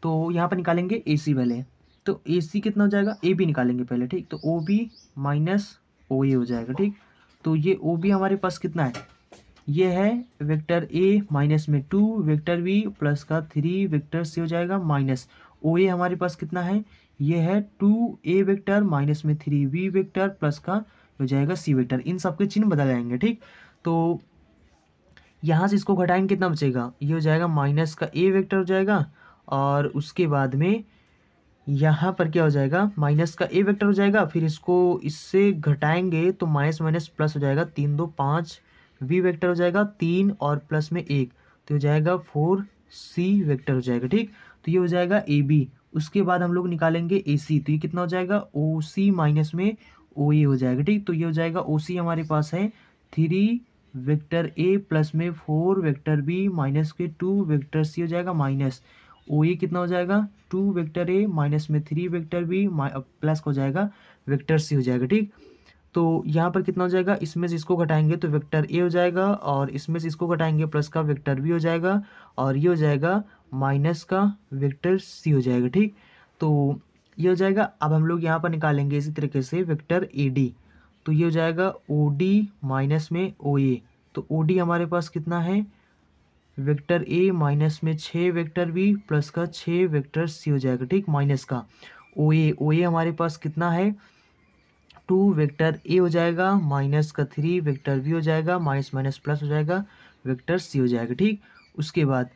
तो यहाँ पर निकालेंगे ए सी पहले तो ए सी कितना हो जाएगा ए बी निकालेंगे पहले ठीक तो ओ बी माइनस ओ ए हो जाएगा ठीक तो ये ओ बी हमारे पास कितना है ये है वेक्टर ए माइनस में टू वेक्टर बी प्लस का थ्री वेक्टर सी हो जाएगा माइनस ओ ए हमारे पास कितना है ये है टू ए वेक्टर माइनस में थ्री वी वेक्टर प्लस का हो जाएगा सी वेक्टर इन सब के चिन्ह बदल जाएंगे ठीक तो यहाँ से इसको घटाएंगे कितना बचेगा ये हो जाएगा माइनस का ए वेक्टर हो जाएगा और उसके बाद में यहाँ पर क्या हो जाएगा माइनस का ए वेक्टर हो जाएगा फिर इसको इससे घटाएंगे तो माइनस माइनस प्लस हो जाएगा तीन दो पाँच वी वेक्टर हो जाएगा तीन और प्लस में एक तो हो जाएगा फोर सी वेक्टर हो जाएगा ठीक तो ये हो जाएगा ए बी उसके बाद हम लोग निकालेंगे ए सी तो ये कितना हो जाएगा ओ सी माइनस में ओ ए हो जाएगा ठीक तो ये हो जाएगा ओ सी हमारे पास है थ्री वेक्टर ए प्लस में फोर वेक्टर बी माइनस के टू वेक्टर सी हो जाएगा माइनस ओ ए कितना हो जाएगा टू वेक्टर ए माइनस में थ्री वेक्टर बी प्लस हो जाएगा वेक्टर सी हो जाएगा ठीक तो यहाँ पर कितना हो जाएगा इसमें से इसको घटाएंगे तो वेक्टर ए हो जाएगा और इसमें से इसको घटाएंगे प्लस का वेक्टर बी हो जाएगा और ये हो जाएगा माइनस का वेक्टर सी हो जाएगा ठीक तो ये हो जाएगा अब हम लोग यहाँ पर निकालेंगे इसी तरीके से वेक्टर ए डी तो ये हो जाएगा ओ डी माइनस में ओ ए तो ओ डी हमारे पास कितना है वेक्टर ए माइनस में छः वेक्टर बी प्लस का छः वेक्टर सी हो जाएगा ठीक माइनस का ओ ए ओ ए हमारे पास कितना है टू वेक्टर ए हो जाएगा माइनस का थ्री वेक्टर बी हो जाएगा माइनस माइनस प्लस हो जाएगा वेक्टर सी हो जाएगा ठीक उसके बाद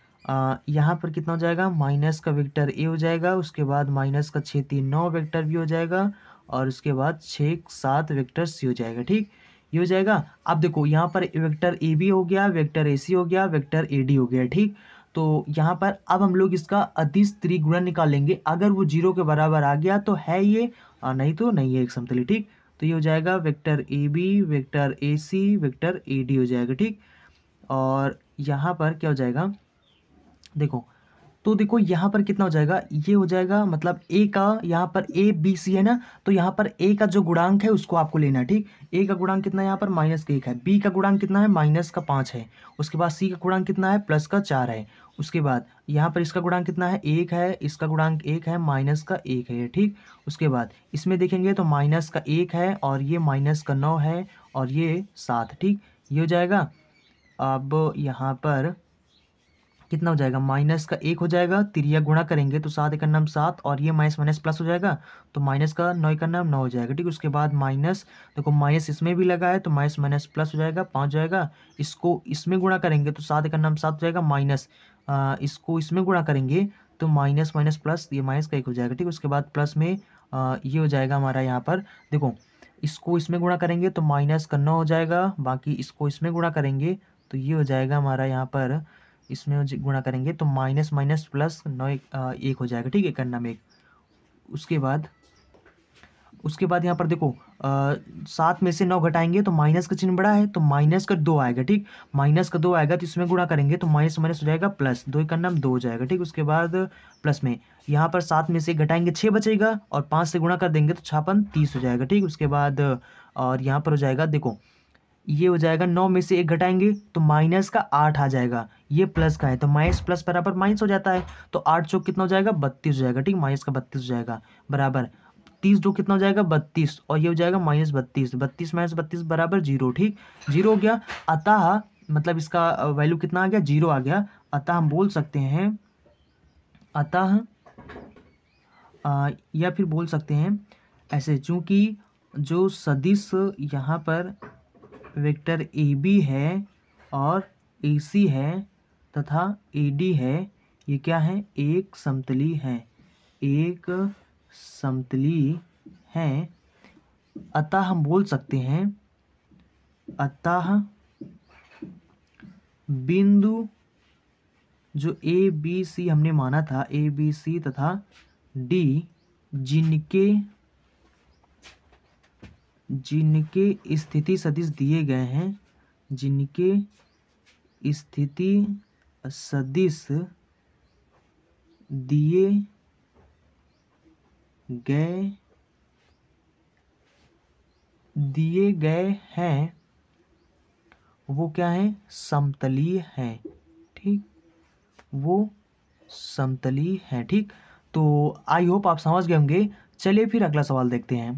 यहाँ पर कितना हो जाएगा माइनस का वेक्टर ए हो जाएगा उसके बाद माइनस का छः तीन नौ वेक्टर बी हो जाएगा और उसके बाद छः सात वेक्टर सी हो जाएगा ठीक ये हो जाएगा अब देखो यहाँ पर वेक्टर ए बी हो गया वेक्टर ए सी हो गया वेक्टर ए डी हो गया ठीक तो यहाँ पर अब हम लोग इसका अतिश त्रिगुणन निकालेंगे अगर वो जीरो के बराबर आ गया तो है ये नहीं तो नहीं है एक समतली ठीक तो ये हो जाएगा vector A B vector A C vector A D हो जाएगा ठीक और यहाँ पर क्या हो जाएगा देखो तो देखो यहाँ पर कितना हो जाएगा ये हो जाएगा मतलब ए का यहाँ पर ए बी सी है ना तो यहाँ पर ए का जो गुणांक है उसको आपको लेना है ठीक ए का गुणांक कितना है यहाँ पर माइनस का एक है बी का गुणांक कितना है माइनस का पाँच है उसके बाद सी का गुणांक कितना है प्लस का चार है उसके बाद यहाँ पर इसका गुणांक कितना है एक है इसका गुणांक एक है माइनस का एक है ठीक उसके बाद इसमें देखेंगे तो माइनस का एक है और ये माइनस का नौ है और ये सात ठीक ये हो जाएगा अब यहाँ पर कितना हो जाएगा माइनस का एक हो जाएगा तिरिया गुणा करेंगे तो सात एक सात और ये माइनस माइनस प्लस हो जाएगा तो माइनस का नौ एक नौ हो जाएगा ठीक है उसके बाद माइनस देखो माइनस इसमें भी लगा है तो माइनस माइनस प्लस हो जाएगा पाँच हो जाएगा इसको इसमें गुणा करेंगे तो सात एक सात हो जाएगा माइनस इसको इसमें गुणा करेंगे तो माइनस माइनस प्लस ये माइनस का एक हो जाएगा ठीक है उसके बाद प्लस में ये हो जाएगा हमारा यहाँ पर देखो इसको इसमें गुणा करेंगे तो माइनस का नौ हो जाएगा बाकी इसको इसमें गुणा करेंगे तो ये हो जाएगा हमारा यहाँ पर इसमें गुणा करेंगे तो माइनस माइनस प्लस नौ एक हो जाएगा ठीक है करना में एक उसके बाद उसके बाद यहाँ पर देखो सात में से नौ घटाएंगे तो माइनस का चिन्ह बड़ा है तो माइनस का दो आएगा ठीक माइनस का दो आएगा तो इसमें गुणा करेंगे तो माइनस माइनस हो जाएगा प्लस दो का नाम दो हो जाएगा ठीक उसके बाद प्लस में यहाँ पर सात में से घटाएंगे छः बचेगा और पाँच से गुणा कर देंगे तो छापन तीस हो जाएगा ठीक उसके बाद और यहाँ पर हो जाएगा देखो ये हो जाएगा नौ में से एक घटाएंगे तो माइनस का आठ आ जाएगा ये प्लस का है तो माइनस प्लस बराबर माइनस हो जाता है तो आठ चौक कितना हो जाएगा बत्तीस हो जाएगा ठीक माइनस का बत्तीस हो जाएगा बराबर तीस दो कितना हो जाएगा बत्तीस और ये हो जाएगा माइनस बत्तीस बत्तीस माइनस बत्तीस बराबर जीरो ठीक जीरो हो गया अतः मतलब इसका वैल्यू कितना आ गया जीरो आ गया अतः हम बोल सकते हैं अतः या फिर बोल सकते हैं ऐसे चूँकि जो सदिश यहाँ पर वेक्टर ए बी है और ए सी है तथा ए डी है ये क्या है एक समतली है एक समतली है अतः हम बोल सकते हैं अतः बिंदु जो ए बी सी हमने माना था ए बी सी तथा डी जिनके जिनके स्थिति सदिश दिए गए हैं जिनके स्थिति सदिश दिए गए दिए गए हैं वो क्या है समतलीय हैं ठीक वो समतलीय हैं ठीक तो आई होप आप समझ गए होंगे चलिए फिर अगला सवाल देखते हैं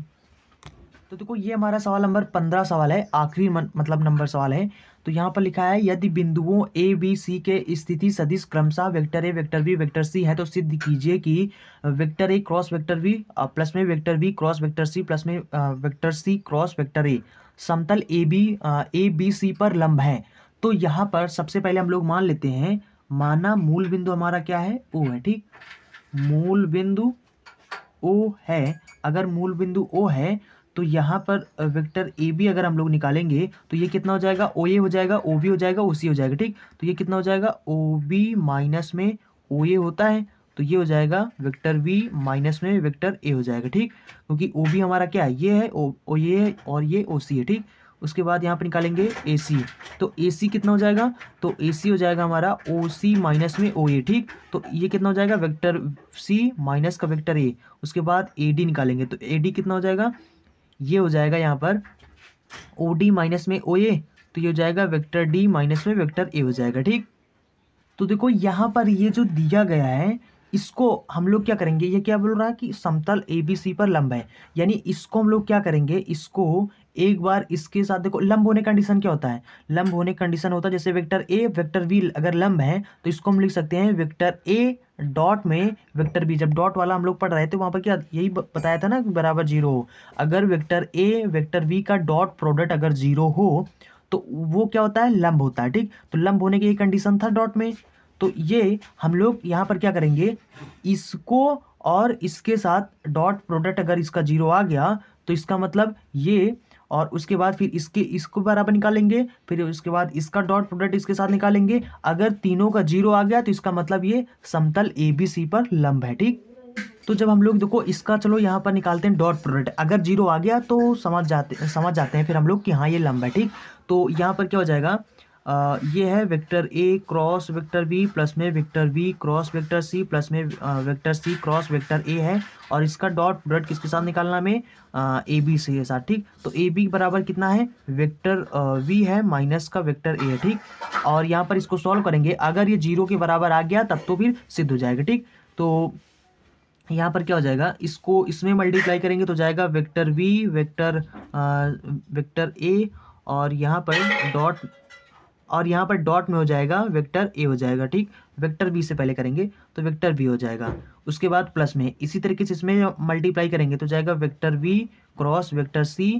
तो देखो ये हमारा सवाल नंबर पंद्रह सवाल है आखिरी मतलब नंबर सवाल है तो यहाँ पर लिखा है यदि बिंदुओं ए बी सी के स्थिति सदिश क्रमशः vector A vector B vector C है तो सिद्ध कीजिए कि vector A cross vector B plus में vector B cross vector C plus में vector C cross vector A समतल ए बी ए बी सी पर लंब है तो यहाँ पर सबसे पहले हम लोग मान लेते हैं माना मूल बिंदु हमारा क्या है ओ है ठीक मूल बिंदु ओ है अगर मूल बिंदु ओ है तो यहाँ पर वेक्टर ए बी अगर हम लोग निकालेंगे तो ये कितना हो जाएगा ओ ए हो जाएगा ओ बी हो जाएगा ओ सी हो जाएगा ठीक तो ये कितना हो जाएगा ओ बी माइनस में ओ ए होता है तो ये हो जाएगा वेक्टर बी माइनस में वेक्टर ए हो जाएगा ठीक क्योंकि ओ बी हमारा क्या है ये है ओ ओ ये है और ये ओ सी है ठीक उसके बाद यहाँ पर निकालेंगे ए सी तो ए सी कितना हो जाएगा तो ए सी हो जाएगा हमारा ओ सी माइनस में ओ ए ठीक तो ये कितना हो जाएगा वेक्टर सी माइनस का वेक्टर ए उसके बाद ए डी निकालेंगे तो ए डी कितना हो जाएगा ये हो जाएगा यहाँ पर ओ डी माइनस में ओ ए तो ये हो जाएगा वेक्टर डी माइनस में वेक्टर ए हो जाएगा ठीक तो देखो यहाँ पर ये जो दिया गया है इसको हम लोग क्या करेंगे ये क्या बोल रहा है कि समतल ए बी सी पर लंब है यानी इसको हम लोग क्या करेंगे इसको एक बार इसके साथ देखो लंब होने कंडीशन क्या होता है लंब होने कंडीशन होता है जैसे वेक्टर ए वेक्टर वी अगर लंब है तो इसको हम लिख सकते हैं वेक्टर ए डॉट में वेक्टर बी जब डॉट वाला हम लोग पढ़ रहे थे वहाँ पर क्या यही बताया था ना कि बराबर जीरो हो अगर वेक्टर ए वेक्टर वी का डॉट प्रोडक्ट अगर जीरो हो तो वो क्या होता है लंब होता है ठीक तो लंब होने की ये कंडीशन था डॉट में तो ये हम लोग यहाँ पर क्या करेंगे इसको और इसके साथ डॉट प्रोडक्ट अगर इसका जीरो आ गया तो इसका मतलब ये और उसके बाद फिर इसके इसको बराबर निकालेंगे फिर उसके बाद इसका डॉट प्रोडक्ट इसके साथ निकालेंगे अगर तीनों का जीरो आ गया तो इसका मतलब ये समतल ए बी सी पर लंब है ठीक तो जब हम लोग देखो इसका चलो यहाँ पर निकालते हैं डॉट प्रोडक्ट अगर जीरो आ गया तो समझ जाते समझ जाते हैं फिर हम लोग कि हाँ ये लंब है ठीक तो यहाँ पर क्या हो जाएगा ये है vector A cross vector B plus में vector B cross vector C plus में vector C cross vector A है और इसका डॉट प्रोडक्ट किसके साथ निकालना में ए बी से के साथ ठीक तो ए बी बराबर कितना है वेक्टर वी है माइनस का वेक्टर ए है ठीक और यहाँ पर इसको सॉल्व करेंगे अगर ये जीरो के बराबर आ गया तब तो फिर सिद्ध हो जाएगा ठीक तो यहाँ पर क्या हो जाएगा इसको इसमें मल्टीप्लाई करेंगे तो जाएगा वेक्टर वी वेक्टर आ, वेक्टर ए और यहाँ पर डॉट और यहाँ पर डॉट में हो जाएगा वेक्टर ए हो जाएगा ठीक वेक्टर बी से पहले करेंगे तो वेक्टर बी हो जाएगा उसके बाद प्लस में इसी तरीके से इसमें मल्टीप्लाई करेंगे तो जाएगा vector B cross vector C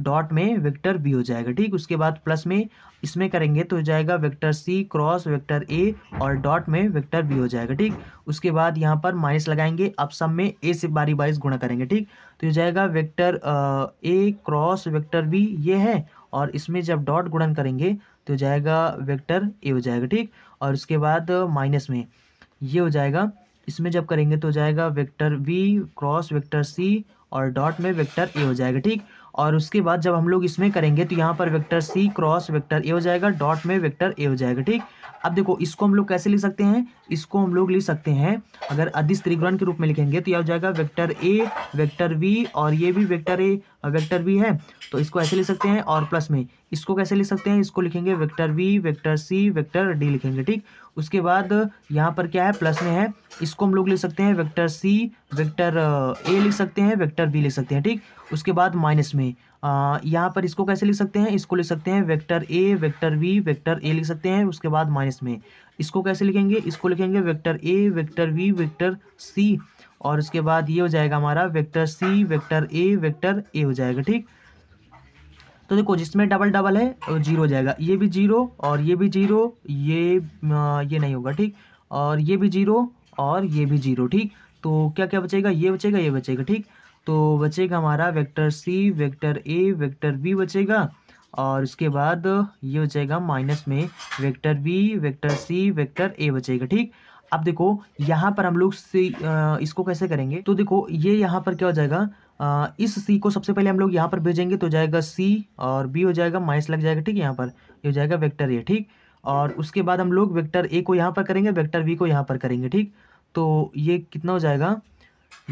dot में वेक्टर बी हो जाएगा ठीक उसके बाद प्लस में इसमें करेंगे तो जाएगा vector C cross vector A और डॉट में वेक्टर बी हो जाएगा ठीक उसके बाद यहाँ पर माइनस लगाएंगे अब सब में ए से बारी बारी गुणा करेंगे ठीक तो हो जाएगा vector A cross vector B ये है और इसमें जब डॉट गुणन करेंगे तो जाएगा वेक्टर ए हो जाएगा ठीक और उसके बाद माइनस में ये हो जाएगा इसमें जब करेंगे तो जाएगा vector V cross vector C और डॉट में वेक्टर ए हो जाएगा ठीक और उसके बाद जब हम लोग इसमें करेंगे तो यहाँ पर vector C cross vector A हो जाएगा डॉट में वेक्टर ए हो जाएगा ठीक अब देखो इसको हम लोग कैसे लिख सकते हैं इसको हम लोग लिख सकते हैं अगर अधिस त्रिगुण के रूप में लिखेंगे तो यह हो जाएगा वेक्टर ए वेक्टर बी और ये भी वेक्टर ए वेक्टर बी है तो इसको ऐसे लिख सकते हैं और प्लस में इसको कैसे लिख सकते हैं इसको लिखेंगे vector B vector C vector D लिखेंगे ठीक उसके बाद यहाँ पर क्या है प्लस में है इसको हम लोग लिख सकते हैं वेक्टर सी वेक्टर ए लिख सकते हैं वेक्टर बी लिख सकते हैं ठीक उसके बाद माइनस में यहाँ पर इसको कैसे लिख सकते हैं इसको लिख सकते हैं vector A vector B vector A लिख सकते हैं उसके बाद माइनस में इसको कैसे लिखेंगे इसको लिखेंगे vector A vector B vector C और उसके बाद ये हो जाएगा हमारा vector C vector A vector A हो जाएगा ठीक तो देखो जिसमें डबल डबल है जीरो हो जाएगा ये भी जीरो और ये भी जीरो ये ये नहीं होगा ठीक और ये भी जीरो और ये भी जीरो ठीक तो क्या क्या बचेगा ये बचेगा ये बचेगा ठीक तो बचेगा हमारा vector C vector A vector B बचेगा और उसके बाद ये हो जाएगा माइनस में vector B vector C vector A बचेगा ठीक अब देखो यहाँ पर हम लोग सी इसको कैसे करेंगे तो देखो ये यहाँ पर क्या हो जाएगा आ, इस सी को सबसे पहले हम लोग यहाँ पर भेजेंगे तो जाएगा सी और बी हो जाएगा माइनस लग जाएगा ठीक है यहाँ पर ये हो जाएगा वेक्टर ए ठीक और उसके बाद हम लोग वेक्टर ए को यहाँ पर करेंगे वेक्टर बी को यहाँ पर करेंगे ठीक तो ये कितना हो जाएगा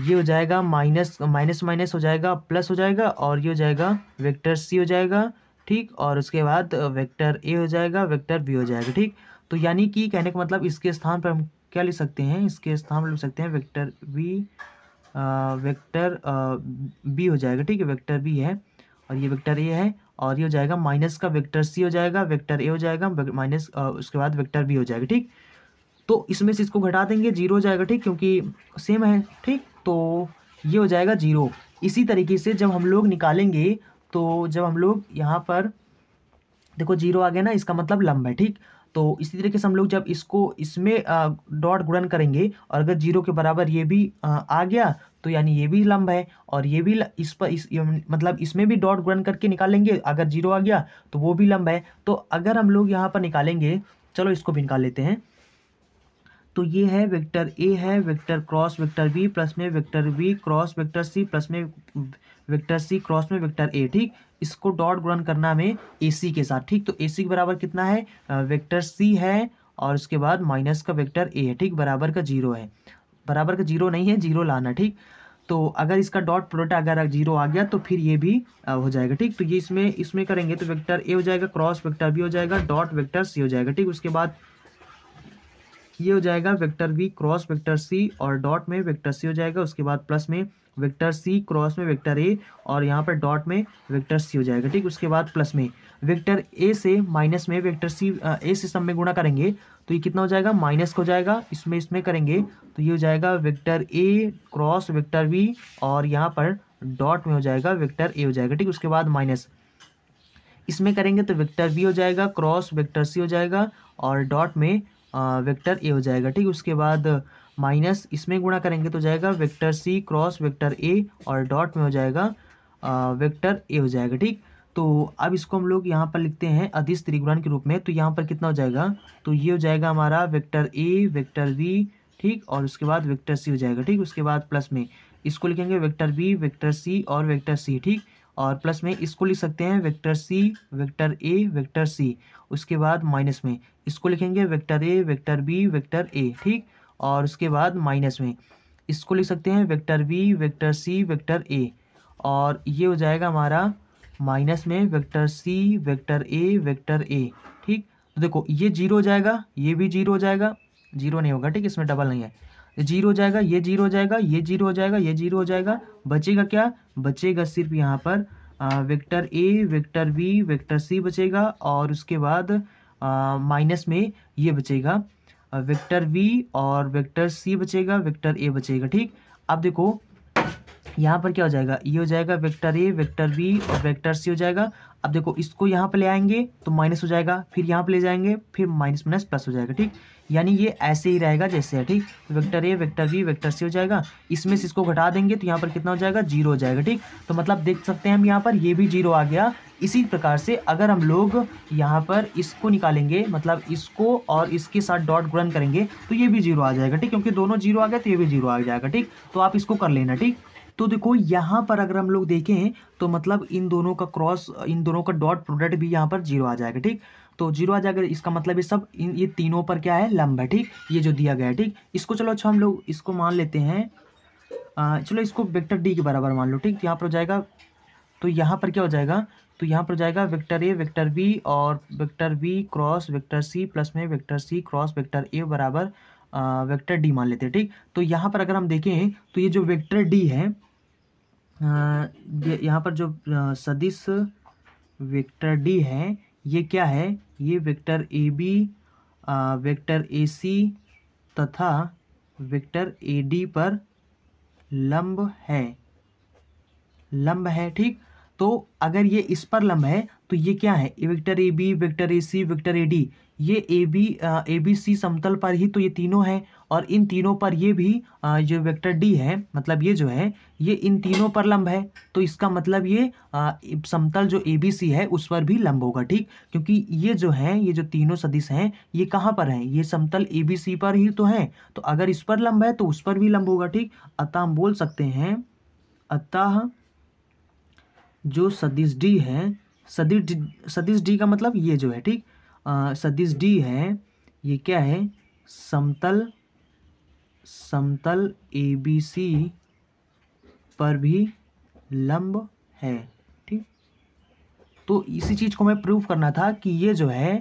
ये हो जाएगा माइनस माइनस माइनस हो जाएगा प्लस हो जाएगा और ये हो जाएगा वेक्टर सी हो जाएगा ठीक और उसके बाद वेक्टर ए हो जाएगा वेक्टर बी हो जाएगा ठीक तो यानी कि कहने का मतलब इसके स्थान पर हम क्या लिख सकते हैं इसके स्थान पर लिख सकते हैं वेक्टर बी वेक्टर बी हो जाएगा ठीक है वेक्टर बी है और ये वेक्टर ए है और ये हो जाएगा माइनस का वेक्टर सी हो जाएगा वेक्टर ए हो जाएगा माइनस उसके बाद वेक्टर बी हो जाएगा ठीक तो इसमें से इसको घटा देंगे जीरो हो जाएगा ठीक क्योंकि सेम है ठीक तो ये हो जाएगा जीरो इसी तरीके से जब हम लोग निकालेंगे तो जब हम लोग यहाँ पर देखो जीरो आ गया ना इसका मतलब लंब है ठीक तो इसी तरीके से हम लोग जब इसको इसमें डॉट गुणन करेंगे और अगर जीरो के बराबर ये भी आ, आ गया तो यानी ये भी लंब है और ये भी इस पर इस मतलब इसमें भी डॉट गुणन करके निकालेंगे अगर जीरो आ गया तो वो भी लंब है तो अगर हम लोग यहाँ पर निकालेंगे चलो इसको भी निकाल लेते हैं तो ये है वेक्टर ए है vector cross vector B plus में vector B cross vector C plus में वेक्टर सी क्रॉस में वेक्टर ए ठीक इसको डॉट गुणन करना हमें ए सी के साथ ठीक तो ए सी के बराबर कितना है वेक्टर सी है और उसके बाद माइनस का वेक्टर ए है ठीक बराबर का जीरो है बराबर का जीरो नहीं है जीरो लाना ठीक तो अगर इसका डॉट प्रोडक्ट अगर जीरो आ गया तो फिर ये भी हो जाएगा ठीक तो ये इसमें इसमें करेंगे तो वेक्टर ए हो जाएगा क्रॉस वेक्टर बी हो जाएगा डॉट वेक्टर सी हो जाएगा ठीक उसके बाद ये हो जाएगा vector V cross vector C और डॉट में वेक्टर सी हो जाएगा उसके बाद प्लस में वेक्टर सी क्रॉस में वेक्टर ए और यहाँ पर डॉट में वेक्टर सी हो जाएगा ठीक उसके बाद प्लस में वेक्टर ए से माइनस में वेक्टर सी ए से सब में गुणा करेंगे तो ये कितना हो जाएगा माइनस का हो जाएगा इसमें इसमें करेंगे तो ये हो जाएगा vector A cross vector V और यहाँ पर डॉट में हो जाएगा वेक्टर ए हो जाएगा ठीक उसके बाद माइनस इसमें करेंगे तो वेक्टर वी हो जाएगा क्रॉस वेक्टर सी हो जाएगा और डॉट में वेक्टर ए हो जाएगा ठीक उसके बाद माइनस इसमें गुणा करेंगे तो जाएगा vector C cross vector A और डॉट में हो जाएगा वेक्टर ए हो जाएगा ठीक तो अब इसको हम लोग यहाँ पर लिखते हैं अधिस त्रिगुणन के रूप में तो यहाँ पर कितना हो जाएगा तो ये हो जाएगा हमारा वेक्टर ए वेक्टर वी ठीक और उसके बाद वेक्टर सी हो जाएगा ठीक उसके बाद प्लस में इसको लिखेंगे वेक्टर बी वेक्टर सी और वेक्टर सी ठीक और प्लस में इसको लिख सकते हैं vector C vector A vector C उसके बाद माइनस में इसको लिखेंगे vector A vector B vector A ठीक और उसके बाद माइनस में इसको लिख सकते हैं vector B vector C vector A और ये हो जाएगा हमारा माइनस में vector C vector A vector A ठीक तो देखो ये जीरो हो जाएगा ये भी जीरो हो जाएगा जीरो नहीं होगा ठीक इसमें डबल नहीं है तो जीरो हो जाएगा ये जीरो हो जाएगा ये जीरो हो जाएगा ये जीरो हो जाएगा बचेगा क्या बचेगा सिर्फ यहाँ पर vector A vector B vector C बचेगा और उसके बाद माइनस में ये बचेगा वेक्टर वी और वेक्टर सी बचेगा वेक्टर ए बचेगा ठीक अब देखो यहाँ पर क्या हो जाएगा ये हो जाएगा वेक्टर ए वेक्टर बी और वेक्टर सी हो जाएगा अब देखो इसको यहाँ पर ले आएंगे तो माइनस हो जाएगा फिर यहाँ पर ले जाएंगे फिर माइनस माइनस प्लस हो जाएगा ठीक यानी ये ऐसे ही रहेगा जैसे है ठीक vector A vector B vector C हो जाएगा इसमें से इसको घटा देंगे तो यहाँ पर कितना हो जाएगा जीरो हो जाएगा ठीक तो मतलब देख सकते हैं हम यहाँ पर ये भी जीरो आ गया इसी प्रकार से अगर हम लोग यहाँ पर इसको निकालेंगे मतलब इसको और इसके साथ डॉट गुणन करेंगे तो ये भी जीरो आ जाएगा ठीक क्योंकि दोनों जीरो आ गए तो ये भी जीरो आ जाएगा ठीक तो आप इसको कर लेना ठीक तो देखो यहाँ पर अगर हम लोग देखें तो मतलब इन दोनों का क्रॉस इन दोनों का डॉट प्रोडक्ट भी यहाँ पर जीरो आ जाएगा ठीक तो जीरो आ जाएगा इसका मतलब ये सब इन ये तीनों पर क्या है लंब है ठीक ये जो दिया गया है ठीक इसको चलो अच्छा हम लोग इसको मान लेते हैं आ, चलो इसको वेक्टर डी के बराबर मान लो ठीक तो यहाँ पर हो जाएगा तो यहाँ पर क्या हो जाएगा तो यहाँ पर जाएगा वेक्टर ए वेक्टर बी और vector B cross vector C plus में vector C cross vector A बराबर वेक्टर डी मान लेते हैं ठीक तो यहाँ पर अगर हम देखें तो ये जो वेक्टर डी है यहाँ पर जो सदिश वेक्टर डी है ये क्या है ये vector A B vector A C तथा वेक्टर ए डी पर लंब है लंब है ठीक तो अगर ये इस पर लंब है तो ये क्या है vector A B vector A C vector A D ये ए बी ए बी सी समतल पर ही तो ये तीनों हैं और इन तीनों पर ये भी जो वेक्टर डी है मतलब ये जो है ये इन तीनों पर लंब है तो इसका मतलब ये समतल जो ए बी सी है उस पर भी लंब होगा ठीक क्योंकि ये जो है ये जो तीनों सदिश हैं ये कहाँ पर हैं ये समतल ए बी सी पर ही तो हैं तो अगर इस पर लंब है तो उस पर भी लंब होगा ठीक अतः हम बोल सकते हैं अतः जो सदिश डी है सदिश सदिश डी का मतलब ये जो है ठीक सदिश डी है ये क्या है समतल समतल ए बी सी पर भी लंब है ठीक तो इसी चीज़ को मैं प्रूव करना था कि ये जो है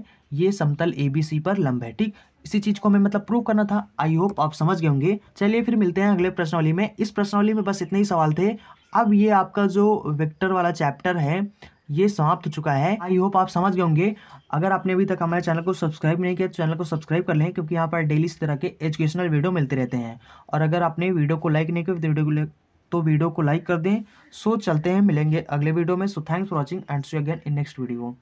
ये समतल ए बी सी पर लंब है ठीक इसी चीज़ को मैं मतलब प्रूव करना था आई होप आप समझ गए होंगे चलिए फिर मिलते हैं अगले प्रश्नवली में इस प्रश्नवाली में बस इतने ही सवाल थे अब ये आपका जो वेक्टर वाला चैप्टर है ये समाप्त हो चुका है आई होप आप समझ गए होंगे अगर आपने अभी तक हमारे चैनल को सब्सक्राइब नहीं किया तो चैनल को सब्सक्राइब कर लें क्योंकि यहाँ पर डेली इस तरह के एजुकेशनल वीडियो मिलते रहते हैं और अगर आपने वीडियो को लाइक नहीं किया तो वीडियो को तो वीडियो को लाइक कर दें सो चलते हैं मिलेंगे अगले वीडियो में so thanks for watching and so again in next video